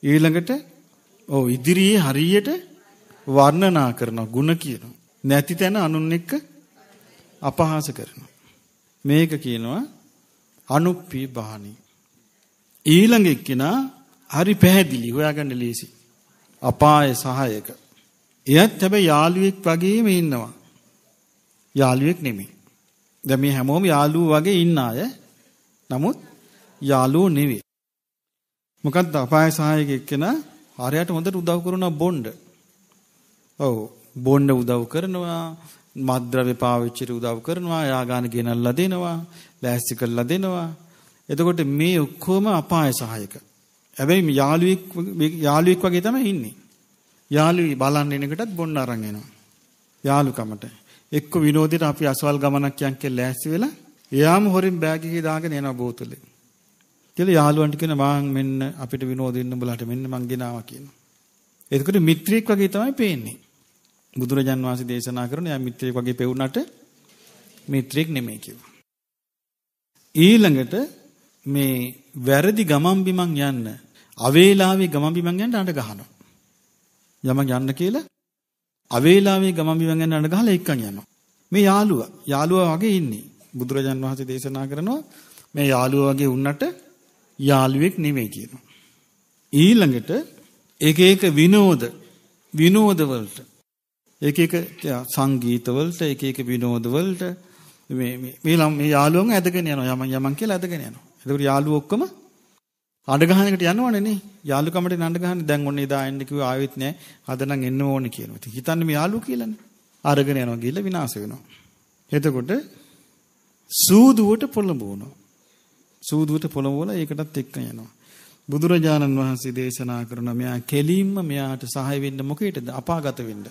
ඊළඟට ඔව් ඉදිරියේ හරියට වර්ණනා කරනවා, ಗುಣ කියනවා. නැති තැන අනුන් එක්ක අපහාස කරනවා. මේක කියනවා අනුප්පී බාණි. ඊළඟ එක්කෙනා හරි පැහැදිලි හොයාගන්න ලේසි. අපාය සහායක. එයත් හැබැයි යාළුවෙක් වගේම ඉන්නවා. යාළුවෙක් නෙමෙයි. දැන් මේ හැමෝම යාළුවෝ වගේ ඉන්න අය නමුත් යාළුවෝ නෙවෙයි. මොකද්ද අපාය සහායකයෙක් කෙනා හරයට හොඳට උදව් කරන බොණ්ඩ. ඔව් බොණ්ඩ උදව් කරනවා මත්ද්‍රව්‍ය පාවිච්චිට උදව් කරනවා යාගාන ගෙනල්ලා දෙනවා ලෑස්ති කරලා දෙනවා. එතකොට මේ ඔක්කොම අපාය සහායක. හැබැයි යාළුවෙක් යාළුවෙක් වගේ තමයි ඉන්නේ. යාළුවි බලන්න එන එකටත් බොන්න අරන් එනවා. යාළුකමට එක්ක විනෝදෙට අපි අසවල් ගමනක් යන්කේ ලෑස්ති වෙලා එයාම හොරින් බෑග් එකේ දාගෙන යනවා බෝතලේ. කියලා යාළුවන්ට කියන මං මෙන්න අපිට විනෝදින්න උඹලාට මෙන්න මං ගෙනාවා කියනවා. එතකොට මිත්‍රෙක් වගේ තමයි පේන්නේ. බුදුරජාන් වහන්සේ දේශනා කරන යා මිත්‍රෙක් වගේ පෙවුනට මිත්‍රෙක් නෙමෙයි කිව්වා. ඊළඟට මේ වැරදි ගමන් බිමන් යන්න අවේලාවේ ගමන් බිමන් යන්න අඬ ගහනවා. යමක් යන්න කියලා අවේලාවේ ගමන් බිමන් යන අඬ ගහලා එක්කන් යනවා. මේ යාළුවා යාළුවා වගේ ඉන්නේ. බුදුරජාන් වහන්සේ දේශනා කරනවා මේ යාළුවා වගේ වුණට යාළුවෙක් නෙමෙයි කියනවා. ඊළඟට ඒක ඒක විනෝද විනෝදවලට ඒක ඒක සංගීතවලට ඒක ඒක විනෝදවලට මේ මේ මේ යාළුවන්ව ඇදගෙන යනවා යමන් යමන් කියලා ඇදගෙන යනවා. ඒකට යාළුවෝ ඔක්කොම අඬ ගහන එකට යනවනේ නේ. යාළු කමට නඬ ගහන්නේ දැන් ඔන්න එදා එන්න කිව්ව ආවෙත් නෑ. අද නම් එන්න ඕනේ කියනවා. ඉතින් හිතන්නේ මේ යාළුවෝ කියලානේ. අරගෙන යනවා ගිහලා විනාශ වෙනවා. එතකොට සූදුවට පොළඹවනවා. සූදුවට පොළඹවලා ඒකටත් එක්ක යනවා. බුදුරජාණන් වහන්සේ දේශනා කරන මෙයා කෙලින්ම මෙයාට සහාය වෙන්න මොකේද? අපාගත වෙන්න.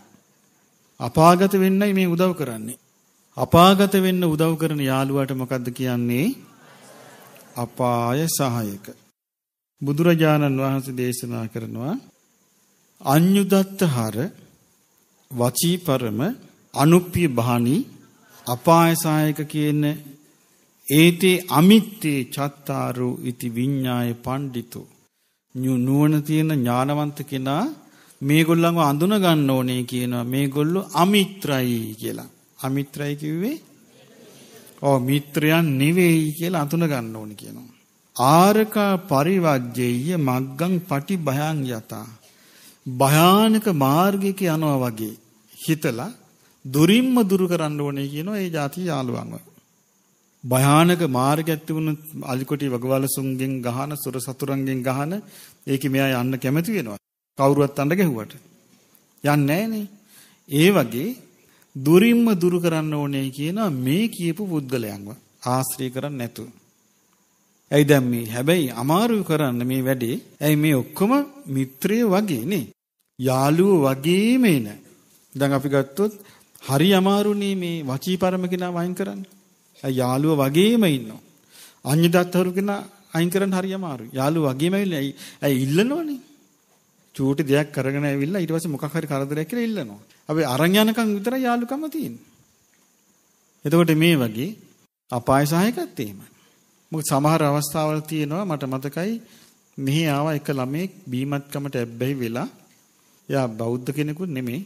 අපාගත වෙන්නයි මේ උදව් කරන්නේ. අපාගත වෙන්න උදව් කරන යාළුවාට මොකද්ද කියන්නේ? අපාය සහායක. බුදුරජාණන් වහන්සේ දේශනා කරනවා අඤ්ඤුදත්ත හර වචීපරම අනුප්පිය බහණී අපාය සායක කියන ඒතේ අමිත්තේ චත්තාරෝ ඉති විඤ්ඤාය පඬිතු නුවණ තියෙන ඥානවන්ත කෙනා මේගොල්ලන්ව අඳුන ගන්න ඕනේ කියනවා මේගොල්ලෝ අමිත්‍රයි කියලා. අමිත්‍රයි කිව්වේ ඔව් මිත්‍රයන් නෙවෙයි කියලා අඳුන ගන්න ඕනේ කියනවා. ආරකා පරිවජ්ජේය මග්ගං පටි භයං යතා. භයානක මාර්ගයක යනවා වගේ හිතලා දුරින්ම දුරු කරන්න ඕනේ කියනවා ඒ જાති යාළුවන්ව. භයානක මාර්ගයක් තිබුණු අලිකොටි වගවලසුන්ගෙන් ගහන සොර සතුරන්ගෙන් ගහන ඒකේ මෙයා යන්න කැමති වෙනවා. කවුරුවත් අඬ ගැහුවට. යන්නේ නැහනේ. ඒ වගේ දුරින්ම දුරු කරන්න ඕනේ කියනවා මේ කියපු පුද්ගලයන්ව ආශ්‍රය කරන්නේ නැතුව. ඇයි දැන් මේ හැබැයි අමාරු කරන්න මේ වැඩේ. ඇයි මේ ඔක්කොම මිත්‍රය වගේ නේ. යාළුවෝ වගේම එන. දැන් අපි ගත්තොත් හරි අමාරුනේ මේ වචී පරම කෙනා වයින් කරන්න. යාළුව වගේම ඉන්නවා. අඤ්ඤදත්තරු කෙනා අයින් කරන්න හරි අමාරුයි. යාළුව වගේම ඇවිල්ලා ඇයි ඉල්ලනවනේ. චූටි දෙයක් කරගෙන ඇවිල්ලා ඊට පස්සේ මොකක් හරි කරදරයක් කියලා ඉල්ලනවා. අපි අරන් යනකම් විතරයි යාළුකම තියෙන්නේ. එතකොට මේ වගේ අපාය සහායකත් එහෙමයි. මොකද සමහර අවස්ථාවල් තියෙනවා මට මතකයි මෙහි ආවා එක ළමෙක් බීමත්කමට ඇබ්බැහි වෙලා එයා බෞද්ධ කෙනෙකුත් නෙමෙයි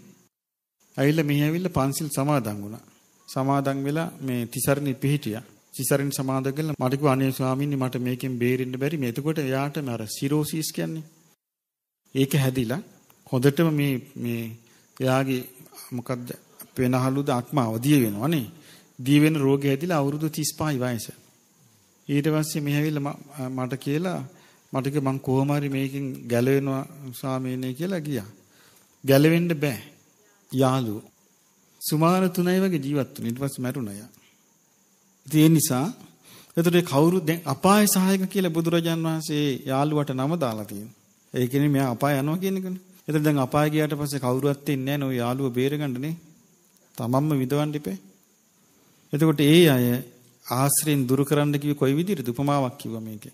ඇවිල්ලා මෙහි ඇවිල්ලා පන්සිල් සමාදන් වුණා. සමාදන් වෙලා මේ තිසරණි පිහිටියා. තිසරණි සමාදන් කළා මට කිව්වා අනේ ස්වාමීනි මට මේකෙන් බේරෙන්න බැරි. මේ එතකොට එයාට මේ අර සිරෝසිස් කියන්නේ ඒක හැදිලා හොඳටම මේ මේ එයාගේ මොකද්ද වෙනහලුද ආත්ම අවදිය වෙනවා නේ. දී වෙන රෝගය හැදිලා අවුරුදු 35යි වයස. ඊට පස්සේ මෙහි ඇවිල්ලා මට කියලා මට කිව්වා මං කොහොම හරි මේකෙන් ගැලවෙනවා ස්වාමීනි කියලා ගියා. ගැලවෙන්න බෑ. යාළුවෝ සුමාන 3යි වගේ ජීවත් වුණා. ඊට පස්සේ මැරුණා යා. ඉතින් ඒ නිසා එතකොට කවුරු දැන් අපාය සහායක කියලා බුදුරජාන් වහන්සේ යාළුවට නම දාලා තියෙනවා. ඒ කියන්නේ මෙයා අපාය යනවා කියන එකනේ. එතකොට දැන් අපාය ගියාට පස්සේ කවුරුවත් ඉන්නේ නැහැ නෝ යාළුව බේරගන්නනේ. තමන්ම විඳවන්න ඉපේ. එතකොට ඒ අය ආශ්‍රයෙන් දුරු කරන්න කිව්වේ කොයි විදිහටද උපමාවක් කිව්වා මේකේ.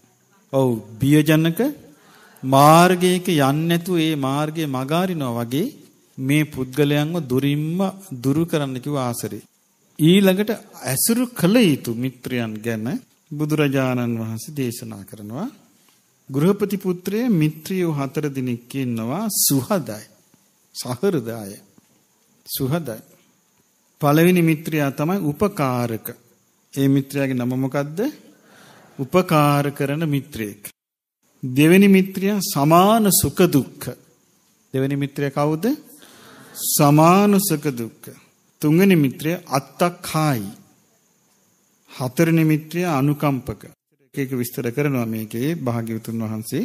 ඔව් බියජනක මාර්ගයක යන්නේ නැතුව ඒ මාර්ගයේ මගාරිනවා වගේ මේ පුද්ගලයන්ව දුරින්ම දුරු කරන්න කිව්ව ආසරේ. ඊළඟට ඇසුරු කළ යුතු මිත්‍රයන් ගැන බුදුරජාණන් වහන්සේ දේශනා කරනවා. ගෘහපති පුත්‍රයේ මිත්‍රයෝ හතර දිනක් ඉන්නවා සුහදයි. සහෘදාය. සුහදයි. පළවෙනි මිත්‍රයා තමයි උපකාරක. ඒ මිත්‍රයාගේ නම මොකද්ද? උපකාර කරන මිත්‍රයෙක්. දෙවෙනි මිත්‍රයා සමාන සුඛ දුක්ඛ. දෙවෙනි මිත්‍රයා කවුද? සමානුසක දුක්ඛ. තුන්වෙනි මිත්‍රය අත්තක්ඛායි. හතරවෙනි මිත්‍රය අනුකම්පක. එක එක විස්තර කරනවා මේකේ භාග්‍යවතුන් වහන්සේ.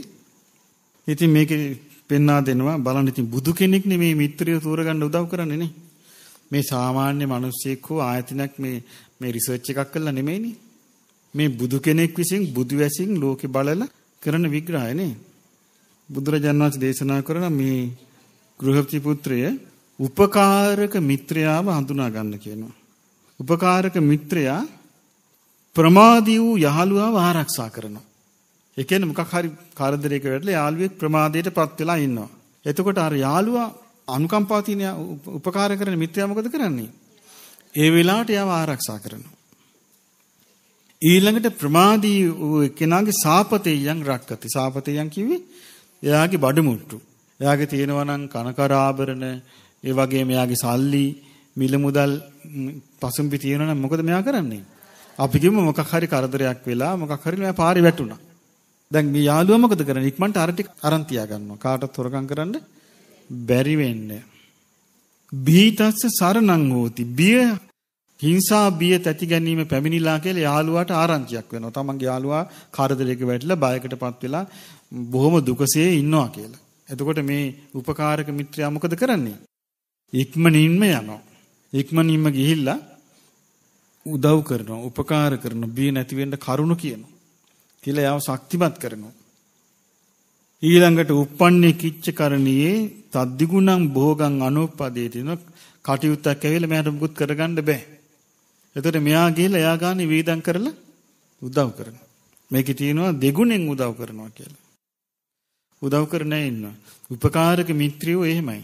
ඉතින් මේකේ පෙන්වා දෙනවා බලන්න ඉතින් බුදු කෙනෙක් නෙමේ මිත්‍රය තෝරගන්න උදව් කරන්නේ නේ. මේ සාමාන්‍ය මිනිස්සෙක් හෝ ආයතනයක් මේ මේ රිසර්ච් එකක් කළා නෙමෙයිනේ. මේ බුදු කෙනෙක් විසින් බුදු වැසින් ලෝකෙ බලලා කරන විග්‍රහයනේ. බුදුරජාණන් වහන්සේ දේශනා කරන මේ ගෘහපති පුත්‍රය උපකාරක මිත්‍රයාව හඳුනා ගන්න කියනවා. උපකාරක මිත්‍රයා ප්‍රමාදී වූ යහළුවාව ආරක්ෂා කරනවා. ඒ කියන්නේ මොකක් හරි කාර්යදරයක වැටලා යාළුවෙක් ප්‍රමාදයටපත් වෙලා ඉන්නවා. එතකොට අර යාළුවා අනුකම්පාව තියෙන උපකාර කරන මිත්‍රයා මොකද කරන්නේ? ඒ වෙලාවට යාව ආරක්ෂා කරනවා. ඊළඟට ප්‍රමාදී වූ කෙනාගේ සාපතේයන් රක්කති. සාපතේයන් කිව්වේ එයාගේ බඩමුට්ටු. එයාගේ තියෙනවා නම් කනකරාභරණ ඒ වගේ මෙයාගේ සල්ලි මිල මුදල් පසුම්පි තියෙනවා නම් මොකද මෙයා කරන්නේ? අපි කිව්ව මොකක් හරි කරදරයක් වෙලා මොකක් හරි මෙයා පාරේ වැටුණා. දැන් මේ යාළුවා මොකද කරන්නේ? ඉක්මනට අර ටික අරන් තියා ගන්නවා. කාටවත් හොරකම් කරන්න බැරි වෙන්නේ. බීතස්ස සරණං හෝති. බිය හිංසා බිය තැති ගැනීම පැමිණිලා කියලා යාළුවාට ආරංචියක් වෙනවා. තමන්ගේ යාළුවා කාර්දලයක වැටිලා බයකටපත් වෙලා බොහොම දුකසේ ඉන්නවා කියලා. එතකොට මේ උපකාරක මිත්‍රයා මොකද කරන්නේ? ඉක්මනින්ම යනවා. ඉක්මනින්ම ගිහිල්ලා උදව් කරනවා, උපකාර කරනවා, බිය නැති වෙන්න කරුණ කියනවා. කියලා යාව ශක්තිමත් කරනවා. ඊළඟට uppannē kicca karaniye taddigunam bhogan anupadee දින කටයුත්තක් ඇවිල්ලා මෙයාට මුකුත් කරගන්න බෑ. එතකොට මෙයා ගිහිල්ලා එයා ගානේ වේදම් කරලා උදව් කරනවා. මේකේ තියෙනවා දෙගුණෙන් උදව් කරනවා කියලා. උදව් කරන්නේ ඉන්නවා. උපකාරක මිත්‍රයෝ එහෙමයි.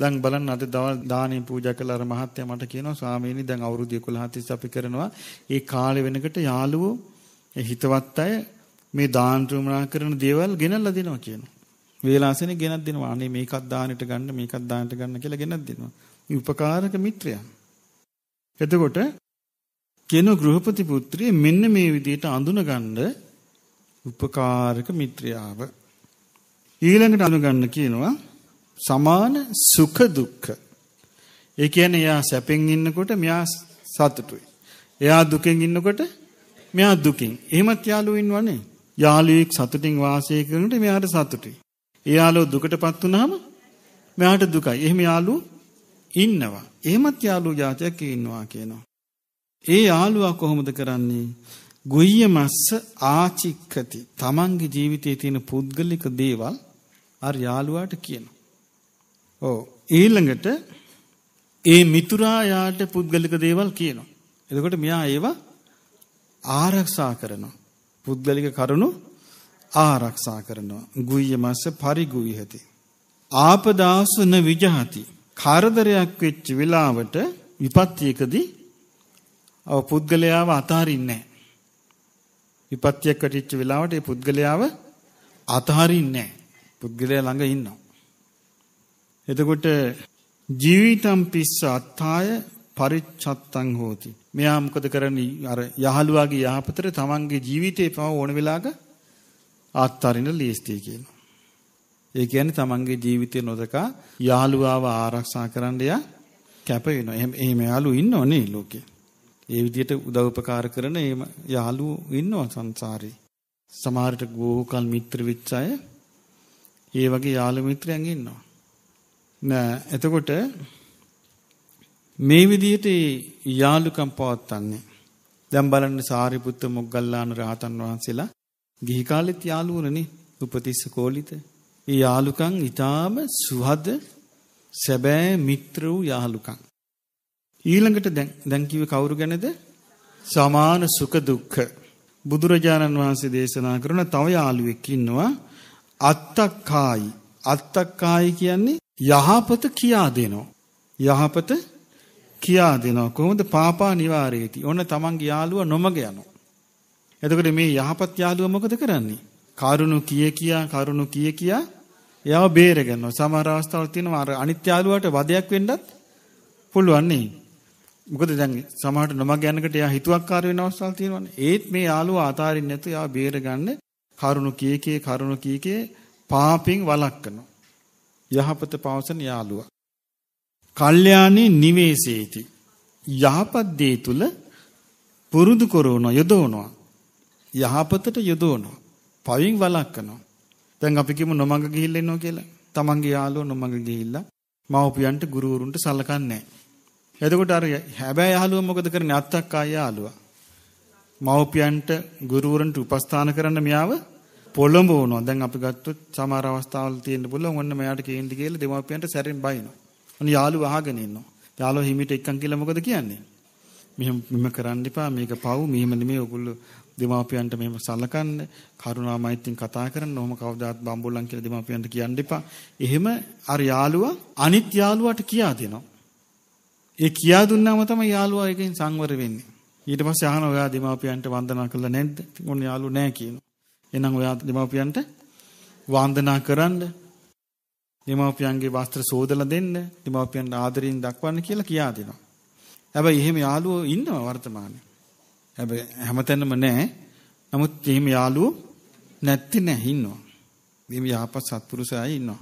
දැන් බලන්න අද දවල් දානේ පූජා කළ අර මහත්තයා මට කියනවා ස්වාමීනි දැන් අවුරුදු 11 තිස්සේ අපි කරනවා ඒ කාලේ වෙනකොට යාළුවෝ හිතවත් අය මේ දාන රුමනා කරන දේවල් ගෙනල්ලා දෙනවා කියනවා. වේලාසනේ ගෙනත් දෙනවා. අනේ මේකත් දානෙට ගන්න මේකත් දානෙට ගන්න කියලා ගෙනත් දෙනවා. මේ උපකාරක මිත්‍රයන්. එතකොට කෙනු ගෘහපති පුත්‍රය මෙන්න මේ විදිහට අඳුනගන්න උපකාරක මිත්‍රයාව ඊළඟට අඳුනගන්න කියනවා සමාන සුඛ දුක්ඛ. ඒ කියන්නේ එයා සැපෙන් ඉන්නකොට මෙයා සතුටුයි. එයා දුකෙන් ඉන්නකොට මෙයා දුකින්. එහෙමත් යාළුවෝ ඉන්නවනේ. යාළුවෙක් සතුටින් වාසය කරනකොට මෙයාට සතුටුයි. ඒ යාළුව දුකටපත් වුනහම මෙයාට දුකයි. එහෙම යාළුවෝ ඉන්නවා. එහෙමත් යාළුවෝ જાතියක් ඉන්නවා කියනවා. ඒ යාළුවා කොහොමද කරන්නේ? ගුය්‍ය මස්ස ආචික්කති. තමන්ගේ ජීවිතයේ තියෙන පුද්ගලික දේවල් අර යාළුවාට කියනවා. ඔව් ඊළඟට ඒ මිතුරා යාට පුද්ගලික දේවල් කියනවා. එතකොට මෙයා ඒවා ආරක්ෂා කරනවා. පුද්ගලික කරුණු ආරක්ෂා කරනවා. ගුය්‍ය මාස පරිගුයහති. ආපදාසන විජහති. කරදරයක් වෙච්ච වෙලාවට විපත්තියකදී අව පුද්ගලයාව අතාරින්නේ නැහැ. විපත්තියක් වැටිච්ච වෙලාවට ඒ පුද්ගලයාව අතහරින්නේ නැහැ. පුද්ගලයා ළඟ ඉන්නවා. එතකොට ජීවිතම් පිස්ස අත්තාය පරිච්ඡත්තං හෝති. මෙයා මොකද කරන්නේ අර යහළුවාගේ යහපතට තමන්ගේ ජීවිතේ පව ඕන වෙලාවක ආත්තරින ලීස්ටි කියනවා. ඒ කියන්නේ තමන්ගේ ජීවිතේ නොදකා යහළුවාව ආරක්ෂා කරන්න යා කැප වෙනවා. එහෙම එහෙම යාළුවෝ ඉන්නෝ නේ ලෝකේ. ඒ විදිහට උදව් උපකාර කරන එහෙම යාළුවෝ ඉන්නවා සංසාරේ. සමහරට ගෝකල් මිත්‍ර විච්ඡය ඒ වගේ යාළු මිත්‍රයන් ඉන්නවා. එතකොට මේ විදිහට යාලුකම් පවත්න්නේ. දැන් බලන්න සාරිපුත්ත මොග්ගල්ලාන රහතන් වහන්සේලා ගිහි කාලෙත් යාළුවනේ උපතිස්ස කෝලිත. ඒ යාළුකම් ඊටාම සුහද සැබෑ මිත්‍ර වූ යාළුකම්. ඊළඟට දැන් දැන් කිව්වේ කවුරු ගැනද? සමාන සුඛ දුක්ඛ. බුදුරජාණන් වහන්සේ දේශනා කරන තව යාළුවෙක් ඉන්නවා අත්තක්කායි. අත්තක්කායි කියන්නේ යහපත කියා දෙනවා. යහපත කියා දෙනවා. කොහොමද පාපා නිවාරේති. ඔන්න තමන්ගේ යාළුවා නොමග යනවා. එතකොට මේ යහපත් යාළුවා මොකද කරන්නේ? කරුණු කිය කියා කරුණු කිය කියා එයාව බේර ගන්නවා. සමහර අවස්ථාවල් තියෙනවා අර අනිත් යාළුවාට වදයක් වෙන්නත් පුළුවන් නේ. මොකද දැන් සමහරට නොමග යනකට එයා හිතුවක්කාර වෙන අවස්ථාවක් තියෙනවානේ. ඒත් මේ යාළුවා අතාරින්න නැතුව එයා බේරගන්න කරුණු කීකේ කරුණු කීකේ පාපින් වළක්වනවා. යහපත පවසන යාළුවා. කල්යාණේ නිවේසේති. යහපත් දේ තුල පුරුදු කරනවා යොදවනවා. යහපතට යොදවනවා. පවින් වළක්වනවා. දැන් අපි කිමු නොමඟ ගිහිල්ලා ඉන්නවා කියලා. තමන්ගේ යාළුවෝ නොමඟ ගිහිල්ලා මව්පියන්ට ගුරුවරුන්ට සලකන්නේ නැහැ. එතකොට අර හැබැයි යාළුවා මොකද කරන්නේ? අත්තක් ආය යාළුවා. මව්පියන්ට ගුරුවරුන්ට උපස්ථාන කරන්න මියාව පොළඹ වුණා. දැන් අපි ගත්තොත් සමහර අවස්ථාවල් තියෙන්න පුළුවන්. ඔන්න මෙයාට කේන්ති කියලා දෙමාපියන්ට සැරෙන් බයිනවා. ඔන්න යාළුව අහගෙන ඉන්නවා. යාළුව හිමිට එක්කන් කියලා මොකද කියන්නේ? මෙහෙම මෙහෙම කරන්න එපා. මේක පව්. මෙහෙම නෙමෙයි ඔයගොල්ලෝ දෙමාපියන්ට මෙහෙම සලකන්න. කරුණා මෛත්‍රියෙන් කතා කරන්න. ඔහොම කවදාත් බම්බුලන් කියලා දෙමාපියන්ට කියන්න එපා. එහෙම අර යාළුවා අනිත් යාළුවාට කියා දෙනවා. ඒ කියා දුන්නාම තමයි යාළුවා එකෙන් සංවර වෙන්නේ. ඊට පස්සේ අහනවා ඔයා දෙමාපියන්ට වන්දනා කළා නැද්ද? ඔන්න යාළුවෝ නෑ කියනවා. එහෙනම් ඔයා දෙමව්පියන්ට වන්දනා කරන්න දෙමව්පියන්ගේ වස්ත්‍ර සෝදලා දෙන්න දෙමව්පියන්ට ආදරයෙන් දක්වන්න කියලා කියා දෙනවා. හැබැයි එහෙම යාළුවෝ ඉන්නවා වර්තමානයේ. හැබැයි හැමතැනම නැහැ. නමුත් එහෙම යාළුවෝ නැත්තේ නැහැ ඉන්නවා. මේ යහපත් සත්පුරුෂයයි ඉන්නවා.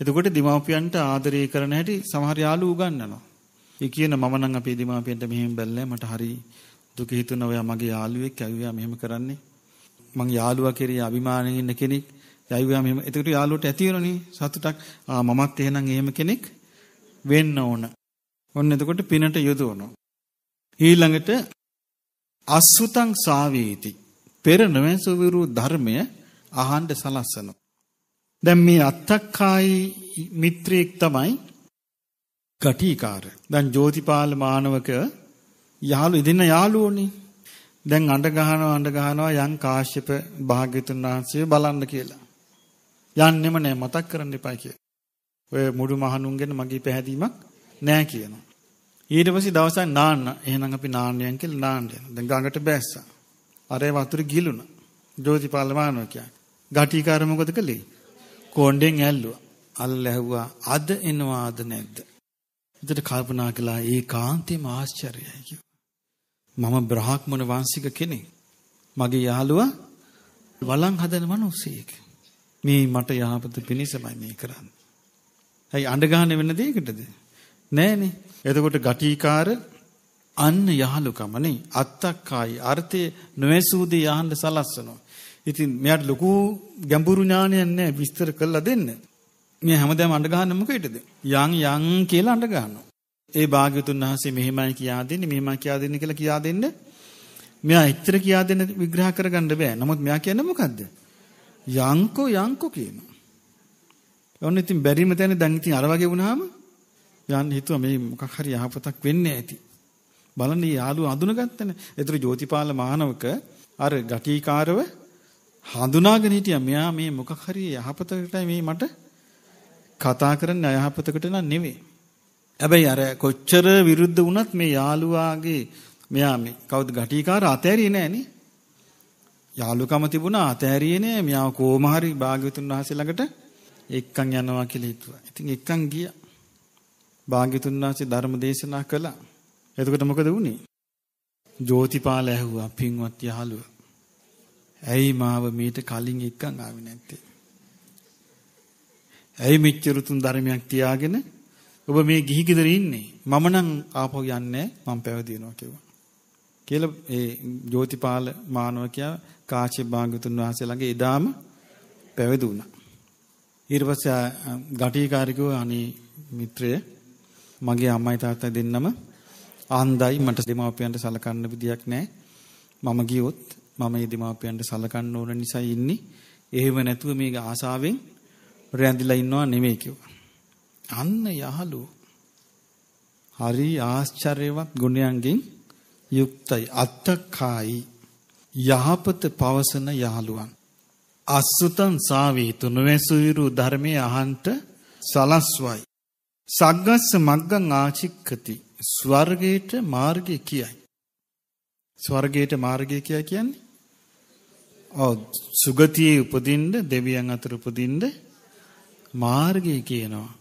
එතකොට දෙමව්පියන්ට ආදරය කරන හැටි සමහර යාළුවෝ උගන්වනවා. ඒ කියන මම නම් අපේ දෙමාපියන්ට මෙහෙම බැලලා මට හරි දුක හිතුණා ඔයා මගේ යාළුවෙක් ඇවිල්ලා මෙහෙම කරන්නේ මං යාළුවා කෙරේ අභිමානයෙන් ඉන්න කෙනෙක් යයිවා මෙහෙම එතකොට යාළුවට ඇති වෙනනේ සතුටක් ආ මමත් එහෙනම් එහෙම කෙනෙක් වෙන්න ඕන ඔන්න එතකොට පිනට යොදවනවා ඊළඟට අසුතං සාවේති පෙර නොමැසවිරු ධර්මය අහන්න සලස්සනවා දැන් මේ අත්තක්කායි මිත්‍රයෙක් තමයි ගටිකාර දැන් ජෝතිපාල මානවක යහළු ඉදින යාළුවෝනේ දැන් අඬ ගහනවා අඬ ගහනවා යන් කාශ්‍යප භාග්‍යතුන් වහන්සේ බලන්න කියලා. යන්නෙම නෑ මතක් කරන්න එපා කියලා. ඔය මුඩු මහණුන්ගෙන් මගේ පැහැදීමක් නෑ කියනවා. ඊට පස්සේ දවසක් නාන්න එහෙනම් අපි නාන්නයන් කියලා නාන්න යනවා. දැන් ගඟට බැස්සා. අරේ වතුර ගිලුණා. ජෝතිපාල මානෝ කියන්නේ. ගටිකාර මොකද කළේ? කොණ්ඩෙන් ඇල්ලුවා. අල්ල ඇහුවා අද එනවා අද නැද්ද? ඉතින් කල්පනා කළා ඒකාන්තේම ආශ්චර්යයි මම බ්‍රහ්මණ වංශික කෙනෙක්. මගේ යාළුවා වළං හදන මිනිහෙක්. මේ මට යහපත පිණිසමයි මේ කරන්නේ. ඇයි අඬ ගන්න වෙන දෙයකටද? නෑනේ. එතකොට ගටිකාර අන්න යහලුකම නේ අත්තක්කායි අර්ථය නොඇසූදී යහන්න සලස්සනවා. ඉතින් මෙයාට ලොකු ගැඹුරු ඥානයක් නැහැ විස්තර කරලා දෙන්න. මෙයා හැමදාම අඬ ගන්න මොකේදද? යන් යන් කියලා අඬ ගන්නවා. ඒ භාග්‍යතුන් වහන්සේ මෙහෙමයි කියා දෙන්නේ මෙහෙමයි කියා දෙන්නේ කියලා කියා දෙන්න මෙයා එච්චර කියා දෙන්න විග්‍රහ කරගන්න බෑ. නමුත් මෙයා කියන්නේ මොකද්ද? යංකෝ යංකෝ කියනවා. ඔන්න ඉතින් බැරිම තැන දැන් ඉතින් අර වගේ වුණාම යන්න හිතුවා මේ මොකක් හරි යහපතක් වෙන්නේ ඇති. බලන්න යාළුවා අඳුනගත්තනේ. ඒතර ජෝතිපාල මහානවක අර ගටිකාරව හඳුනාගෙන හිටියා මෙයා මේ මොකක් හරි යහපතකටයි මේ මට කතා කරන්න අයහපතකට නන් නෙවෙයි. හැබැයි අර කොච්චර විරුද්ධ වුණත් මේ යාළුවාගේ මෙයා මේ කවුද ඝටිකාර අතෑරියේ නෑනේ. යාළුකම තිබුණා අතෑරියේ නෑ. මෙයා කොහොම හරි භාග්‍යවතුන් වහන්සේ ළඟට එක්කන් යනවා කියලා හිතුවා. ඉතින් එක්කන් ගියා. භාග්‍යවතුන් වහන්සේ ධර්ම දේශනා කළා. එතකොට මොකද වුනේ? ජෝතිපාල ඇහුවා පින්වත් යාළුවා. ඇයි මාව මීට කලින් එක්කන් ආවේ නැත්තේ? ඇයි මෙච්චර උතුම් ධර්මයක් තියාගෙන ඔබ මේ ගිහි ගෙදර ඉන්නේ. මම නම් ආපහු යන්නේ මම පැවිදි වෙනවා කිව්වා. කියලා ඒ ජෝතිපාල මානවකයා කාශ්‍යප භාග්‍යතුන් වහන්සේ ළඟ එදාම පැවිදි වුණා. ඊට පස්සේ ගටිකාරිකෝ අනේ මිත්‍රය මගේ අම්මයි තාත්තයි දෙන්නම ආන්දයි මට දෙමාපියන්ට සලකන්න විදියක් නැහැ. මම ගියොත් මම මේ දෙමාපියන්ට සලකන්න ඕන නිසා ඉන්නේ. එහෙම නැතුව මේක ආසාවෙන් රැඳිලා ඉන්නවා නෙමෙයි කිව්වා. අන්න යහලුව. හරි ආශ්චර්යවත් ගුණයන්ගෙන් යුක්තයි අත්තකායි යහපත පවසන යහලුවන්. අස්සුතන් සාවීතු නොවැසුයිරු ධර්මය අහන්ට සලස්වයි. සග්ගස්ස මග්ගං ආචික්කති ස්වර්ගයට මාර්ගය කියයි. ස්වර්ගයට මාර්ගය කිය කියන්නේ ඔව් සුගතියේ උපදින්න දෙවියන් අතර උපදින්න මාර්ගය කියනවා.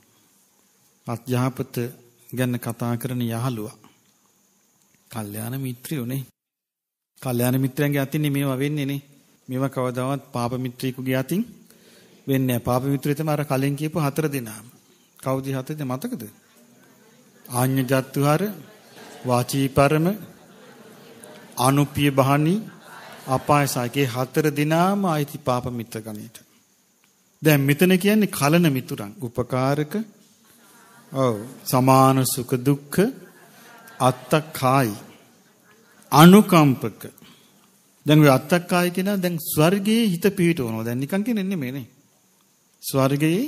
අධ්‍යාපත ගැන කතා කරන යහළුවා. කල්යාණ මිත්‍රයෝනේ. කල්යාණ මිත්‍රයන්ගේ අතින් මේවා වෙන්නේ නේ. මේවා කවදාවත් පාප මිත්‍රයෙකුගේ අතින් වෙන්නේ නැහැ. පාප මිත්‍රය තමයි අර කලින් කියපු හතර දෙනාම. කවුද හතරද මතකද? ආඤ්ඤජත්තුහර වාචීපරම අනුපිය බහනි අපායසගේ හතර දිනාම අයිති පාප මිත්‍ර ගණයට. දැන් මෙතන කියන්නේ කලන මිතුරන්, උපකාරක, ඔව් සමාන සුඛ දුක්ඛ අත්තකායි අනුකම්පක දැන් ඔය අත්තකායි කියනවා දැන් ස්වර්ගයේ හිත පිහිටවනවා දැන් නිකන් කියන්නේ නෙමෙයිනේ ස්වර්ගයේ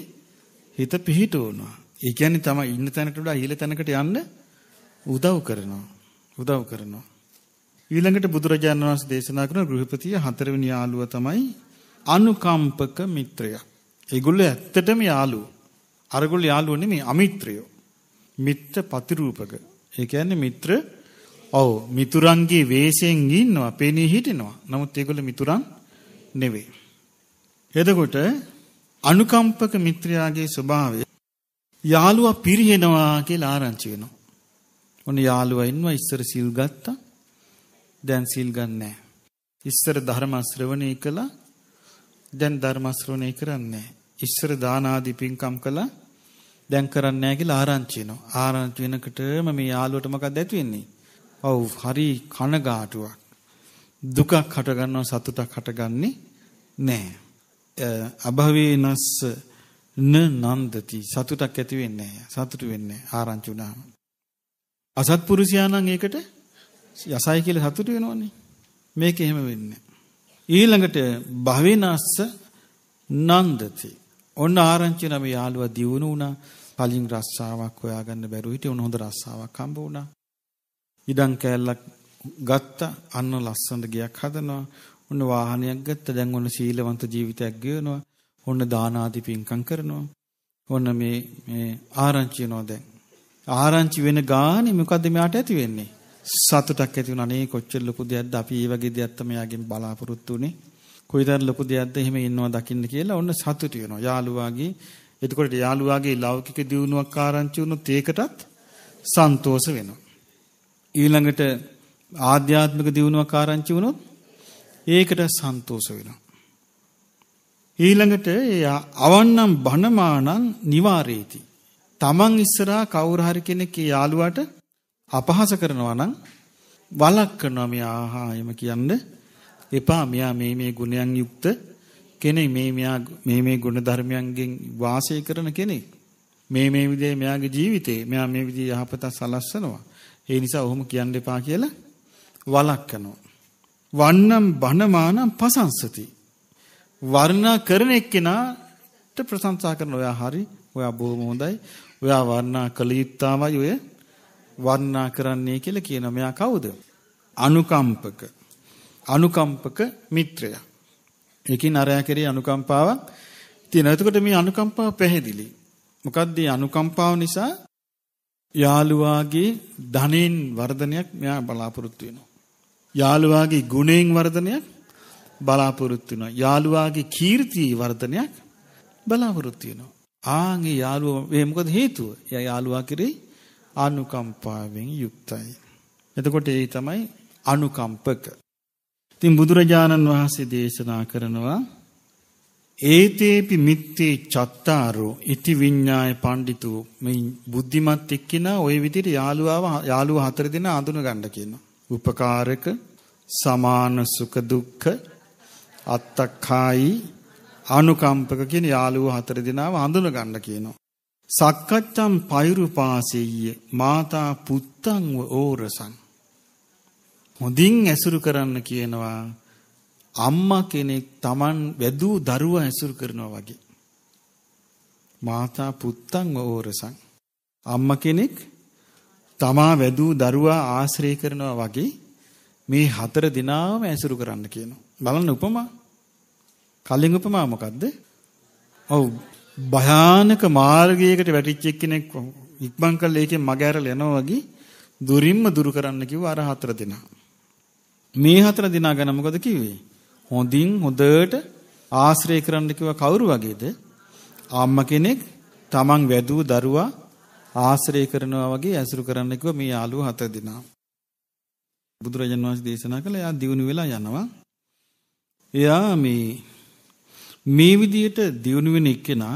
හිත පිහිටවනවා ඒ කියන්නේ තමයි ඉන්න තැනකට වඩා ඉහළ තැනකට යන්න උදව් කරනවා උදව් කරනවා ඊළඟට බුදුරජාණන් වහන්සේ දේශනා කරන ගෘහපතිය හතරවෙනි යාළුවා තමයි අනුකම්පක මිත්‍රයා ඒගොල්ලෝ ඇත්තටම යාළුවෝ අරගොල්ල යාළුවෝ නෙමෙයි අමිත්‍රයෝ. මිත්‍ර ප්‍රතිරූපක. ඒ කියන්නේ මිත්‍ර ඔව් මිතුරන්ගේ වේශයෙන් ඉන්නවා, පෙනී හිටිනවා. නමුත් ඒගොල්ල මිතුරන් නෙවෙයි. එතකොට අනුකම්පක මිත්‍රයාගේ ස්වභාවය යාළුවා පිරිහෙනවා කියලා ආරංචි වෙනවා. ඔන්න යාළුවා ඉන්නවා ඉස්සර සිල් ගත්තා. දැන් සිල් ගන්නෑ. ඉස්සර ධර්ම ශ්‍රවණය කළා. දැන් ධර්ම ශ්‍රවණය කරන්නේ නැහැ. ඉස්සර දාන ආදී පින්කම් කළා දැන් කරන්නේ නැහැ කියලා ආරංචි වෙනවා. ආරංචි වෙනකොටම මේ යාළුවට මොකක්ද ඇති වෙන්නේ? ඔව් හරි කනගාටුවක්. දුකක් හටගන්නවා සතුටක් හටගන්නේ නැහැ. අභවේනස් න නන්දති සතුටක් ඇති වෙන්නේ නැහැ. සතුටු වෙන්නේ ආරංචි වුණාම. අසත්පුරුෂයා නම් ඒකට යසයි කියලා සතුටු වෙනවනේ. මේක එහෙම වෙන්නේ ඊළඟට භවේනස්ස නන්දති ඔන්න ආරංචි නම යාළුවා දියුණු වුණා. කලින් රස්සාවක් හොයාගන්න බැරුව හිටිය උන හොඳ රස්සාවක් හම්බ වුණා. ඉඩම් කෑල්ලක් ගත්තා. අන්න ලස්සන ගයක් හදනවා. ඔන්න වාහනයක් ගත්ත දැන් ඔන්න සීලවන්ත ජීවිතයක් ගෙවනවා ඔන්න දානාදී පින්කම් කරනවා ඔන්න මේ මේ ආරංචි වෙනවා දැන් ආරංචි වෙන ගානේ මොකද්ද මෙයාට ඇති වෙන්නේ සතුටක් ඇති වුණා නේ කොච්චර ලොකු දෙයක්ද අපි මේ වගේ දෙයක් තමයි යාගෙන් බලාපොරොත්තු වෙන්නේ කොයිතරම් ලොකු දෙයක්ද එහෙම ඉන්නවා දකින්න කියලා ඔන්න සතුටු වෙනවා යාළුවාගේ එතකොට යාළුවාගේ ලෞකික දියුණුවක් ආරංචි වුණොත් ඒකටත් සන්තෝෂ වෙනවා ඊළඟට ආධ්‍යාත්මික දියුණුවක් ආරංචි වුණොත් ඒකට සන්තෝෂ වෙනවා ඊළඟට අවන්නම් බණමානං නිවාරේති තමන් ඉස්සරහා කවුරු හරි කෙනෙක්ගේ යාළුවාට අපහාස කරනවා නම් වලක් කරනවා මේ ආහා එම කියන්නේ එපා මෙයා මේ මේ ගුණයන් යුක්ත කෙනෙක් මේ මෙයා මේ මේ ගුණ ධර්මයන්ගෙන් වාසය කරන කෙනෙක් මේ මේ විදිහේ මෙයාගේ ජීවිතේ මෙයා මේ විදිහ යහපත සලස්සනවා ඒ නිසා ඔහොම කියන්න එපා කියලා වළක්වනවා වන්නම් බණමානම් පසංසති වර්ණා කරන එක්කෙනාට ප්‍රශංසා කරන ඔයා හරි ඔයා බොහොම හොඳයි ඔයා වර්ණා කළ යුත්තාමයි ඔය වර්ණා කරන්නේ කියලා කියනවා මෙයා කවුද අනුකම්පක අනුකම්පක මිත්‍රයා. ඒකින් අරයා කෙරේ අනුකම්පාවක් තියෙනවා. එතකොට මේ අනුකම්පාව පැහැදිලි. මොකද්ද අනුකම්පාව නිසා යාළුවාගේ ධනෙන් වර්ධනයක් මෙයා බලාපොරොත්තු වෙනවා. යාළුවාගේ ගුණෙන් වර්ධනයක් බලාපොරොත්තු වෙනවා. යාළුවාගේ කීර්තියේ වර්ධනයක් බලාපොරොත්තු වෙනවා. ආන්ගේ යාළුවා මේ මොකද හේතුව? එයා යාළුවා කෙරෙහි අනුකම්පාවෙන් යුක්තයි. එතකොට ඒ තමයි අනුකම්පක. ඉතින් බුදුරජාණන් වහන්සේ දේශනා කරනවා ඒතේපි මිත්තේ චත්තාරෝ ඉති විඤ්ඤාය පඬිතු මේ බුද්ධිමත් එක්කිනා ওই විදිහට යාළුවාව යාළුව හතර දෙනා අඳුන ගන්න කියනවා. උපකාරක සමාන සුඛ දුක්ඛ අත්තක්ඛායි අනුකම්පක කියන යාළුව හතර දෙනාව හඳුන ගන්න කියනවා. සක්කච්ඡම් පෛරුපාසෙය්‍ය මාතා පුත්තංව ඕරසං හොඳින් ඇසුරු කරන්න කියනවා අම්මා කෙනෙක් Taman වැදූ දරුවා ඇසුරු කරනවා වගේ. මාතා පුත්තන් ඕරසං. අම්මා කෙනෙක් තමා වැදූ දරුවා ආශ්‍රය කරනවා වගේ මේ හතර දිනාම ඇසුරු කරන්න කියනවා. බලන්න උපමා. කලින් උපමා මොකද්ද? ඔව් භයානක මාර්ගයකට වැටිච්ච එක්කෙනෙක් ඉක්මන් කළ එකේ මග ඇරලා යනවා වගේ දුරින්ම දුරු කරන්න කිව්ව අර හතර දිනා. මේ හතර දිනා ගැන මොකද කිව්වේ? හොඳින් හොඳට ආශ්‍රය කරන්න කිව්වා කවුරු වගේද? ආම්මා කෙනෙක් තමන් වැදූ දරුවා ආශ්‍රය කරනවා වගේ ඇසුරු කරන්න කිව්වා මේ යාළුව හතර දිනා. බුදුරජාණන් වහන්සේ දේශනා කළා එයා දියුණු වෙලා යනවා. එයා මේ මේ විදියට දියුණු වෙන එක්කෙනා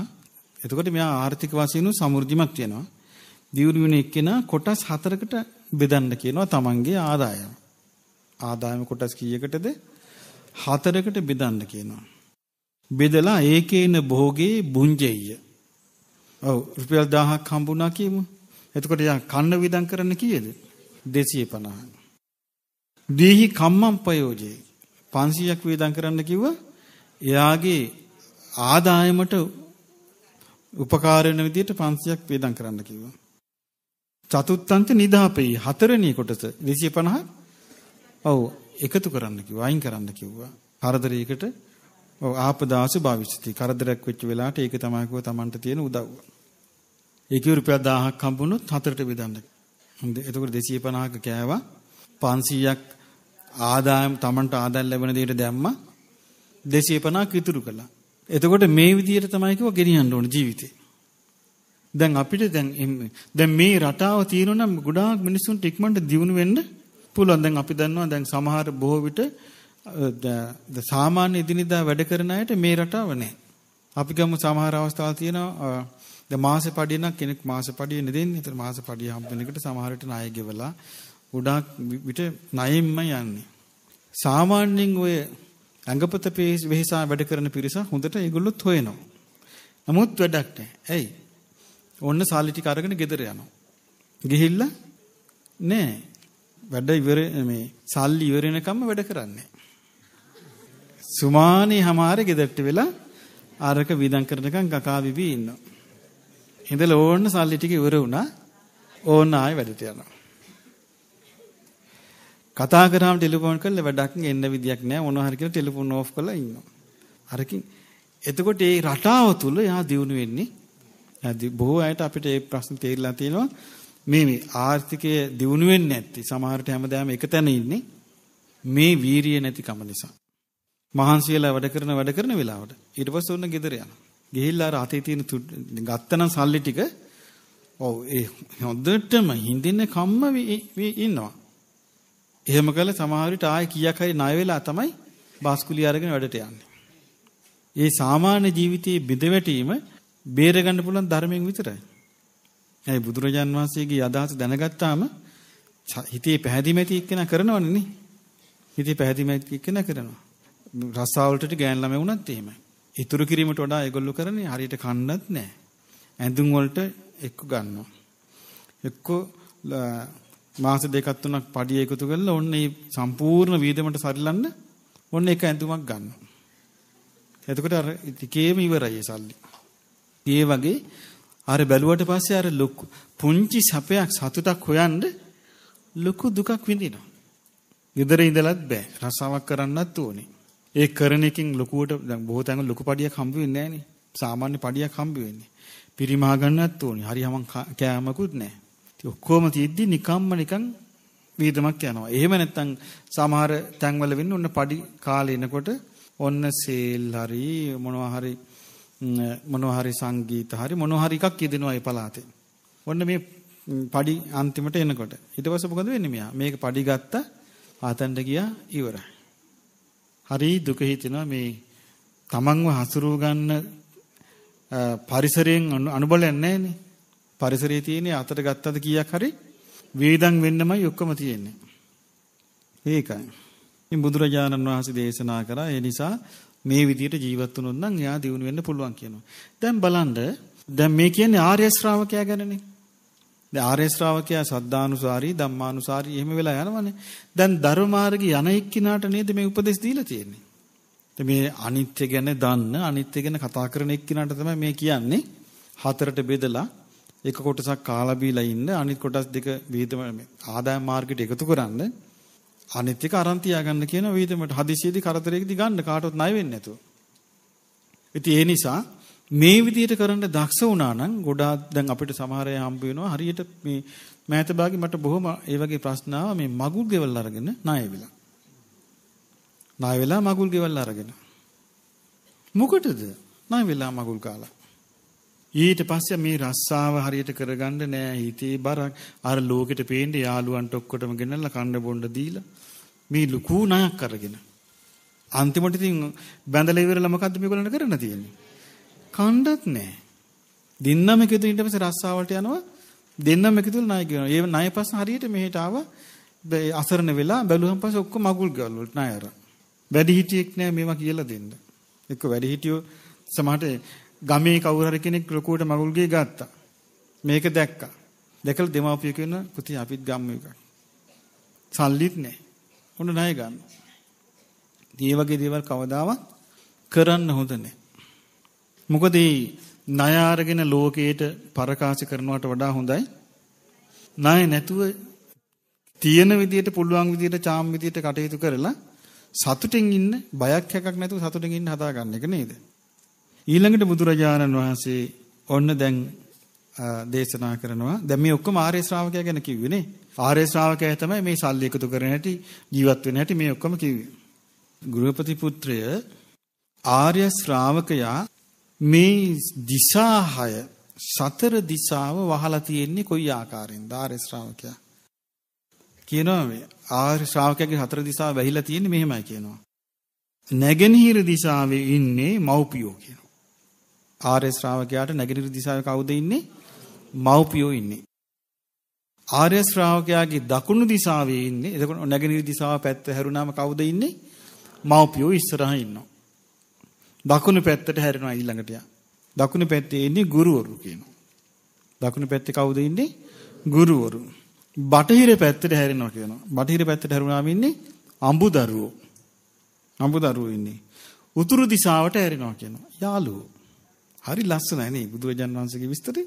එතකොට මෙයා ආර්ථික වශයෙන් සමෘද්ධිමත් වෙනවා. දියුණු වෙන එක්කෙනා කොටස් හතරකට බෙදන්න කියනවා තමන්ගේ ආදායම. ආදායම කොටස් කීයකටද? හතරකට බෙදන්න කියනවා. බෙදලා ඒකේන භෝගේ බුංජෙය. ඔව් රුපියල් 1000ක් හම්බුණා කියමු. එතකොට යා කන්න විදම් කරන්න කීයද? 250. දීහි කම්මම් ප්‍රයෝජේ 500ක් විදම් කරන්න කිව්වා. එයාගේ ආදායමට උපකාර වෙන විදිහට 500ක් වේදම් කරන්න කිව්වා. චතුත්ථංච නිදාපේ හතරෙනි කොටස 250 ඔව් එකතු කරන්න කිව්වා අයින් කරන්න කිව්වා. හරදරයකට ඔව් ආපදාසු භාවිතී කරදරයක් වෙච්ච වෙලාවට ඒක තමයි කව තමන්ට තියෙන උදව්ව. ඒකේ රුපියල් 1000ක් හම්බුනොත් හතරට බෙදන්න. හොඳ. එතකොට 250ක කෑවා 500ක් ආදායම් තමන්ට ආදායම් ලැබෙන දෙයට දැම්මා 250ක් ඉතුරු කළා. එතකොට මේ විදිහට තමයි කව ගෙනියන්න ඕන ජීවිතේ. දැන් අපිට දැන් දැන් මේ රටාව තියෙනවා නම් ගොඩාක් මිනිස්සුන්ට ඉක්මනට දියුණු වෙන්න පුළුවන් දැන් අපි දන්නවා දැන් සමහර බොහෝ විට සාමාන්‍ය එදිනෙදා වැඩ කරන අයට මේ රටාව නැහැ. අපි ගමු සමහර අවස්ථාවල් තියෙනවා දැන් මාසේ පඩියනක් කෙනෙක් මාසේ පඩිය නෙදෙන්නේ. ඒතර මාසේ පඩිය හම්බ වෙන එකට සමහරට ණය ගෙවලා ගොඩාක් විට ණයෙන්ම යන්නේ. සාමාන්‍යයෙන් ඔය ඇඟපත වෙහසා වැඩ කරන පිරිස හොඳට ඒගොල්ලොත් හොයනවා. නමුත් වැඩක් නැහැ. ඇයි? ඔන්න සාලි ටික අරගෙන ගෙදර යනවා. ගිහිල්ලා නෑ වැඩ ඉවර මේ සල්ලි ඉවර වෙනකම්ම වැඩ කරන්නේ. සුමානේ හැමාරේ ගෙදරට වෙලා ආරක වීදම් කරනකම් කකා විවි ඉන්නවා. ඉඳලා ඕන්න සල්ලි ටික ඉවර වුණා. ඕන්න ආයෙ වැඩට යනවා. කතා කරාම ටෙලිෆෝන් කරලා වැඩක් එන්න විදියක් නැහැ මොනවා හරි කියලා ටෙලිෆෝන් ඕෆ් කරලා ඉන්නවා. අරකින් එතකොට ඒ රටාව තුල යා දියුණු වෙන්නේ. බොහෝ අයට අපිට ඒ ප්‍රශ්න තේරිලා තියෙනවා. මේ මේ ආර්ථිකය දියුණු වෙන්නේ නැති සමහරට හැමදාම එක තැන ඉන්නේ මේ වීරිය නැතිකම නිසා. මහන්සියලා වැඩ කරන වැඩ කරන වෙලාවට ඊට පස්සේ ඔන්න ගෙදර යනවා. ගිහිල්ලා අර අතේ තියෙන ගත්තනම් සල්ලි ටික ඔව් ඒ හොඳටම හින්දින කම්ම ඉන්නවා. එහෙම කළ සමහර විට ආයේ කීයක් හරි ණය වෙලා තමයි බාස්කුලිය අරගෙන වැඩට යන්නේ. ඒ සාමාන්‍ය ජීවිතයේ බිඳ වැටීම බේර ගන්න පුළුවන් ධර්මයෙන් විතරයි. ඒ බුදුරජාන් වහන්සේගේ අදහස දැනගත්තාම හිතේ පැහැදිලිම ඇති එක්කෙනා කරනවනේ නේ. හිතේ පැහැදිලිම ඇති එක්කෙනා කරනවා. රස්සාවලට ගෑන් ළමයි වුණත් එහෙමයි. ඉතුරු කිරීමට වඩා ඒගොල්ලෝ කරන්නේ හරියට කන්නත් නැහැ. ඇඳුම් වලට එක්ක ගන්නවා. එක්ක මාස දෙකක් තුනක් පඩිය එකතු කරලා ඔන්න මේ සම්පූර්ණ වීදමට සරිලන්න ඔන්න එක ඇඳුමක් ගන්නවා. එතකොට අර ටිකේම ඉවරයි සල්ලි. ඒ වගේ අර බැලුවට පස්සේ අර ලොකු පුංචි සැපයක් සතුටක් හොයන්න ලොකු දුකක් විඳිනවා. ගෙදර ඉඳලත් බෑ. රසාවක් කරන්නත් ඕනේ. ඒ කරන එකෙන් ලොකුවට දැන් බොහෝ තැන්වල ලොකු පඩියක් හම්බ වෙන්නේ නැහනේ. සාමාන්‍ය පඩියක් හම්බ වෙන්නේ. පිරිමහා ගන්නත් ඕනේ. හරි හමන් කෑමකුත් නැහැ. ඉතින් ඔක්කොම තියෙද්දි නිකම්ම නිකන් වීදමක් යනවා. එහෙම නැත්නම් සමහර තැන්වල වෙන්නේ ඔන්න පඩි කාලේ එනකොට ඔන්න සේල් හරි මොනවා හරි මොනවහරි සංගීත හරි මොනවහරි එකක් යෙදෙනවා ඒ පළාතේ. ඔන්න මේ පඩි අන්තිමට එනකොට ඊට පස්සේ මොකද වෙන්නේ මෙයා? මේක පඩි ගත්ත ආතන්ට ගියා ඉවරයි. හරි දුක හිතෙනවා මේ තමන්ව හසුරුව ගන්න පරිසරයෙන් අනුබලයක් නැහැ නේ. පරිසරයේ තියෙන අතට ගත්තද කීයක් හරි වේදන් වෙන්නමයි ඔක්කොම තියෙන්නේ. ඒකයි. ඉතින් බුදුරජාණන් වහන්සේ දේශනා කරා ඒ නිසා මේ විදිහට ජීවත් වුණොත් නම් එයා දියුණු වෙන්න පුළුවන් කියනවා. දැන් බලන්න දැන් මේ කියන්නේ ආර්ය ශ්‍රාවකයා ගැනනේ. දැන් ආර්ය ශ්‍රාවකයා සද්ධානුසාරී ධම්මානුසාරී එහෙම වෙලා යනවනේ. දැන් ධර්මාර්ගය යන එක්කිනාට නේද මේ උපදෙස් දීලා තියෙන්නේ. මේ අනිත්‍ය ගැන දන්න අනිත්‍ය ගැන කතා කරන එක්කිනාට තමයි මේ කියන්නේ. හතරට බෙදලා එක කොටසක් කාලා බීලා ඉන්න අනිත් කොටස් දෙක විහිදම ආදායම් මාර්ගයට එකතු කරන්නේ අනිත් එක අරන් තියාගන්න කියන වීදමට හදිසියේදී කරදරයකදී ගන්න කාටවත් ණය වෙන්නේ නැතුව. ඉතින් ඒ නිසා මේ විදිහට කරන්න දක්ෂ වුණා නම් ගොඩාක් දැන් අපිට සමහර අය හම්බ වෙනවා හරියට මේ මෑත භාගේ මට බොහොම ඒ වගේ ප්‍රශ්න ආවා මේ මගුල් ගෙවල් අරගෙන ණය වෙලා. ණය වෙලා මගුල් ගෙවල් අරගෙන. මොකටද? ණය වෙලා මගුල් කාලා. ඊට පස්සේ මේ රස්සාව හරියට කරගන්න නෑ හිතේ බරක් අර ලෝකෙට පේන්න යාළුවන්ට ඔක්කොටම ගෙනල්ලා කන්න බොන්න දීලා මේ ලুকু ණයක් අරගෙන අන්තිමට ඉතින් බැඳලා ඉවරලා මොකද්ද මේගොල්ලන් කරන්න තියෙන්නේ කණ්ඩත් නෑ දෙන්නම එකතු ඊට පස්සේ රස්සාවලට යනවා දෙන්නම එකතු ණය කියනවා ඒ ණය පස්සේ හරියට මෙහෙට ආවා අසරණ වෙලා බැලුවම පස්සේ ඔක්කොම අගුල් ගල් වලට ණය අරන් වැඩි හිටියෙක් නෑ මේවා කියලා දෙන්න එක්ක වැඩි හිටියෝ සමහරට ගමේ කවුරු හරි කෙනෙක් ලොකුවට මගුල් ගේ ගත්තා. මේක දැක්කා. දැකලා දෙමාපිය කියන පුතේ අපිත් ගම්ම එකක්. සල්ලිත් නැහැ. හොඳ ණය ගන්න. මේ වගේ දේවල් කවදාවත් කරන්න හොඳ නැහැ. මොකද ණය අරගෙන ලෝකයට පරකාස කරනවට වඩා හොඳයි ණය නැතුව තියෙන විදියට පුළුවන් විදියට චාම් විදියට කටයුතු කරලා සතුටින් ඉන්න බයක් හැකක් නැතුව සතුටින් ඉන්න හදාගන්න එක නේද? ඊළඟට බුදුරජාණන් වහන්සේ ඔන්න දැන් දේශනා කරනවා. දැන් මේ ඔක්කොම ආර්ය ශ්‍රාවකයා ගැන කිව්වනේ. ආර්ය ශ්‍රාවකයා තමයි මේ සල්ලි එකතු කරන හැටි, ජීවත් වෙන හැටි මේ ඔක්කොම කිව්වේ. ගෘහපති පුත්‍රය ආර්ය ශ්‍රාවකයා මේ දිසාහය සතර දිසාව වහලා තියෙන්නේ කොයි ආකාරයෙන්ද ආර්ය ශ්‍රාවකයා කියනවා මේ ආර්ය ශ්‍රාවකයාගේ හතර දිසාව වැහිලා තියෙන්නේ මෙහෙමයි කියනවා නැගෙනහිර දිසාවේ ඉන්නේ මව්පියෝ කියන ආර්ය ශ්‍රාවකයාට නැගෙනහිර දිශාවේ කවුද ඉන්නේ? මව්පියෝ ඉන්නේ. ආර්ය ශ්‍රාවකයාගේ දකුණු දිශාවේ ඉන්නේ. එතකොට නැගෙනහිර දිශාව පැත්ත හැරුණාම කවුද ඉන්නේ? මව්පියෝ ඉස්සරහා ඉන්නවා. දකුණු පැත්තට හැරෙනවා ඊළඟට යා. දකුණු පැත්තේ ඉන්නේ ගුරුවරු කියනවා. දකුණු පැත්තේ කවුද ඉන්නේ? ගුරුවරු. බටහිර පැත්තට හැරෙනවා කියනවා. බටහිර පැත්තට හැරුණාම ඉන්නේ අඹු දරුවෝ. අඹු දරුවෝ ඉන්නේ. උතුරු දිශාවට හැරෙනවා කියනවා. යාළුවෝ. හරි ලස්සනයි නේ බුදුරජාන් වහන්සේගේ විස්තරේ.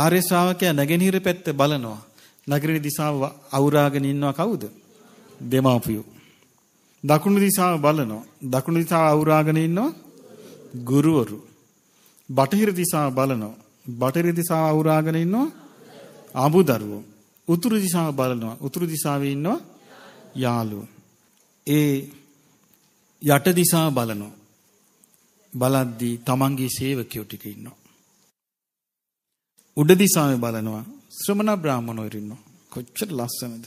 ආර්ය ශ්‍රාවකයා නැගෙනහිර පැත්ත බලනවා. නගරේ දිශාව අවුරාගෙන ඉන්නවා කවුද? දෙමාපියෝ. දකුණු දිශාව බලනවා. දකුණු දිශාව අවුරාගෙන ඉන්නවා ගුරුවරු. බටහිර දිශාව බලනවා. බටහිර දිශාව අවුරාගෙන ඉන්නවා ආඹුදරුවෝ. උතුරු දිශාව බලනවා. උතුරු දිශාවේ ඉන්නවා යාළුවෝ. ඒ යට දිශාව බලනවා. බලද්දී තමන්ගේ සේවකයෝ ටික ඉන්නවා. උඩ දිසාවේ බලනවා ශ්‍රමණ බ්‍රාහමණවරු ඉන්නවා. කොච්චර ලස්සනද.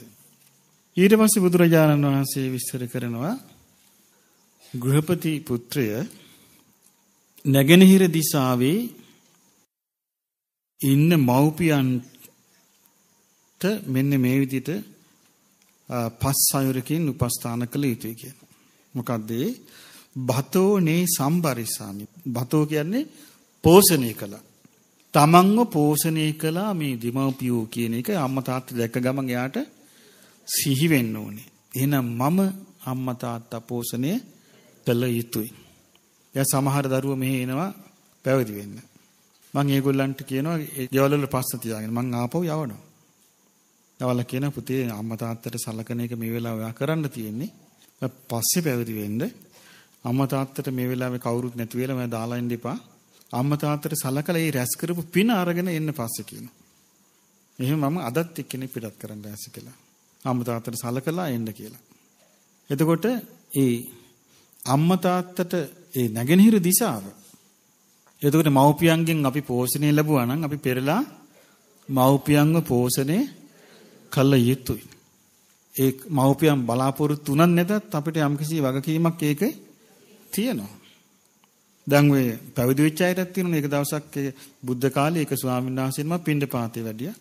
ඊට පස්සේ බුදුරජාණන් වහන්සේ විස්තර කරනවා ගෘහපති පුත්‍රය නැගෙනහිර දිසාවේ ඉන්න මව්පියන්ට මෙන්න මේ විදිහට පස් අයුරකින් උපස්ථාන කළ යුතුයි කියන. මොකද්ද ඒ? බතෝ නේ සම්බරිසාමි. බතෝ කියන්නේ පෝෂණය කළා. තමන්ව පෝෂණය කළා මේ දෙමව්පියෝ කියන එක අම්මා තාත්තා දැක්ක ගමන් එයාට සිහි වෙන්න ඕනේ. එහෙනම් මම අම්මා තාත්තා පෝෂණය කළ යුතුයි. දැන් සමහර දරුවෝ මෙහි එනවා පැවිදි වෙන්න. මම ඒගොල්ලන්ට කියනවා ගෙවල් වල ප්‍රශ්න තියාගෙන මං ආපහු යවනවා. දවල්ල කියන පුතේ අම්මා තාත්තට සලකන එක මේ වෙලාව ඔයා කරන්න තියෙන්නේ. පස්සේ පැවිදි වෙන්න අම්මා තාත්තට මේ වෙලාවේ කවුරුත් නැති වෙලා මම දාලා ඉන්න එපා. අම්මා තාත්තට සලකලා ඒ රැස් කරපු පින අරගෙන එන්න පස්සේ කියනවා. එහෙනම් මම අදත් එක්කෙනෙක් පිටත් කරන්න ඇසි කියලා. අම්මා තාත්තට සලකලා එන්න කියලා. එතකොට ඒ අම්මා තාත්තට ඒ නැගෙනහිර දිශාව එතකොට මව්පියන්ගෙන් අපි පෝෂණය ලැබුවා නම් අපි පෙරලා මව්පියන්ව පෝෂණය කළ යුතුයි. ඒ මව්පියන් බලාපොරොත්තු උනන් නැතත් අපිට යම්කිසි වගකීමක් ඒකේ තියෙනවා. දැන් ඔය පැවිදි වෙච්ච අයටත් තියෙනවා එක දවසක් ඒ බුද්ධ කාලේ එක ස්වාමීන් වහන්සේනම පින්ඳ පාතේ වැඩියා.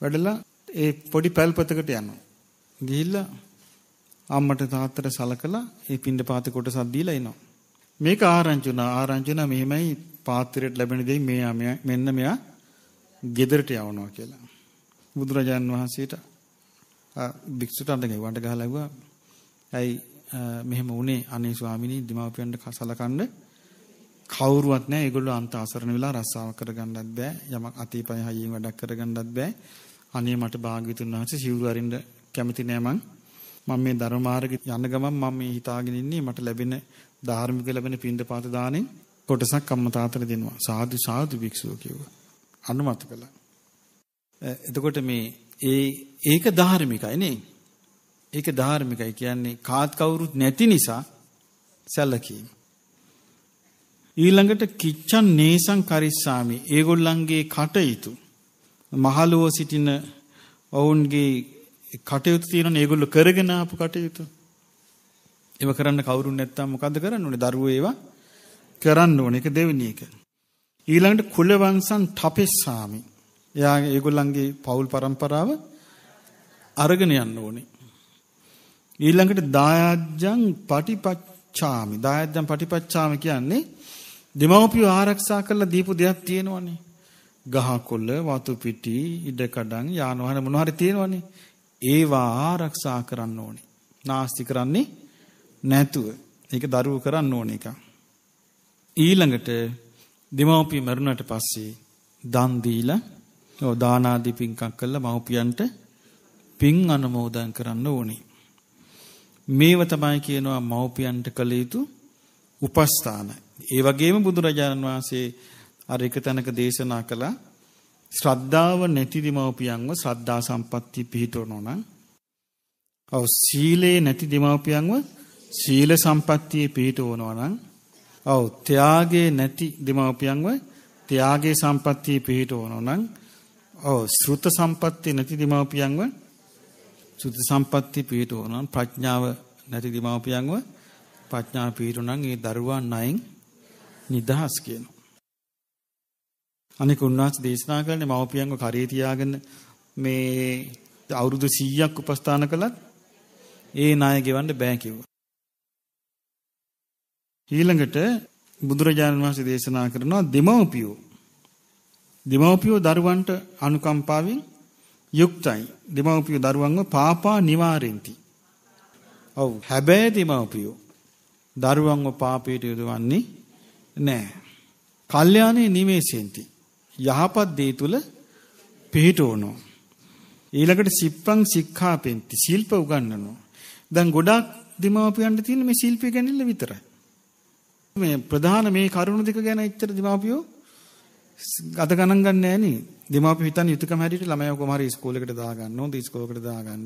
වැඩලා ඒ පොඩි පැල්පතකට යනවා. ගිහිල්ලා අම්මට තාත්තට සලකලා ඒ පින්ඳ පාතේ කොටසක් දීලා එනවා. මේක ආරංචි වුණා. ආරංචි වුණා මෙහෙමයි පාත්‍රයට ලැබෙන දෙයින් මෙයා මෙන්න මෙයා ගෙදරට යවනවා කියලා. බුදුරජාන් වහන්සේට භික්ෂුට අඬ ගෙවන්න ගහලා ඇයි මෙහෙම වුණේ අනේ ස්වාමිනී දෙමාපියන්ට සලකන්න කවුරුවත් නැහැ. ඒගොල්ලෝ අන්ත අසරණ වෙලා රස්සාව කරගන්නත් බෑ. යමක් අතීපය හයියෙන් වැඩක් කරගන්නත් බෑ. අනේ මට භාග්‍යතුන් වහන්සේ සිවුරු අරින්න කැමති නෑ මං. මම මේ ධර්ම මාර්ගේ යන ගමන් මම මේ හිතාගෙන ඉන්නේ මට ලැබෙන ධාර්මික ලැබෙන පින්දපාත දාණයෙන් කොටසක් අම්ම තාතට දෙනවා. සාදු සාදු භික්ෂුව කිව්වා. අනුමත කළා. එතකොට මේ ඒ ඒක ධාර්මිකයි නේ. ඒක ධාර්මිකයි කියන්නේ කාත් කවුරුත් නැති නිසා සැලකීම. ඊළඟට කිච්චන් නේසං කරිස්සාමි ඒගොල්ලන්ගේ කටයුතු මහලුව සිටින ඔවුන්ගේ කටයුතු තියෙන ඒගොල්ලෝ කරගෙන ආපු කටයුතු ඒව කරන්න කවුරුන් නැත්තම් මොකද කරන්න ඕනේ දරුවෝ ඒවා කරන්න ඕනේ ඒක දෙවෙනි එක ඊළඟට කුල වංශන් තපෙස්සාමි එයාගේ ඒගොල්ලන්ගේ පවුල් પરම්පරාව අරගෙන යන්න ඕනේ ඊළඟට දායජ්ජං පටිපච්චාමි. දායජ්ජං පටිපච්චාමි කියන්නේ දෙමව්පිය ආරක්ෂා කරලා දීපු දෙයක් තියෙනවනේ. ගහකොළ, වතු පිටි, ඉඩකඩම්, යාන වාහන මොනවා හරි තියෙනවනේ. ඒවා ආරක්ෂා කරන්න ඕනේ. නාස්ති කරන්නේ නැතුව. ඒක දරුවෝ කරන්න ඕනේ එක. ඊළඟට දෙමව්පිය මරුණාට පස්සේ දන් දීලා ඔව් දානාදී පින්කම් කළා මව්පියන්ට පින් අනුමෝදන් කරන්න ඕනේ. මේව තමයි කියනවා මව්පියන්ට කළ යුතු උපස්ථාන. ඒ වගේම බුදුරජාණන් වහන්සේ අර එක තැනක දේශනා කළා ශ්‍රද්ධාව නැති දෙමව්පියන්ව ශ්‍රද්ධා සම්පatti පිහිටවනවා නම් ඔව් සීලේ නැති දෙමව්පියන්ව සීල සම්පත්තියේ පිහිටවනවා නම් ඔව් ත්‍යාගයේ නැති දෙමව්පියන්ව ත්‍යාගයේ සම්පත්තියේ පිහිටවනවා නම් ඔව් ශ්‍රුත සම්පත්තිය නැති දෙමව්පියන්ව සුති සම්පatti පිහිටවනනම් ප්‍රඥාව නැති දීමෝපියන්ව ප්‍රඥා පිහිටුනනම් ඒ දරුවා ණයෙන් නිදහස් කියනවා. අනික උන්වහන්සේ දේශනා කරන්නේ මව්පියන්ව කරේ තියාගෙන මේ අවුරුදු 100ක් උපස්ථාන කළත් ඒ ණය ගෙවන්න බෑ කිව්වා. ඊළඟට බුදුරජාණන් වහන්සේ දේශනා කරනවා දෙමව්පියෝ දෙමව්පියෝ දරුවන්ට අනුකම්පාවෙන් යුක්තයි. දෙමව්පියෝ දරුවන්ව පාපා නිවාරෙන්ති. ඔව් හැබැයි දෙමව්පියෝ දරුවන්ව පාපයට යොදවන්නේ නැහැ. කල්යාණේ නිමේෂෙන්ති. යහපත් දේ තුල පිහිටවනවා. ඊළඟට සිප්පං සික්ඛාපෙන්ති ශිල්ප උගන්වනවා. දැන් ගොඩාක් දෙමාපියන්ට තියෙන මේ ශිල්පය ගැනීම විතරයි. මේ ප්‍රධාන මේ කරුණු දෙක ගැන එච්චර දෙමාපියෝ අත ගණන් ගන්න නැහැ නේ. දෙමාපිය හිතන්නේ යුතුයකම හැටියට ළමයා කොහොම හරි ඉස්කෝලේකට දාගන්න ඕනද ඉස්කෝලේකට දාගන්න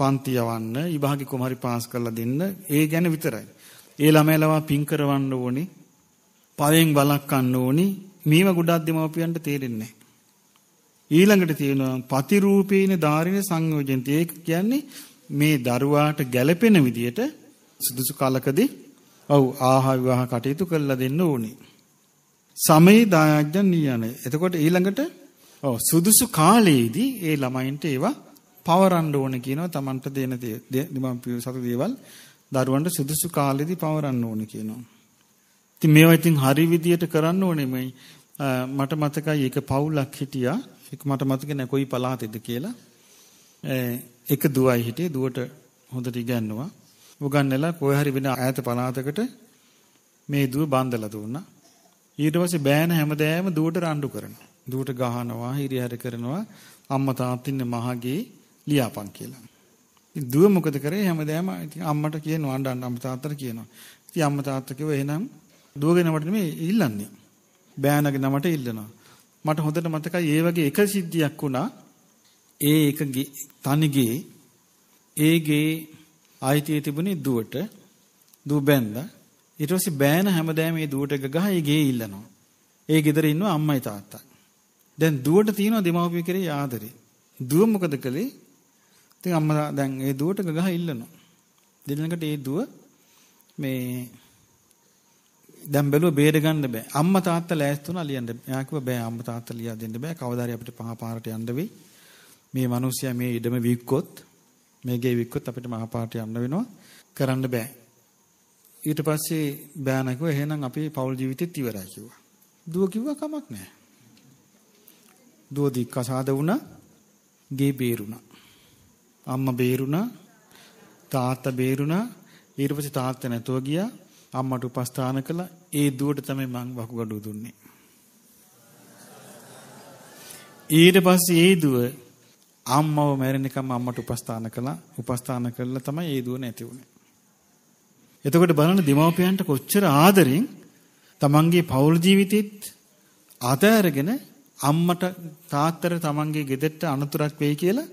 පන්ති යවන්න විභාගෙ කොහොම හරි පාස් කරලා දෙන්න ඒ ගැන විතරයි. ඒ ළමයා ලවා පින් කරවන්න ඕනි. පවෙන් බලක්වන්න ඕනි. මේව ගොඩක් දෙමාපියන්ට තේරෙන්නේ ඊළඟට තියෙනවා පතිරූපේන ධාරින සංයෝජනති. ඒක කියන්නේ මේ දරුවාට ගැළපෙන විදියට සුදුසු කාලකදී ඔව් ආහාර විවාහ කටයුතු කරලා දෙන්න ඕනේ. සමේ දායජ්ජන් නියන. එතකොට ඊළඟට ඔව් සුදුසු කාලයේදී ඒ ළමයින්ට ඒවා පවරන්න ඕන කියනවා Tamanට දෙන දෙමම්පිය සතු දේවල් දරුවන්ට සුදුසු කාලෙදී පවරන්න ඕන කියනවා. ඉතින් මේවා ඉතින් හරි විදියට කරන්න ඕනේ මේ මට මතකයි එක පවුලක් හිටියා එක මට මතක නැහැ කොයි පළාතෙද කියලා. එක දුවයි හිටියේ දුවට හොඳට ඉගන්නවා. උගන්වලා කොහේ හරි වෙන ඈත පළාතකට මේ දුව බන්දලා දුන්නා. ඊට පස්සේ බෑන හැමදෑම දුවට රණ්ඩු කරනවා. දුවට ගහනවා හිරිහැර කරනවා අම්මා තාත්තින්න මහගේ ලියාපන් කියලා. ඉතින් දුව මොකද කරේ හැමදාම ඉතින් අම්මට කියනවා අඬන්න අම්මා තාත්තට කියනවා. ඉතින් අම්මා තාත්තා කිව්වා එහෙනම් දුවගෙන වට නෙමෙයි ඉල්ලන්නේ. බෑනගේ නමට ඉල්ලනවා. මට හොඳට මතකයි ඒ වගේ එක සිද්ධියක් වුණා. ඒ එක තනිගේ ඒගේ ආයිතිය තිබුණේ දුවට දුව බැන්දා. ඊට පස්සේ බෑන හැමදාම ඒ දුවට එක ගහ ඒ ගේ ඉල්ලනවා. ඒ ගෙදර ඉන්නවා අම්මයි තාත්තයි. දැන් දුවට තියෙනවා දෙමව්පිය කෙරේ ආදරේ. දුව මොකද කළේ? ඉතින් අම්මා දැන් ඒ දුවට ගගහ ඉල්ලනවා. දෙදෙනෙකුට ඒ දුව මේ දැන් බැලුව බේර ගන්න බෑ. අම්මා තාත්තා ලෑස්ති වුණා ලියන්න. එයා කිව්වා බෑ අම්මා තාත්තා ලියා දෙන්න බෑ. කවදා හරි අපිට පහ පාරට යන්න වෙයි. මේ මිනිස්සයා මේ ඉඩම වික්කොත් මේ ගේ වික්කොත් අපිට මහ පාරට යන්න වෙනවා. කරන්න බෑ. ඊට පස්සේ බෑනකෝ එහෙනම් අපේ පෞල් ජීවිතෙත් ඉවරයි කිව්වා. දුව කිව්වා කමක් නැහැ. දුව දික්කසාද වුණා, ගේ බේරුණා. අම්මා බේරුණා, තාත්තා බේරුණා. ඊට පස්සේ තාත්තා නැතුව ගියා. අම්මට උපස්ථාන කළා. ඒ දුවට තමයි මං වකුගඩුව දුන්නේ. ඊට පස්සේ ඒ දුව අම්මව මැරෙනකම් අම්මට උපස්ථාන කළා. උපස්ථාන කළා තමයි ඒ දුව නැති වුනේ. එතකොට බලන්න දෙමව්පියන්ට කොච්චර ආදරෙන් තමන්ගේ පෞල් ජීවිතෙත් ආතෑරගෙන අම්මට තාත්තට තමන්ගේ ගෙදෙට්ට අනතුරක් වෙයි කියලා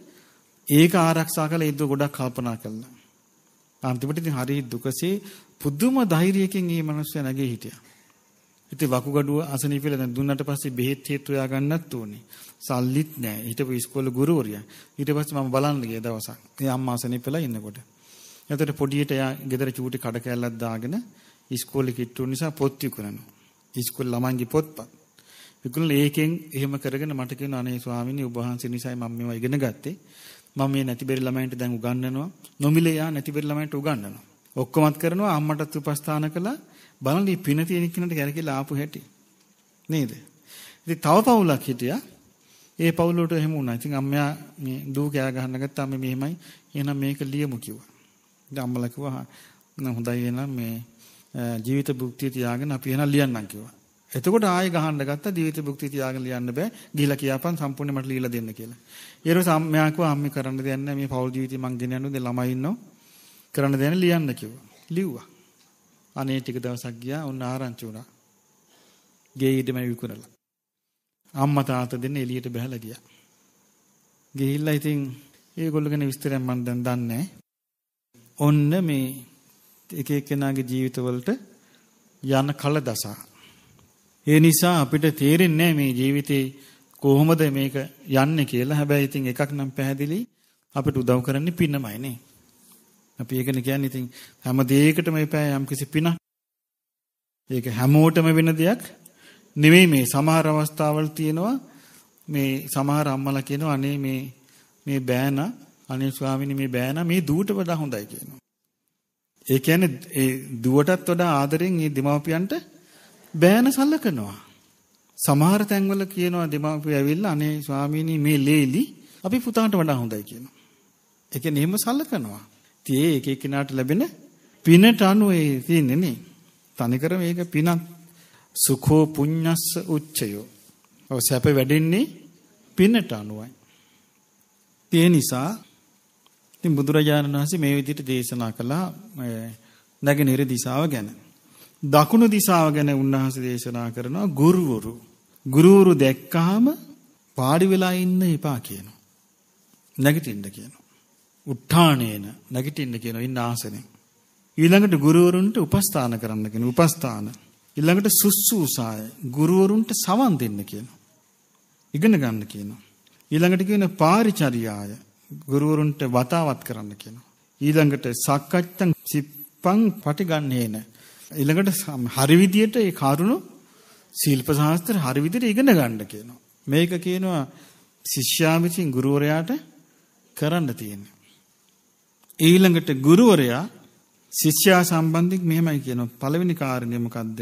ඒක ආරක්ෂා කරලා ඒ ගොඩක් කල්පනා කළා. අන්තිමට ඉතින් හරි දුකසේ පුදුම ධෛර්යයෙන් මේ මිනිස්සයා නැගී හිටියා. ඉතින් වකුගඩුව අසනීපෙල දැන් දුන්නට පස්සේ බෙහෙත් හේත් හොයා ගන්නත් ඕනේ. සල්ලිත් නැහැ. හිටපු ඉස්කෝලේ ගුරුවරයා. ඊට පස්සේ මම බලන්න ගිය දවසක්. ඒ අම්මා අසනීපෙලා ඉන්නකොට. එතකොට පොඩියට එයා ගෙදර චූටි කඩ කැල්ලක් දාගෙන ඉස්කෝලේ කිට්ටු නිසා පොත් විකුණනවා. ඉස්කෝලේ ළමන්ගේ පොත්පත්. ඒගොල්ලෝ ඒකෙන් එහෙම කරගෙන මට කියන අනේ ස්වාමීනි ඔබ වහන්සේ නිසායි මම මේවා ඉගෙන ගත්තේ. මම මේ නැතිබෙරි ළමයින්ට දැන් උගන්වනවා. නොමිලේ යා නැතිබෙරි ළමයින්ට උගන්වනවා. ඔක්කොමත් කරනවා අම්මටත් උපස්ථාන කළා. බලන්න මේ පින තියෙන කෙනාට කැරකිලා ආපු හැටි. නේද? ඉතින් තව පවුලක් හිටියා. ඒ පවුල වලට එහෙම වුණා. ඉතින් අම්මයා මේ දූ කෑ ගහන්න ගත්තා මේ මෙහෙමයි. එහෙනම් මේක ලියමු කිව්වා. ඉතින් අම්මලා කිව්වා නම් හොඳයි එහෙනම් මේ ජීවිත භුක්තිය තියාගෙන අපි එහෙනම් ලියන්නම් කිව්වා. එතකොට ආයෙ ගහන්න ගත්තා ජීවිත භුක්ති තියාගෙන ලියන්න බෑ. ගිහිලා කියපන් සම්පූර්ණ මට ලියලා දෙන්න කියලා. ඊට පස්සේ අම්මයා කිව්වා අම්මේ කරන්න දෙයක් නැහැ. මේ පෞල් ජීවිතේ මං ගෙන යනවා. දැන් ළමයි ඉන්නවා. කරන්න දෙයක් ලියන්න කිව්වා. ලිව්වා. අනේ ටික දවසක් ගියා. ඔන්න ආරංචි වුණා. ගේ ඊටම විකුණලා. අම්මා තාත්තා දෙන්න එළියට බහැලා ගියා. ගිහිල්ලා ඉතින් ඒගොල්ලෝ ගැන විස්තරයක් මම දැන් දන්නේ නැහැ. ඔන්න මේ එක එක්කෙනාගේ ජීවිතවලට යන කල දසා ඒ නිසා අපිට තේරෙන්නේ මේ ජීවිතේ කොහොමද මේක යන්නේ කියලා. හැබැයි ඉතින් එකක් නම් පැහැදිලි අපිට උදව් කරන්නේ පින්නමයි නේ. අපි ඒකනේ කියන්නේ ඉතින් හැම දෙයකටම මේ පෑ යම්කිසි පිනක්. ඒක හැමෝටම වෙන දෙයක් නෙවෙයි මේ සමහර අවස්ථාවල් තියෙනවා මේ සමහර අම්මලා කියනවා අනේ මේ මේ බෑන අනේ ස්වාමීනි මේ බෑන මේ දූට වඩා හොඳයි කියනවා. ඒ කියන්නේ ඒ දුවටත් වඩා ආදරෙන් මේ දෙමව්පියන්ට බෑන සලකනවා. සමහර තැන්වල කියනවා දෙමාපියෝ ඇවිල්ලා අනේ ස්වාමීනි මේ ලේලි අපි පුතාට වඩා හොඳයි කියනවා. ඒ කියන්නේ එහෙම සලකනවා. ඉතින් ඒ එක එක්කිනාට ලැබෙන පිනට අනුව ඒ තියෙන්නේ නේ. තනිකර මේක පිනක්. සුඛෝ පුඤ්ඤස්ස උච්චයෝ. ඔය සැප වැඩෙන්නේ පිනට අනුවයි. ඒ නිසා ඉතින් බුදුරජාණන් වහන්සේ මේ විදිහට දේශනා කළා නැගෙනහිර දිශාව ගැන. දකුණු දිශාව ගැන උන්වහන්සේ දේශනා කරනවා ගුරුවරු. ගුරුවරු දැක්කහම පාඩි වෙලා ඉන්න එපා කියනවා. නැගිටින්න කියනවා. උත්ථානේන නැගිටින්න කියනවා ඉන්න ආසනෙන්. ඊළඟට ගුරුවරුන්ට උපස්ථාන කරන්න කියනවා. උපස්ථාන. ඊළඟට සුස්සූසාය ගුරුවරුන්ට සවන් දෙන්න කියනවා. ඉගෙන ගන්න කියනවා. ඊළඟට කියන පාරිචර්යාය ගුරුවරුන්ට වතාවත් කරන්න කියනවා. ඊළඟට සක්කච්ඡං සිප්පං පටිගන්නේන ඊළඟට හරි විදියට ඒ කරුණු ශිල්ප ශාස්ත්‍ර හරි විදියට ඉගෙන ගන්න කියනවා. මේක කියනවා ශිෂ්‍යයා විසින් ගුරුවරයාට කරන්න තියෙන්නේ. ඊළඟට ගුරුවරයා ශිෂ්‍යයා සම්බන්ධයෙන් මෙහෙමයි කියනවා. පළවෙනි කාරණේ මොකද්ද?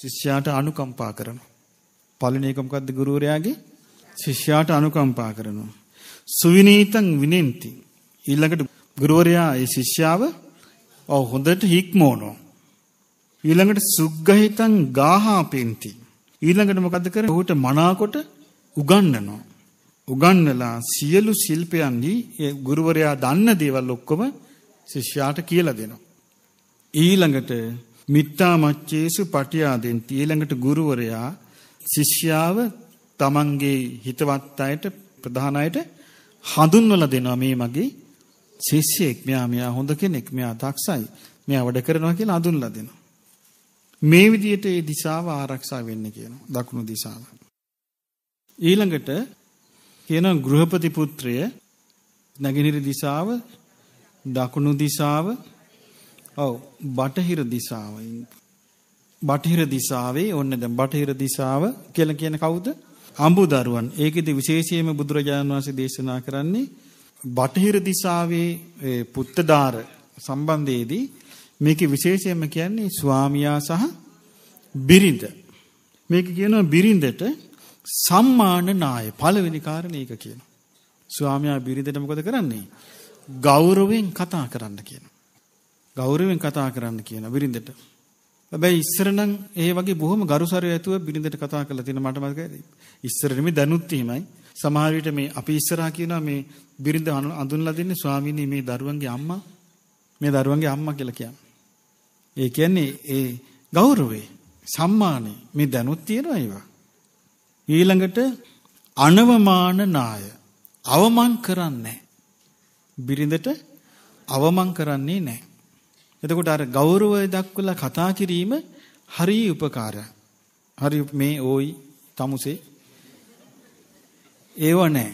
ශිෂ්‍යයාට අනුකම්පා කරනවා. පළවෙනි එක මොකද්ද ගුරුවරයාගේ? ශිෂ්‍යයාට අනුකම්පා කරනවා. සුවිනීතං විනෙන්ති. ඊළඟට ගුරුවරයා ඒ ශිෂ්‍යාව ඔව් හොඳට හික්මවනවා. ඊළඟට සුග්ගහිතං ගාහාපෙන්ති. ඊළඟට මොකද කරන්නේ? ඌට මනාකොට උගන්වනවා. උගන්වලා සියලු ශිල්පයන්හි ඒ ගුරුවරයා දන්න දේවල් ඔක්කොම ශිෂ්‍යයාට කියලා දෙනවා. ඊළඟට මිත්තා මච්චේසු පටියාදෙන්ති. ඊළඟට ගුරුවරයා ශිෂ්‍යාව තමන්ගේ හිතවත් අයට ප්‍රධාන අයට හඳුන්වලා දෙනවා මේ මගේ ශිෂ්‍යෙක් මෙයා මෙයා හොඳ කෙනෙක් මෙයා දක්ෂයි මෙයා වැඩ කරනවා කියලා හඳුන්වලා දෙනවා මේ විදිහට ඒ දිශාව ආරක්ෂා වෙන්න කියනවා දකුණු දිශාව. ඊළඟට කියන ගෘහපති පුත්‍රය නැගෙනහිර දිශාව දකුණු දිශාව ඔව් බටහිර දිශාවෙන් බටහිර දිශාවේ ඔන්න දැන් බටහිර දිශාව කියලා කියන කවුද? අඹුදරුවන්. ඒකෙදි විශේෂයෙන්ම බුදුරජාණන් වහන්සේ දේශනා කරන්නේ බටහිර දිශාවේ පුත්තදාර සම්බන්ධයේදී මේක විශේෂයෙන්ම කියන්නේ ස්වාමියා සහ බිරිඳ. මේක කියනවා බිරිඳට සම්මාන නාය පළවෙනි කාරණේ ඒක කියනවා. ස්වාමියා බිරිඳට මොකද කරන්නේ? ගෞරවයෙන් කතා කරන්න කියනවා. ගෞරවයෙන් කතා කරන්න කියනවා බිරිඳට. හැබැයි ඉස්සර නම් ඒ වගේ බොහොම ගරුසරය ඇතුව බිරිඳට කතා කරලා තියෙන මට මතකයි. ඉස්සරනේ මේ දැනුත් එහෙමයි. සමහර විට මේ අපි ඉස්සරහා කියනවා මේ බිරිඳ අඳුන්ලා දෙන්නේ ස්වාමීනි මේ දරුවන්ගේ අම්මා මේ දරුවන්ගේ අම්මා කියලා කියන්නේ. ඒ කියන්නේ ඒ ගෞරවේ සම්මානේ මේ දැනුත් තියෙනවා ඒවා. ඊළඟට අනවමාන නාය අවමන් කරන්නේ බිරිඳට අවමන් කරන්නේ නැහැ. එතකොට අර ගෞරවය දක්වලා කතා කිරීම හරි උපකාරයි. හරි මේ ඕයි තමුසේ ඒව නැහැ.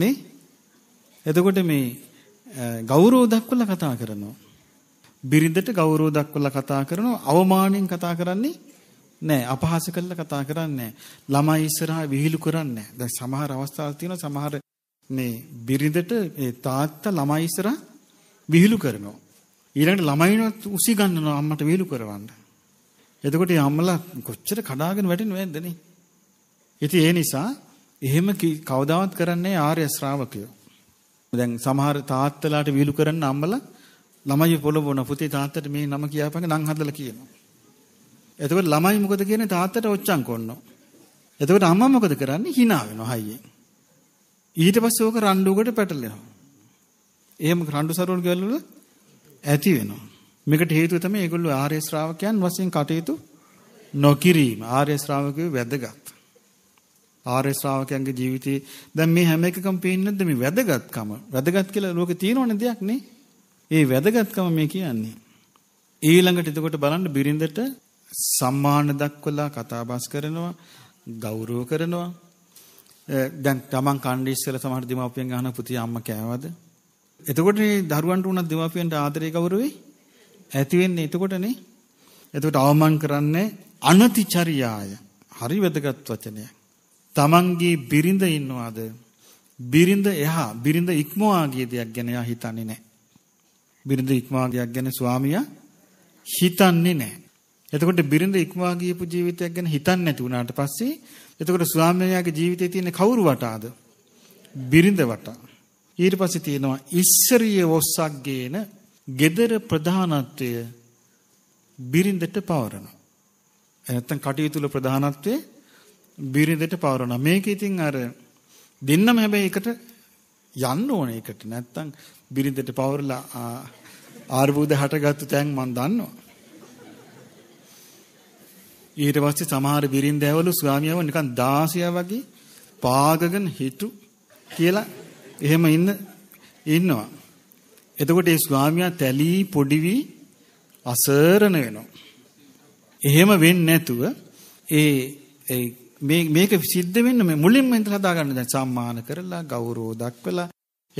නේ? එතකොට මේ ගෞරව දක්වලා කතා කරනවා. බිරිඳට ගෞරව දක්වලා කතා කරනවා අවමානයෙන් කතා කරන්නේ නෑ අපහාස කරලා කතා කරන්නේ ළමයි ඉස්සරහා විහිළු කරන්නේ දැන් සමහර අවස්ථාවල් තියෙනවා සමහර මේ බිරිඳට ඒ තාත්තා ළමයි ඉස්සරහා විහිළු කරනවා ඊළඟට ළමයිනොත් උසි ගන්නවා අම්මට විහිළු කරවන්න එතකොට මේ අම්මලා කොච්චර කඩාගෙන වැටෙන්නේ නැද්ද නේ ඉතින් ඒ නිසා එහෙම කවදාවත් කරන්නේ ආර්ය ශ්‍රාවකයෝ දැන් සමහර තාත්තලාට විහිළු කරන්න අම්මලා ළමයි පොළඹවන පුතේ තාත්තට මේ නම කියාපන් නම් හදලා කියනවා. එතකොට ළමයි මොකද කියන්නේ තාත්තට ඔච්චම් කොන්නවා. එතකොට අම්මා මොකද කරන්නේ? hina වෙනවා හයියෙන්. ඊට පස්සේ ඕක රණ්ඩුවකට පැටලෙනවා. එහෙම රණ්ඩු සරුවල් ගල්වල ඇති වෙනවා. මේකට හේතුව තමයි ඒගොල්ලෝ ආර්ය ශ්‍රාවකයන් වශයෙන් කටයුතු නොකිරීම. ආර්ය ශ්‍රාවකයෝ වැදගත්. ආර්ය ශ්‍රාවකයන්ගේ ජීවිතේ දැන් මේ හැම එකකම පේන්නේ නැද්ද මේ වැදගත්කම? වැදගත් කියලා ලෝකේ තියෙනවනේ දෙයක් නේ. ඒ වැදගත්කම මේ කියන්නේ. ඊළඟට එතකොට බලන්න බිරිඳට සම්මාන දක්වලා කතාබස් කරනවා, ගෞරව කරනවා. දැන් Taman කණ්ඩි ඉස්සෙල්ලා සමහර දීමෝපියන් අහන පුතේ අම්මා කෑවද? එතකොට දරුවන්ට උනත් දීමෝපියන්ට ආදරේ ගෞරවේ ඇති වෙන්නේ එතකොටනේ. එතකොට අවමන් කරන්නේ අනතිචර්යාය. හරි වැදගත් වචනයක්. Tamanගේ බිරිඳ ඉන්නවාද? බිරිඳ එහා බිරිඳ ඉක්මවා ගිය දෙයක් ගැන එයා හිතන්නේ නැහැ. බිරිඳ ඉක්මවා ගියක් ගැන ස්වාමියා හිතන්නේ නැහැ. එතකොට බිරිඳ ඉක්මවා ගියපු ජීවිතයක් ගැන හිතන්නේ නැති වුණාට පස්සේ එතකොට ස්වාමියාගේ ජීවිතේ තියෙන කවුරු වටාද? බිරිඳ වටා. ඊට පස්සේ තියෙනවා ඉස්සරිය ඔස්සක් ගේන gedara ප්‍රධානත්වය බිරිඳට පවරනවා. නැත්තම් කටයුතු වල ප්‍රධානත්වය බිරිඳට පවරනවා. මේක ඉතින් අර දෙන්නම හැබැයි එකට යන්න ඕනේ එකට. නැත්තම් බිරිඳට පවරලා ආර්බුද හටගත්තු තැන් මන් දන්නවා. ඊට පස්සේ සමහර බිරිඳවලු ස්වාමියාව නිකන් 16 වගේ පාගගෙන හිටු කියලා එහෙම ඉන්න ඉන්නවා. එතකොට ඒ ස්වාමියා තැලි පොඩි වී අසරණ වෙනවා. එහෙම වෙන්නේ නැතුව ඒ මේ මේක සිද්ධ වෙන්න මේ මුලින්ම ඉඳලා හදාගන්න දැන් සම්මාන කරලා ගෞරව දක්වලා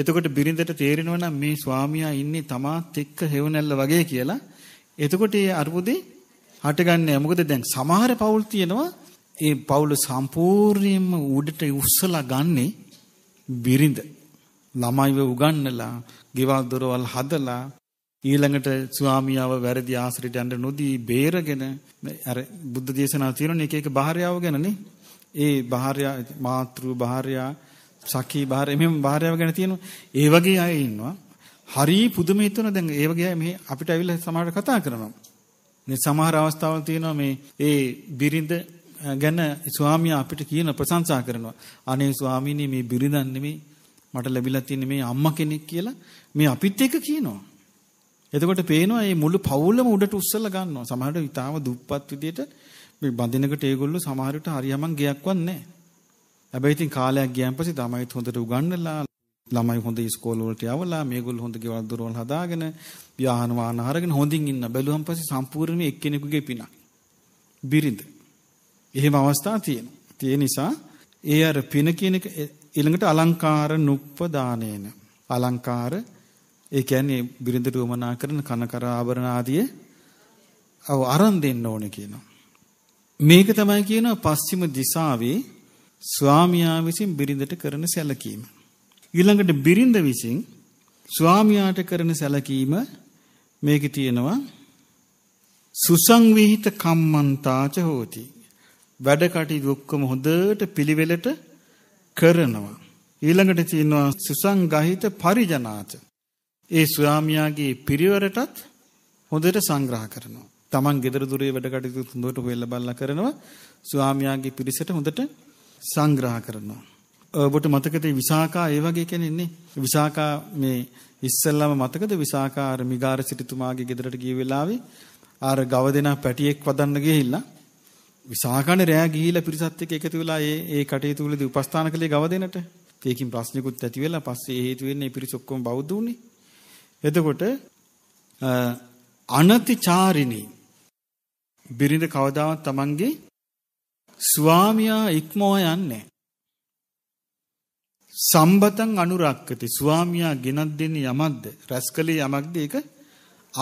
එතකොට බිරිඳට තේරෙනවා නම් මේ ස්වාමියා ඉන්නේ තමාත් එක්ක හේවණල්ල වගේ කියලා. එතකොට ඒ අරුබුදේ හටගන්නේ මොකද දැන් සමහර පවුල් තියෙනවා ඒ පවුල සම්පූර්ණයෙන්ම උඩට උස්සලා ගන්නේ බිරිඳ. ළමයිව උගන්නලා, ගෙවල් දොරවල් හදලා ඊළඟට ස්වාමියාව වැරදි ආශ්‍රිත යන්න නොදී බේරගෙන අර බුද්ධ දේශනාව තියෙනනේ එක එක භාර්යාව ගැනනේ. ඒ භාර්යා මාතෘ භාර්යා සකී භාර්ය මෙහෙම භාර්යාව ගැන තියෙනවා. ඒ වගේ අය ඉන්නවා. හරි පුදුම හිතන දැන් ඒ වගේ අය මේ අපිට ඇවිල්ලා සමහර කතා කරනවා. මේ සමහර අවස්ථාවල් තියෙනවා මේ ඒ බිරිඳ ගැන ස්වාමියා අපිට කියන ප්‍රශංසා කරනවා. අනේ ස්වාමීනි මේ බිරිඳන් නෙමේ මට ලැබිලා තියෙන මේ අම්මා කෙනෙක් කියලා මේ අපිත් එක කියනවා. එතකොට පේනවා මේ මුළු පවුලම උඩට උස්සලා ගන්නවා. සමහරට ඊටාව දුප්පත් විදියට මේ බඳිනකට ඒගොල්ලෝ සමහරට හරියමං ගයක්වත් නැහැ. හැබැයි ඉතින් කාලයක් ගියන් පස්සේ ළමයිත් හොඳට උගන්වලා ළමයි හොඳ ඉස්කෝල වලට යවලා මේගොල්ලෝ හොඳ ගෙවල් දොරවල් හදාගෙන ව්‍යාහන වාහන අරගෙන හොඳින් ඉන්න බැලුවම් පස්සේ සම්පූර්ණයෙන්ම එක්කෙනෙකුගේ පිනක් බිරිඳ එහෙම අවස්ථා තියෙනවා ඒ නිසා ඒ අර පින කියන එක ඊළඟට අලංකාර නුප්පදානේන අලංකාර ඒ කියන්නේ බිරිඳට උමනා කරන කනකර ආභරණ ආදී අව අරන් දෙන්න ඕනේ කියනවා මේක තමයි කියනවා පස්චිම දිසාවේ ස්වාමියා විසින් බිරිඳට කරන සැලකීම. ඊළඟට බිරිඳ විසින් ස්වාමියාට කරන සැලකීම මේකේ තියෙනවා සුසංවිහිත කම්මන්තාච හෝති. වැඩ කටයුතු ඔක්කොම හොඳට පිළිවෙලට කරනවා. ඊළඟට තියෙනවා සුසංගහිත පරිජනාත. ඒ ස්වාමියාගේ පිරිවරටත් හොඳට සංග්‍රහ කරනවා. Taman gedara dure වැඩ කටයුතු හොඳට හොයලා බලලා කරනවා. ස්වාමියාගේ පිරිසට හොඳට සංග්‍රහ කරනවා. ඔබට මතකද විසාකා ඒ වගේ කෙනෙක් නේ? විසාකා මේ ඉස්සෙල්ලාම මතකද විසාකා අර මිගාර සිටුතුමාගේ ගෙදරට ගිය වෙලාවේ අර ගව දෙනා පැටියෙක් වදන්න ගිහිල්ලා විසාකානේ රෑ ගිහිලා පිරිසත් එක්ක එකතු වෙලා ඒ ඒ කටයුතු වලදී උපස්ථාන කළේ ගව දෙනට. ඒකකින් ප්‍රශ්නිකුත් ඇති වෙලා පස්සේ ඒ හේතු වෙන්නේ පිරිස ඔක්කොම බෞද්ධ උනේ. එතකොට අනතිචාරිණී බිරිඳ කවදාවත් Tamange ස්වාමියා ඉක්මෝ යන්නේ. සම්බතං අනුරක්කති ස්වාමියා ගෙනත් දෙන්නේ යමක්ද රැස්කලේ යමක්ද ඒක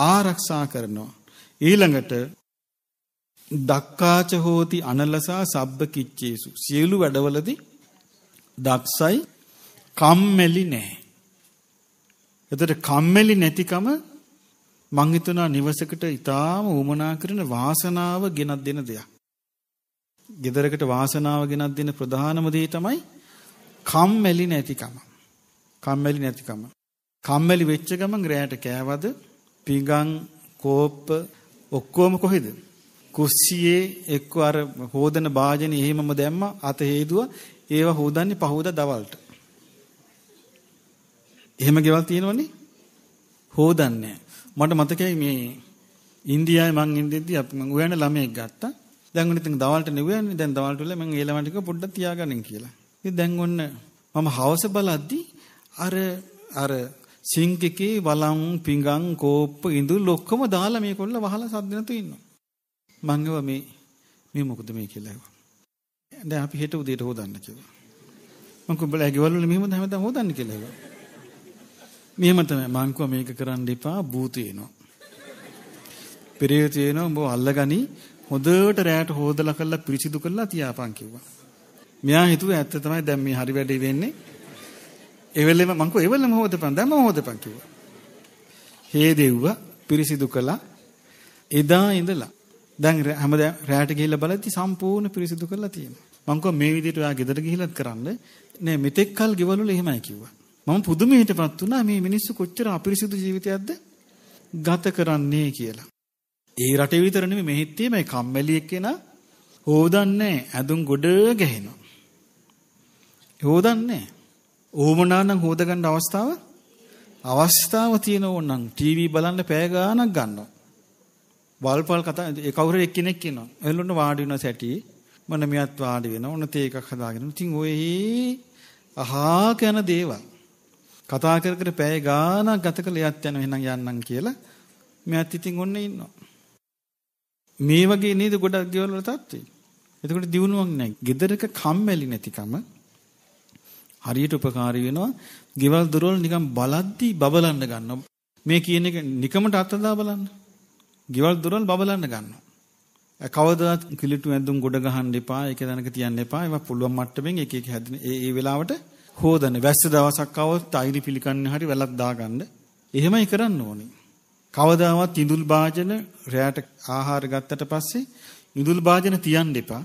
ආරක්ෂා කරනවා. ඊළඟට දක්කාච හෝති අනලසා සබ්බ කිච්චේසු සියලු වැඩවලදී දක්ෂයි කම්මැලි නැහැ. එතකොට කම්මැලි නැතිකම මං හිතනවා නිවසකට ඊටාම උමනා කරන වාසනාව ගෙනත් දෙන දෙයක්. ගෙදරකට වාසනාව ගෙනත් දෙන ප්‍රධානම දේ තමයි කම්මැලි නැතිකම. කම්මැලි නැතිකම. කම්මැලි වෙච්ච ගමන් රැයට කෑවද පිඟන් කෝප්ප ඔක්කොම කොහෙද? කුස්සියේ එක්ක අර හොදන වාජනේ එහෙමම දැම්ම අත හේදුවා ඒව හොදන්නේ පහුවදා දවල්ට. එහෙම ගෙවල් තියෙනවනේ. හොදන්නේ. මට මතකයි මේ ඉන්දියාවේ මං ඉඳිද්දි අපි මං උයන ළමයෙක් ගත්තා. දැන් ඔන්න ඉතින් දවල්ට නෙවෙන්නේ දැන් දවල්ට වෙලා මම ඊළඟ ටික පොඩ්ඩක් තියාගන්න කියලා. ඉතින් දැන් ඔන්න මම හවස බලද්දි අර අර සිංක් එකේ වලම් පිඟම් කෝප්ප ඉඳුල් ඔක්කොම දාලා මේකොල්ල වහලා සද්ද නැතු ඉන්නවා. මං ඒවා මේ මේ මොකද මේ කියලා ඒවා. දැන් අපි හෙට උදේට හොදන්න කියලා. මං කුඹලා ගෙවල් වල මෙහෙමද හැමදාම හොදන්න කියලා ඒවා. මෙහෙම තමයි මං මේක කරන්න එපා භූතේනෝ. පෙරේතේනෝ උඹ අල්ලගනි හොඳට රැයට හොදලා කරලා පිරිසිදු කරලා තියාපන් කිව්වා. මෙයා හිතුවේ ඇත්ත තමයි දැන් මේ හරි වැඩේ වෙන්නේ. එවෙලෙම මං කෝ එවෙලෙම හොදපන් දැන්ම හොදපන් කිව්වා. හේ දෙව්වා පිරිසිදු කළා. එදා ඉඳලා දැන් හැමදාම රැයට ගිහිල්ලා බලද්දි සම්පූර්ණ පිරිසිදු කරලා තියෙනවා. මං කෝ මේ විදිහට ඔයා ගෙදර ගිහිල්ලත් කරන්න නෑ මෙතෙක් කල් ගෙවල් වල එහෙමයි කිව්වා. මම පුදුමයටපත් වුණා මේ මිනිස්සු කොච්චර අපිරිසිදු ජීවිතයක්ද ගත කරන්නේ කියලා. ඒ රටේ විතර නෙමෙයි මෙහෙත් තියෙමයි කම්මැලි එක්කෙනා හොදන්නේ ඇඳුම් ගොඩ ගැහෙනවා. හොදන්නේ. ඕමනා නම් හොදගන්න අවස්ථාව අවස්ථාව තියෙන ඕනනම් ටීවී බලන්න පැය ගාණක් ගන්නවා. වල්පල් කතා ඒ කවුරු එක්කෙනෙක් කියනවා. එළොන්න වාඩි වෙනවා සැටි. මම මෙයත් වාඩි වෙනවා. ඔන්න තේ එකක් හදාගෙන. ඉතින් ඔය අහා කරන දේවල් කතා කර කර පැය ගාණක් ගත කළ යත් යනවා. එහෙනම් යන්නම් කියලා මෙයත් ඉතින් ඔන්න ඉන්නවා. මේ වගේ නේද ගොඩක් ගෙවල් වල තත්ත්වේ. එතකොට දියුණුවක් නැහැ. gedaraක කම්මැලි නැතිකම හරියට උපකාරී වෙනවා. ගෙවල් දොරවල් නිකන් බලද්දී බබලන්න ගන්නවා. මේ කියන එක නිකමට අත්දලා බලන්න. ගෙවල් දොරවල් බබලන්න ගන්නවා. කවදාවත් කිලිටු ඇඳුම් ගොඩ ගහන්න එපා. ඒක දැනක තියන්න එපා. ඒවා පුළුවන් මට්ටමින් එක එක හැදෙන ඒ ඒ වෙලාවට හොදන්න. වැස්ස දවසක් આવොත් අයිරි පිළිකන්නේ හරි වැලක් දාගන්න. එහෙමයි කරන්න ඕනේ. කවදාවත් ඉඳුල් භාජන රැයට ආහාර ගත්තට පස්සේ ඉඳුල් භාජන තියන්න එපා.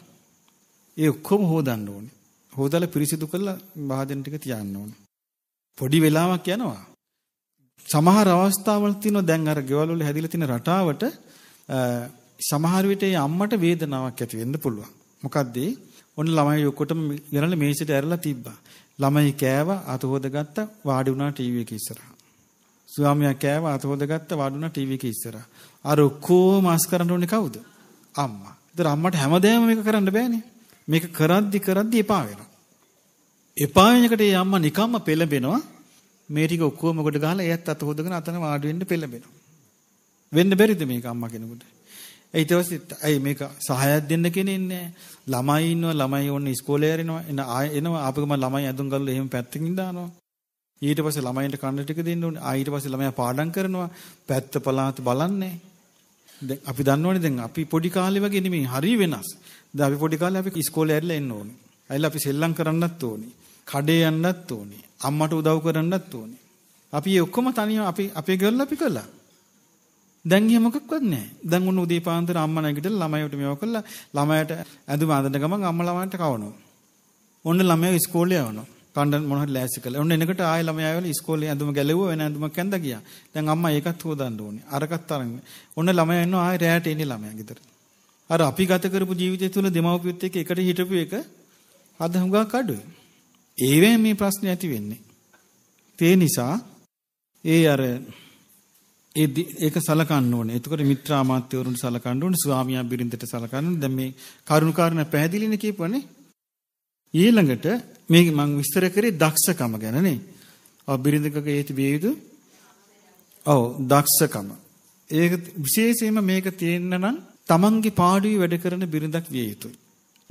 ඒ ඔක්කොම හොදන්න ඕනේ. හොදලා පිරිසිදු කරලා භාජන ටික තියන්න ඕනේ. පොඩි වෙලාවක් යනවා. සමහර අවස්ථාවල් තියෙනවා දැන් අර ගෙවල් වල හැදිලා තියෙන රටාවට සමහර විට ඒ අම්මට වේදනාවක් ඇති වෙන්න පුළුවන්. මොකද ඒ ඔන්න ළමයි ඔක්කොටම ගෙනල්ලා මේසෙට ඇරලා තිබ්බා. ළමයි කෑවා අත හොදගත්තා වාඩි වුණා ටීවී එක ඉස්සරහා. ස්වාමියා කෑව අත හොදගත්ත වඩුණ ටීවී එක ඉස්සරහා. අර ඔක්කොම අස් කරන්න ඕනේ කවුද? අම්මා. ඒතර අම්මට හැමදේම මේක කරන්න බෑනේ. මේක කරද්දි කරද්දි එපා වෙනවා. එපා වෙනකොට මේ අම්මා නිකම්ම පෙළඹෙනවා. මේ ටික ඔක්කොම කොට ගහලා එයත් අත හොදගෙන අතන වාඩි වෙන්න පෙළඹෙනවා. වෙන්න බැරිද මේක අම්මා කෙනෙකුට? ඊට පස්සේ ඇයි මේක සහායක් දෙන්න කෙනෙක් නැහැ. ළමයි ඉන්නවා ළමයි ඕන ඉස්කෝලේ යරිනවා එන ආයෙ එනවා ආපහු මම ළමයි ඇඳුම් ගලලා එහෙම පැත්තකින් දානවා. ඊට පස්සේ ළමයින්ට කන්න ටික දෙන්න ඕනේ. ආ ඊට පස්සේ ළමයා පාඩම් කරනවා. පැත්ත පළාත බලන්නේ. දැන් අපි දන්නවනේ දැන් අපි පොඩි කාලේ වගේ නෙමෙයි හරි වෙනස්. දැන් අපි පොඩි කාලේ අපි ඉස්කෝලේ ඇරිලා එන්න ඕනේ. ඇවිල්ලා අපි සෙල්ලම් කරන්නත් ඕනේ. කඩේ යන්නත් ඕනේ. අම්මට උදව් කරන්නත් ඕනේ. අපි මේ ඔක්කොම තනියම අපි අපේ ගර්ල් අපි කළා. දැන් එහෙම මොකක්වත් නැහැ. දැන් උන් උදේ පාන්දර අම්මා නැගිටලා ළමයට මේව කළා. ළමයට ඇඳුම අඳින ගමන් අම්මා ළමයට කවනවා. ඔන්න ළමයා ඉස්කෝලේ යවනවා. කණ්ඩන් මොන හරි ලෑස්ති කළා. ඔන්න එනකොට ආයෙ ළමයා ආවල ඉස්කෝලේ ඇඳුම ගැලෙව්වා වෙන ඇඳුමක් කැඳ ගියා. දැන් අම්මා ඒකත් හොදන්න ඕනේ. අරකත් අරන්. ඔන්න ළමයා එනවා ආයෙ රැයට එන්නේ ළමයා ගෙදර. අර අපි ගත කරපු ජීවිතය තුළ දෙමව්පියොත් එක්ක එකට හිටපු එක අද හුඟක් අඩුයි. ඒවෙන් මේ ප්‍රශ්නේ ඇති වෙන්නේ. ඒ නිසා ඒ අර ඒ ඒක සලකන්න ඕනේ. එතකොට මිත්‍රා අමාත්‍යවරුන්ට සලකන්න ඕනේ, ස්වාමියා බිරිඳට සලකන්න ඕනේ. දැන් මේ කරුණාකාරණ පැහැදිලිනේ කියපුවනේ. ඊළඟට මේ මම විස්තර කරේ දක්ෂකම ගැන නේ. ඔව් බිරිඳකක ඒති විය යුතු. ඔව් දක්ෂකම. ඒක විශේෂයෙන්ම මේක තියෙන්න නම් Tamange පාඩුවේ වැඩ කරන බිරිඳක් විය යුතුයි.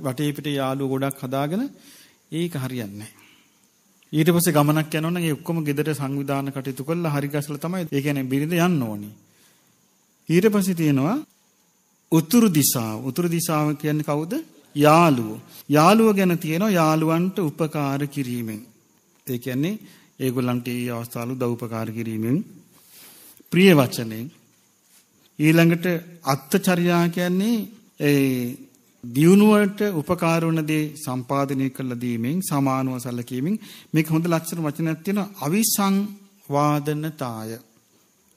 වටේ පිටේ යාළුවෝ ගොඩක් හදාගෙන ඒක හරියන්නේ නැහැ. ඊට පස්සේ ගමනක් යනවා නම් ඒ ඔක්කොම ගෙදර සංවිධාන කටයුතු කරලා හරි ගැසලා තමයි ඒ කියන්නේ බිරිඳ යන්න ඕනේ. ඊට පස්සේ තියෙනවා උතුරු දිශාව. උතුරු දිශාව කියන්නේ කවුද? යාළුවෝ. යාළුව ගැන තියෙනවා යාළුවන්ට උපකාර කිරීමෙන්. ඒ කියන්නේ ඒගොල්ලන්ට ඒ අවස්ථාවල උදව් උපකාර කිරීමෙන් ප්‍රිය වචනෙන් ඊළඟට අත්චර්යා කියන්නේ ඒ දියුණුවට උපකාර වන දේ සම්පාදනය කළ දීමෙන් සමානව සැලකීමෙන් මේක හොඳ ලක්ෂණ වචනයක් තියෙනවා අවිසංවාදනතාය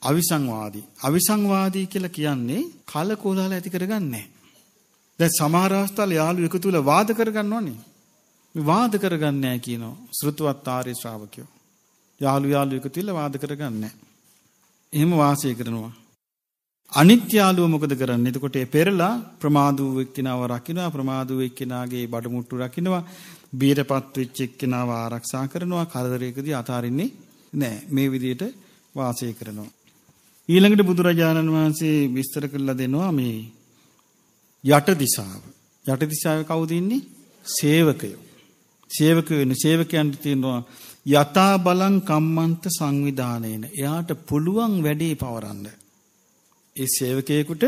අවිසංවාදී අවිසංවාදී කියලා කියන්නේ කලකෝලහල ඇති කරගන්නේ නැහැ දැන් සමහර අවස්ථාවල යාළුව එකතු වෙලා වාද කරගන්නවනේ. මේ වාද කරගන්නේ නැහැ කියනවා. ශ්‍රුතවත් ආර්ය ශ්‍රාවකයෝ. යාළුව යාළුව එකතු වෙලා වාද කරගන්නේ එහෙම වාසය කරනවා. අනිත්‍ය යාළුව මොකද කරන්නේ? එතකොට ඒ පෙරලා ප්‍රමාද වූ එක්කිනාව රකින්නවා, ප්‍රමාද වූ එක්කිනාගේ බඩමුට්ටු රකින්නවා, බීරපත් වෙච්ච එක්කිනාව ආරක්ෂා කරනවා, කරදරයකදී අතාරින්නේ නැහැ. මේ විදිහට වාසය කරනවා. ඊළඟට බුදුරජාණන් වහන්සේ විස්තර කළා දෙනවා මේ යට දිශාව. යට දිශාවේ කවුද ඉන්නේ? සේවකයෝ. සේවකයෝ ඉන්නේ. සේවකයන්ට තියෙනවා යතා බලං කම්මන්ත සංවිධානයේන. එයාට පුළුවන් වැඩේ පවරන්න. ඒ සේවකයෙකුට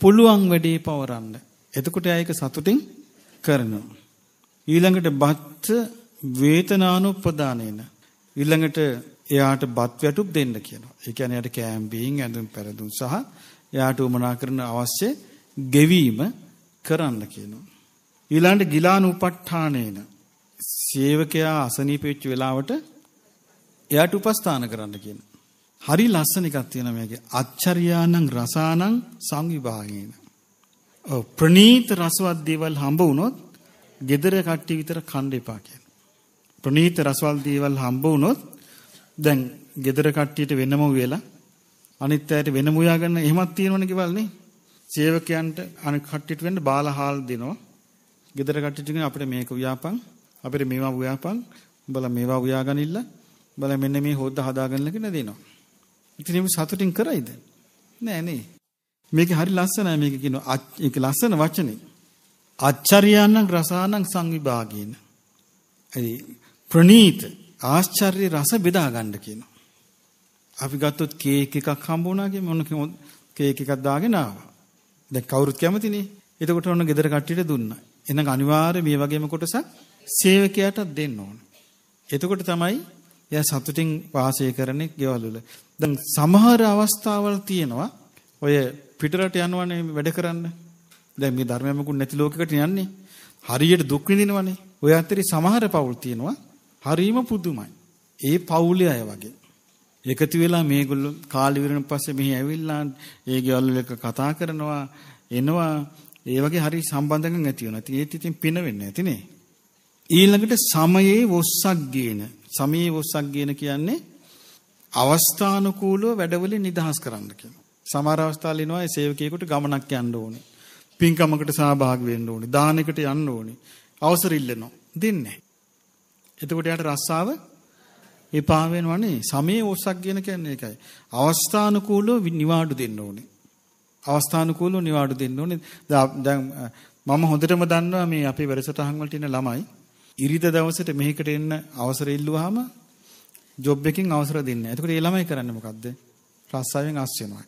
පුළුවන් වැඩේ පවරන්න. එතකොට එයා ඒක සතුටින් කරනවා. ඊළඟට බත් වේතනානුපදානේන. ඊළඟට එයාට බත් වැටුප් දෙන්න කියනවා. ඒ කියන්නේ එයාට කෑම් බීන් ඇඳුම් පැළඳුම් සහ එයාට උමනා කරන අවශ්‍ය ගෙවීම කරන්න කියනවා. ඊළඟට ගිලානුපට්ඨානේන සේවකයා අසනීප වෙච්ච වෙලාවට එයාට උපස්ථාන කරන්න කියනවා. හරි ලස්සන එකක් තියෙනවා මේකේ. අච්චරියානං රසානං සංවිභාගේන. ඔව් ප්‍රණීත රසවත් දේවල් හම්බ වුණොත් gedara කට්ටිය විතර කන්න එපා කියනවා. ප්‍රණීත රසවත් දේවල් හම්බ වුණොත් දැන් gedara කට්ටියට වෙනම වෙලා අනිත් අයට වෙනම උයා ගන්න එහෙමත් තියෙනවනේ කිවල්නේ. සේවකයන්ට අනිත් කට්ටියට වෙන්න බාලහාල් දෙනවා. ගෙදර කට්ටියට අපිට මේක ව්‍යාපං අපිට මේවා ව්‍යාපං උඹලා මේවා ව්‍යාගනින්න උඹලා මෙන්න මේ හොද්ද හදාගන්න කියලා දෙනවා. ඉතින් මේ සතුටින් කරයිද? නෑ නේ. මේක හරි ලස්සනයි මේක කියනවා ඒක ලස්සන වචනේ. අච්චරියානම් රසානම් සංවිභාගේන. ඒ ප්‍රණීත ආශ්චර්ය රස බෙදා ගන්න කියනවා. අපි ගත්තොත් කේක් එකක් හම්බ වුණා කියන්නේ මොන කේක් එකක් දාගෙන ආවා. දැන් කවුරුත් කැමතිනේ. එතකොට ඔන්න ගෙදර කට්ටියට දුන්නා. එහෙනම් අනිවාර්ය මේ වගේම කොටසක් සේවකයාට දෙන්න ඕන. එතකොට තමයි එයා සතුටින් වාසය කරන්නේ ගෙවල් වල. දැන් සමහර අවස්ථාවල් තියෙනවා ඔය පිටරට යනවනේ වැඩ කරන්න. දැන් මේ ධර්මයක්කුත් නැති ලෝකයකට යන්නේ. හරියට දුක් විඳිනවනේ. ඔය අතරේ සමහර පවුල් තියෙනවා. හරීම පුදුමයි. ඒ පවුලේ අය වගේ. එකතු වෙලා මේගොල්ලෝ කාලි විරණ පස්සේ මෙහි ඇවිල්ලා ඒ ගෙවල් එක කතා කරනවා එනවා ඒ වගේ හරි සම්බන්ධකම් ඇති වෙනවා. ඉතින් ඒත් ඉතින් පින වෙන්නේ නැතිනේ. ඊළඟට සමයේ වොස්සක් ගේන. සමයේ වොස්සක් ගේන කියන්නේ අවස්ථානුකූලව වැඩවලින් නිදහස් කරන්න කියනවා. සමහර අවස්ථාවල ඉනවා ඒ සේවකයෙකුට ගමනක් යන්න ඕනේ. පින්කමකට සහභාගී වෙන්න ඕනේ. දානයකට යන්න ඕනේ. අවසර ඉල්ලනවා. දෙන්නේ නැහැ. එතකොට යාට රස්සාව එපා වෙනවනේ. සමේ ඕසක් කියන කියන්නේ ඒකයි. අවස්ථානුකූලව නිවාඩු දෙන්න ඕනේ. අවස්ථානුකූලව නිවාඩු දෙන්න ඕනේ. දැන් මම හොඳටම දන්නවා මේ අපේ වැඩසටහන් වලට ඉන්න ළමයි ඉරිද දවසට මෙහෙකට එන්න අවසර ඉල්ලුවාම ජොබ් එකකින් අවසර දෙන්නේ. එතකොට ඒ ළමයි කරන්නේ මොකද්ද? රස්සාවෙන් අස් වෙනවා.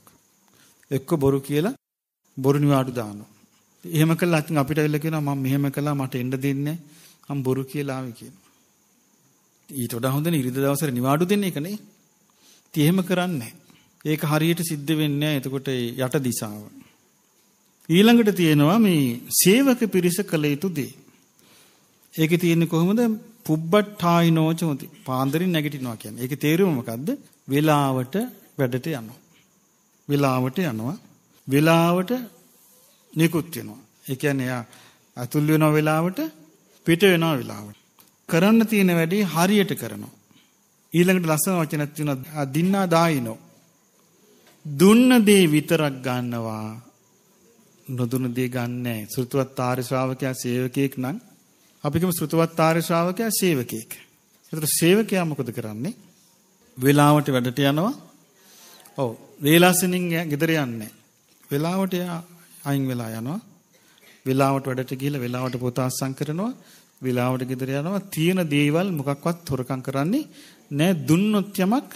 එක්ක බොරු කියලා බොරු නිවාඩු දානවා. එහෙම කළා ඉතින් අපිට වෙලා කියනවා මම මෙහෙම කළා මට එන්න දෙන්නේ. මම බොරු කියලා ආවේ කියනවා. ඊට වඩා හොඳනේ ඉරිද දවසට නිවාඩු දෙන එකනේ. ඉතින් එහෙම කරන්නේ ඒක හරියට සිද්ධ වෙන්නේ එතකොට යට දිශාව. ඊළඟට තියෙනවා මේ සේවක පිරිස කළ යුතු දේ. ඒකේ තියෙන්නේ කොහොමද? පුබ්බට්ඨායිනෝ චෝති. පාන්දරින් නැගිටිනවා කියන්නේ. ඒකේ තේරුම මොකද්ද? වේලාවට වැඩට යනවා. වේලාවට යනවා. වේලාවට නිකුත් වෙනවා. ඒ කියන්නේ එයා අතුල් වෙන වෙලාවට පිට වෙන වෙලාවට කරන්න තියෙන වැඩේ හරියට කරනවා. ඊළඟට ලස්සන වචනක් තියෙනවා දින්නා දායිනෝ. දුන්න දේ විතරක් ගන්නවා. නොදුන්න දේ ගන්නෑ. ශ්‍රුතවත් ආර්ය ශ්‍රාවකයා සේවකයෙක් නම් අපි කියමු ශ්‍රුතවත් ආර්ය ශ්‍රාවකයා සේවකයෙක්. ඒතර සේවකයා මොකද කරන්නේ? වේලාවට වැඩට යනවා. ඔව්. වේලාසනින් ගෙදර යන්නේ. වේලාවට අයින් වෙලා යනවා. වේලාවට වැඩට ගිහිල්ලා වේලාවට පොත අස්සම් කරනවා. වෙලාවට ගෙදර යනවා තියෙන දේවල් මොකක්වත් හොරකම් කරන්නේ නෑ දුන්නොත් යමක්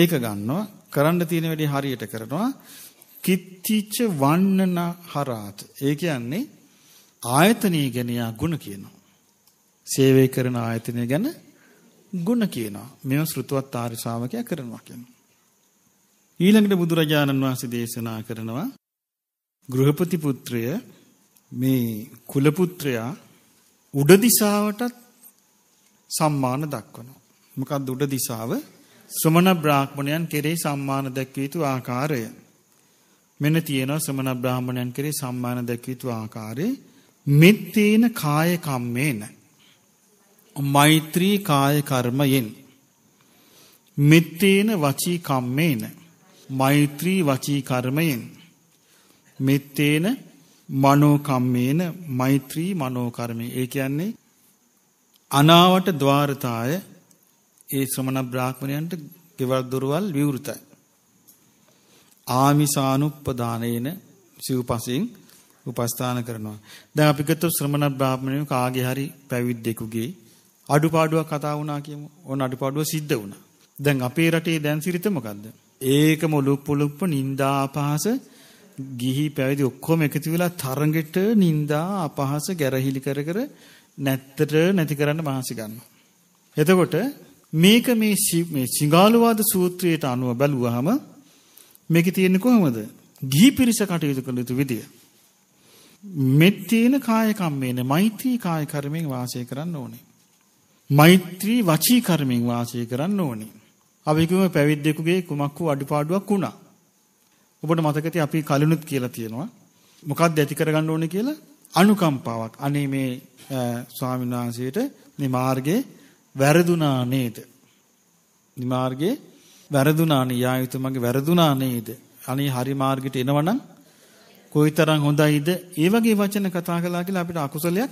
ඒක ගන්නවා කරන්න තියෙන වැඩේ හරියට කරනවා කිත්තිච වන්නන හරාත ඒ කියන්නේ ආයතනය ගැන යා ಗುಣ කියනවා සේවය කරන ආයතනය ගැන ಗುಣ කියනවා මෙව ශ්‍රුතවත් ආර්ය ශ්‍රාවකයා කරනවා කියනවා ඊළඟට බුදුරජාණන් වහන්සේ දේශනා කරනවා ගෘහපති පුත්‍රය මේ කුල පුත්‍රයා උඩ දිසාවටත් සම්මාන දක්වනවා. මොකක්ද උඩ දිසාව? ශ්‍රමණ බ්‍රාහ්මණයන් කෙරෙහි සම්මාන දැක්විය යුතු ආකාරය. මෙන්න තියෙනවා ශ්‍රමණ බ්‍රාහ්මණයන් කෙරෙහි සම්මාන දැක්විය යුතු ආකාරය. මෙත්තේන කාය කම්මේන. මෛත්‍රී කාය කර්මයෙන්. මෙත්තේන වචී කම්මේන. මෛත්‍රී වචී කර්මයෙන්. මෙත්තේන මනෝකම්මේන මෛත්‍රී මනෝකර්මේ. ඒ කියන්නේ අනාවට ద్వාරතාය ඒ ශ්‍රමණ බ්‍රාහ්මණයන්ට ගෙවල් දොරවල් විවෘතයි. ආමිසානුප්පදානේන සිව්පසින් උපස්ථාන කරනවා. දැන් අපි ගත්ත ශ්‍රමණ බ්‍රාහ්මණයෝ කාගේ හරි පැවිද්දෙකුගේ අඩුපාඩුවක් කතා වුණා කියමු. ඕන අඩුපාඩුව සිද්ධ වුණා. දැන් අපේ රටේ දැන් සිරිත මොකද්ද? ඒකම ලුප්පු ලුප්පු නින්දා අපහාස ගිහි පැවිදි ඔක්කොම එකතු වෙලා තරඟෙට නිନ୍ଦා අපහාස ගැරහිලි කර කර නැත්තට නැති කරන්න මහන්සි ගන්නවා. එතකොට මේක මේ මේ සිංහලවාද සූත්‍රයට අනුව බැලුවාම මේකේ තියෙන්නේ කොහොමද? ගිහි පිරිස කටයුතු කළ යුතු විදිය. මෙත්තේන කාය කම්මේන මෛත්‍රී කාය කර්මෙන් වාසය කරන්න ඕනේ. මෛත්‍රී වචී කර්මෙන් වාසය කරන්න ඕනේ. අපි කිව්ව පැවිද්දෙකුගේ කුමක් වූ අඩුපාඩුවක් වුණා. ඔබට මතකද අපි කලිනුත් කියලා තියෙනවා මොකක්ද ඇති කරගන්න ඕනේ කියලා අනුකම්පාවක්. අනේ මේ ස්වාමීන් වහන්සේට මේ මාර්ගේ වැරදුනා නේද? මේ මාර්ගේ වැරදුනා නේ යායුතු මගේ වැරදුනා නේද? අනේ හරි මාර්ගයට එනවනම් කොයිතරම් හොඳයිද? ඒ වගේ වචන කතා කළා කියලා අපිට අකුසලයක්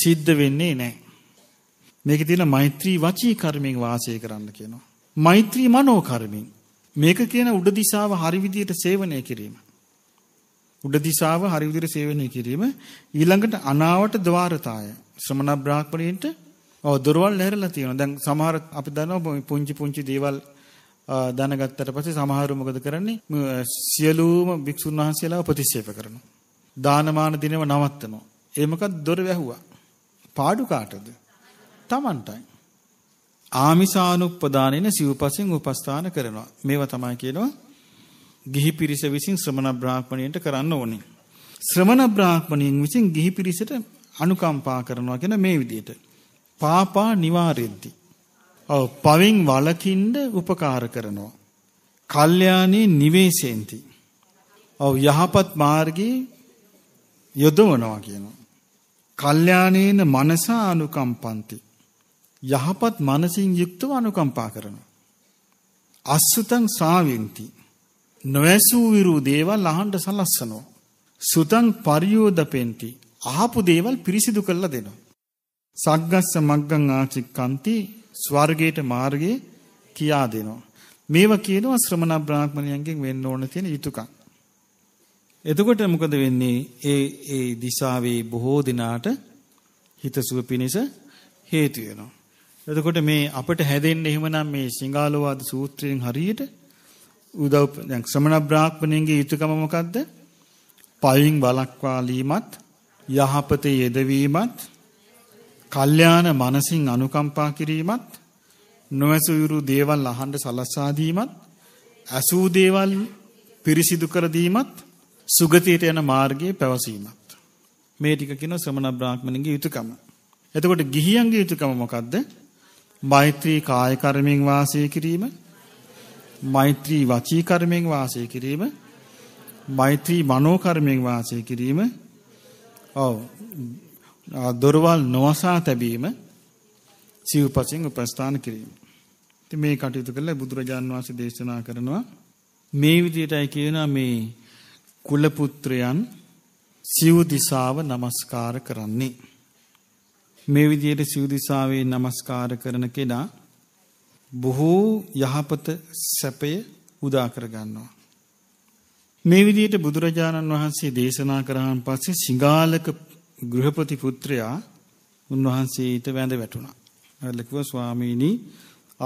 සිද්ධ වෙන්නේ නැහැ. මේකේ තියෙන මෛත්‍රී වචී කර්මෙන් වාසය කරන්න කියනවා. මෛත්‍රී මනෝ කර්මෙන් මේක කියන උඩ දිශාව හරි විදියට සේවනය කිරීම. උඩ දිශාව හරි විදියට සේවනය කිරීම ඊළඟට අනාවට ద్వාරතාය. ශ්‍රමණ බ්‍රාහ්මණයන්ට ඔව් දොරවල් හැරලා තියෙනවා. දැන් සමහර අපි දන්නවා පුංචි පුංචි දේවල් දැනගත්තට පස්සේ සමහරු මොකද කරන්නේ? සියලුම භික්ෂුන් වහන්සේලා ප්‍රතික්ෂේප කරනවා. දානමාන දිනව නවත්තනවා. ඒ මොකක්ද දොර වැහුවා. පාඩු කාටද? Tamanටයි. ආමිසානුප්පදානෙන සිව්පසෙන් උපස්ථාන කරනවා. මේවා තමයි කියනවා ගිහි පිරිස විසින් ශ්‍රමණ බ්‍රාහ්මණයන්ට කරන්න ඕනේ. ශ්‍රමණ බ්‍රාහ්මණයන් විසින් ගිහි පිරිසට අනුකම්පා කරනවා කියන මේ විදිහට. පාපා නිවාරෙද්දි. ඔව් පවින් වලකින්ද උපකාර කරනවා. කල්යාණේ නිවේසෙන්ති. ඔව් යහපත් මාර්ගයේ යොදවනවා කියනවා. කල්යාණේන මනසා අනුකම්පන්ති. යහපත් මනසින් යුක්තව අනුකම්පා කරනවා. අස්සුතං සාවෙන්ති. නොඇසූ විරු දේවල් අහන්න සලස්සනවා. සුතං පරියෝදපෙන්ති. අහපු දේවල් පිරිසිදු කරලා දෙනවා. සග්ගස්ස මග්ගං ආචික්කන්ති ස්වර්ගයට මාර්ගේ කියා දෙනවා. මේවා කියනවා ශ්‍රමණ බ්‍රාහ්මණයන්ගෙන් වෙන්න ඕන තියෙන යුතුයකම්. එතකොට මොකද වෙන්නේ? ඒ ඒ දිශාවේ බොහෝ දිනාට හිතසුව පිණිස හේතු වෙනවා. එතකොට මේ අපිට හැදෙන්නේ එහෙමනම් මේ සිංහලවාද සූත්‍රයෙන් හරියට උදව් දැන් ශ්‍රමණ බ්‍රාහ්මණයන්ගේ යුතුයකම මොකද්ද? පයින් බලක්වාලීමත් යහපතේ යෙදවීමත් කල්යාණ මනසින් අනුකම්පා කිරීමත් නොඇසුරු දේවල් අහන්න සලස්වා දීමත් ඇසූ දේවල් පිරිසිදු කර දීමත් සුගතියට යන මාර්ගයේ පැවසීමත් මේ ටික කියන ශ්‍රමණ බ්‍රාහ්මණයන්ගේ යුතුයකම. එතකොට ගිහියන්ගේ යුතුයකම මොකද්ද? මෛත්‍රී කාය කර්මෙන් වාසය කිරීම මෛත්‍රී වචී කර්මෙන් වාසය කිරීම මෛත්‍රී මනෝ කර්මෙන් වාසය කිරීම ඔව් දොරවල් නොවසා තැබීම සිව්පසින් උපස්ථාන කිරීම ඉතින් මේ කටයුතු කළා බුදුරජාන් වහන්සේ දේශනා කරනවා මේ විදිහටයි කියනවා මේ කුල පුත්‍රයන් සිව් දිසාව নমස්කාර කරන්නේ මේ විදියට සිව්දිසාවේ নমස්කාර කරන කෙනා බොහෝ යහපත සැපය උදා කරගන්නවා. මේ විදියට බුදුරජාණන් වහන්සේ දේශනා කරාන් පස්සේ සිඟාලක ගෘහපති පුත්‍රයා උන්වහන්සේ ඊට වැඳ වැටුණා. ඇලකුව ස්වාමීනි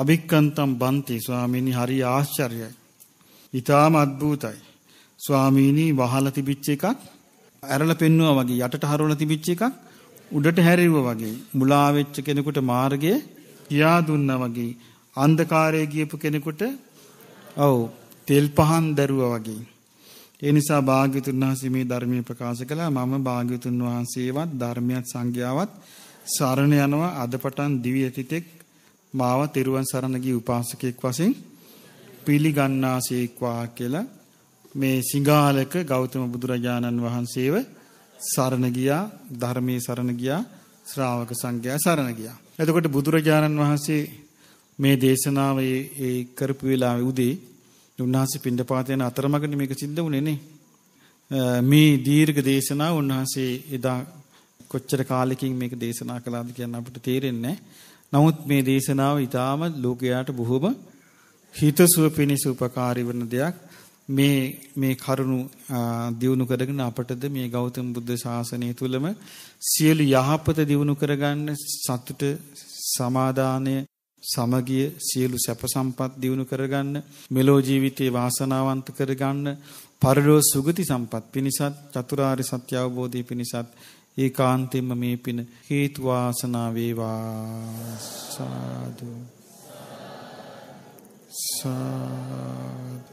අභික්කන්තම් බන්ති ස්වාමීනි හරි ආශ්චර්යයි. ඊටාම අද්භූතයි. ස්වාමීනි වහලා තිබිච්ච එකක් ඇරලා පෙන්නවා වගේ යටට හරවලා තිබිච්ච එකක් උඩට හැරිවුවා වගේ මුලා වෙච්ච කෙනෙකුට මාර්ගය කියා දුන්නා වගේ අන්ධකාරයේ ගියපු කෙනෙකුට ඔව් තෙල් පහන් දැරුවා වගේ ඒ නිසා භාග්‍යතුන් වහන්සේ මේ ධර්මයේ ප්‍රකාශ කළා මම භාග්‍යතුන් වහන්සේවත් ධර්මයක් සංඝයාවත් සරණ යනවා අදපටන් දිව්‍ය තිතෙක් මාව තෙරුවන් සරණ ගිය උපාසකෙක් වශයෙන් පිළිගන්නාසේක්වා කියලා මේ සිංහාලක ගෞතම බුදුරජාණන් වහන්සේව සරණ ගියා ධර්මයේ සරණ ගියා ශ්‍රාවක සංඝයා සරණ ගියා. එතකොට බුදුරජාණන් වහන්සේ මේ දේශනාව ඒ කරපු වෙලාවේ උදේ උන්වහන්සේ පින්ඩපාත යන අතරමඟදී මේක සිද්ධ වුණේ නේ. මේ දීර්ඝ දේශනාව උන්වහන්සේ එදා කොච්චර කාලෙකින් මේක දේශනා කළාද කියන්න අපිට තේරෙන්නේ නමුත් මේ දේශනාව ඊටාම ලෝකයාට බොහොම හිතසුව පිණිස උපකාරී වන දෙයක්. මේ මේ කරුණු දියුණු කරගෙන අපටද මේ ගෞතම බුද්ධ ශාසනය තුලම සියලු යහපත දියුණු කරගන්න සතුට සමාදානය සමගිය සියලු සැප සම්පත් දියුණු කරගන්න මෙලෝ ජීවිතේ වාසනාවන්ත කරගන්න පරලෝ සුගති සම්පත් පිණිසත් චතුරාර්ය සත්‍ය අවබෝධය පිණිසත් ඒකාන්තයෙන්ම මේ පින හේතු වාසනා වේවා සාදු සාදු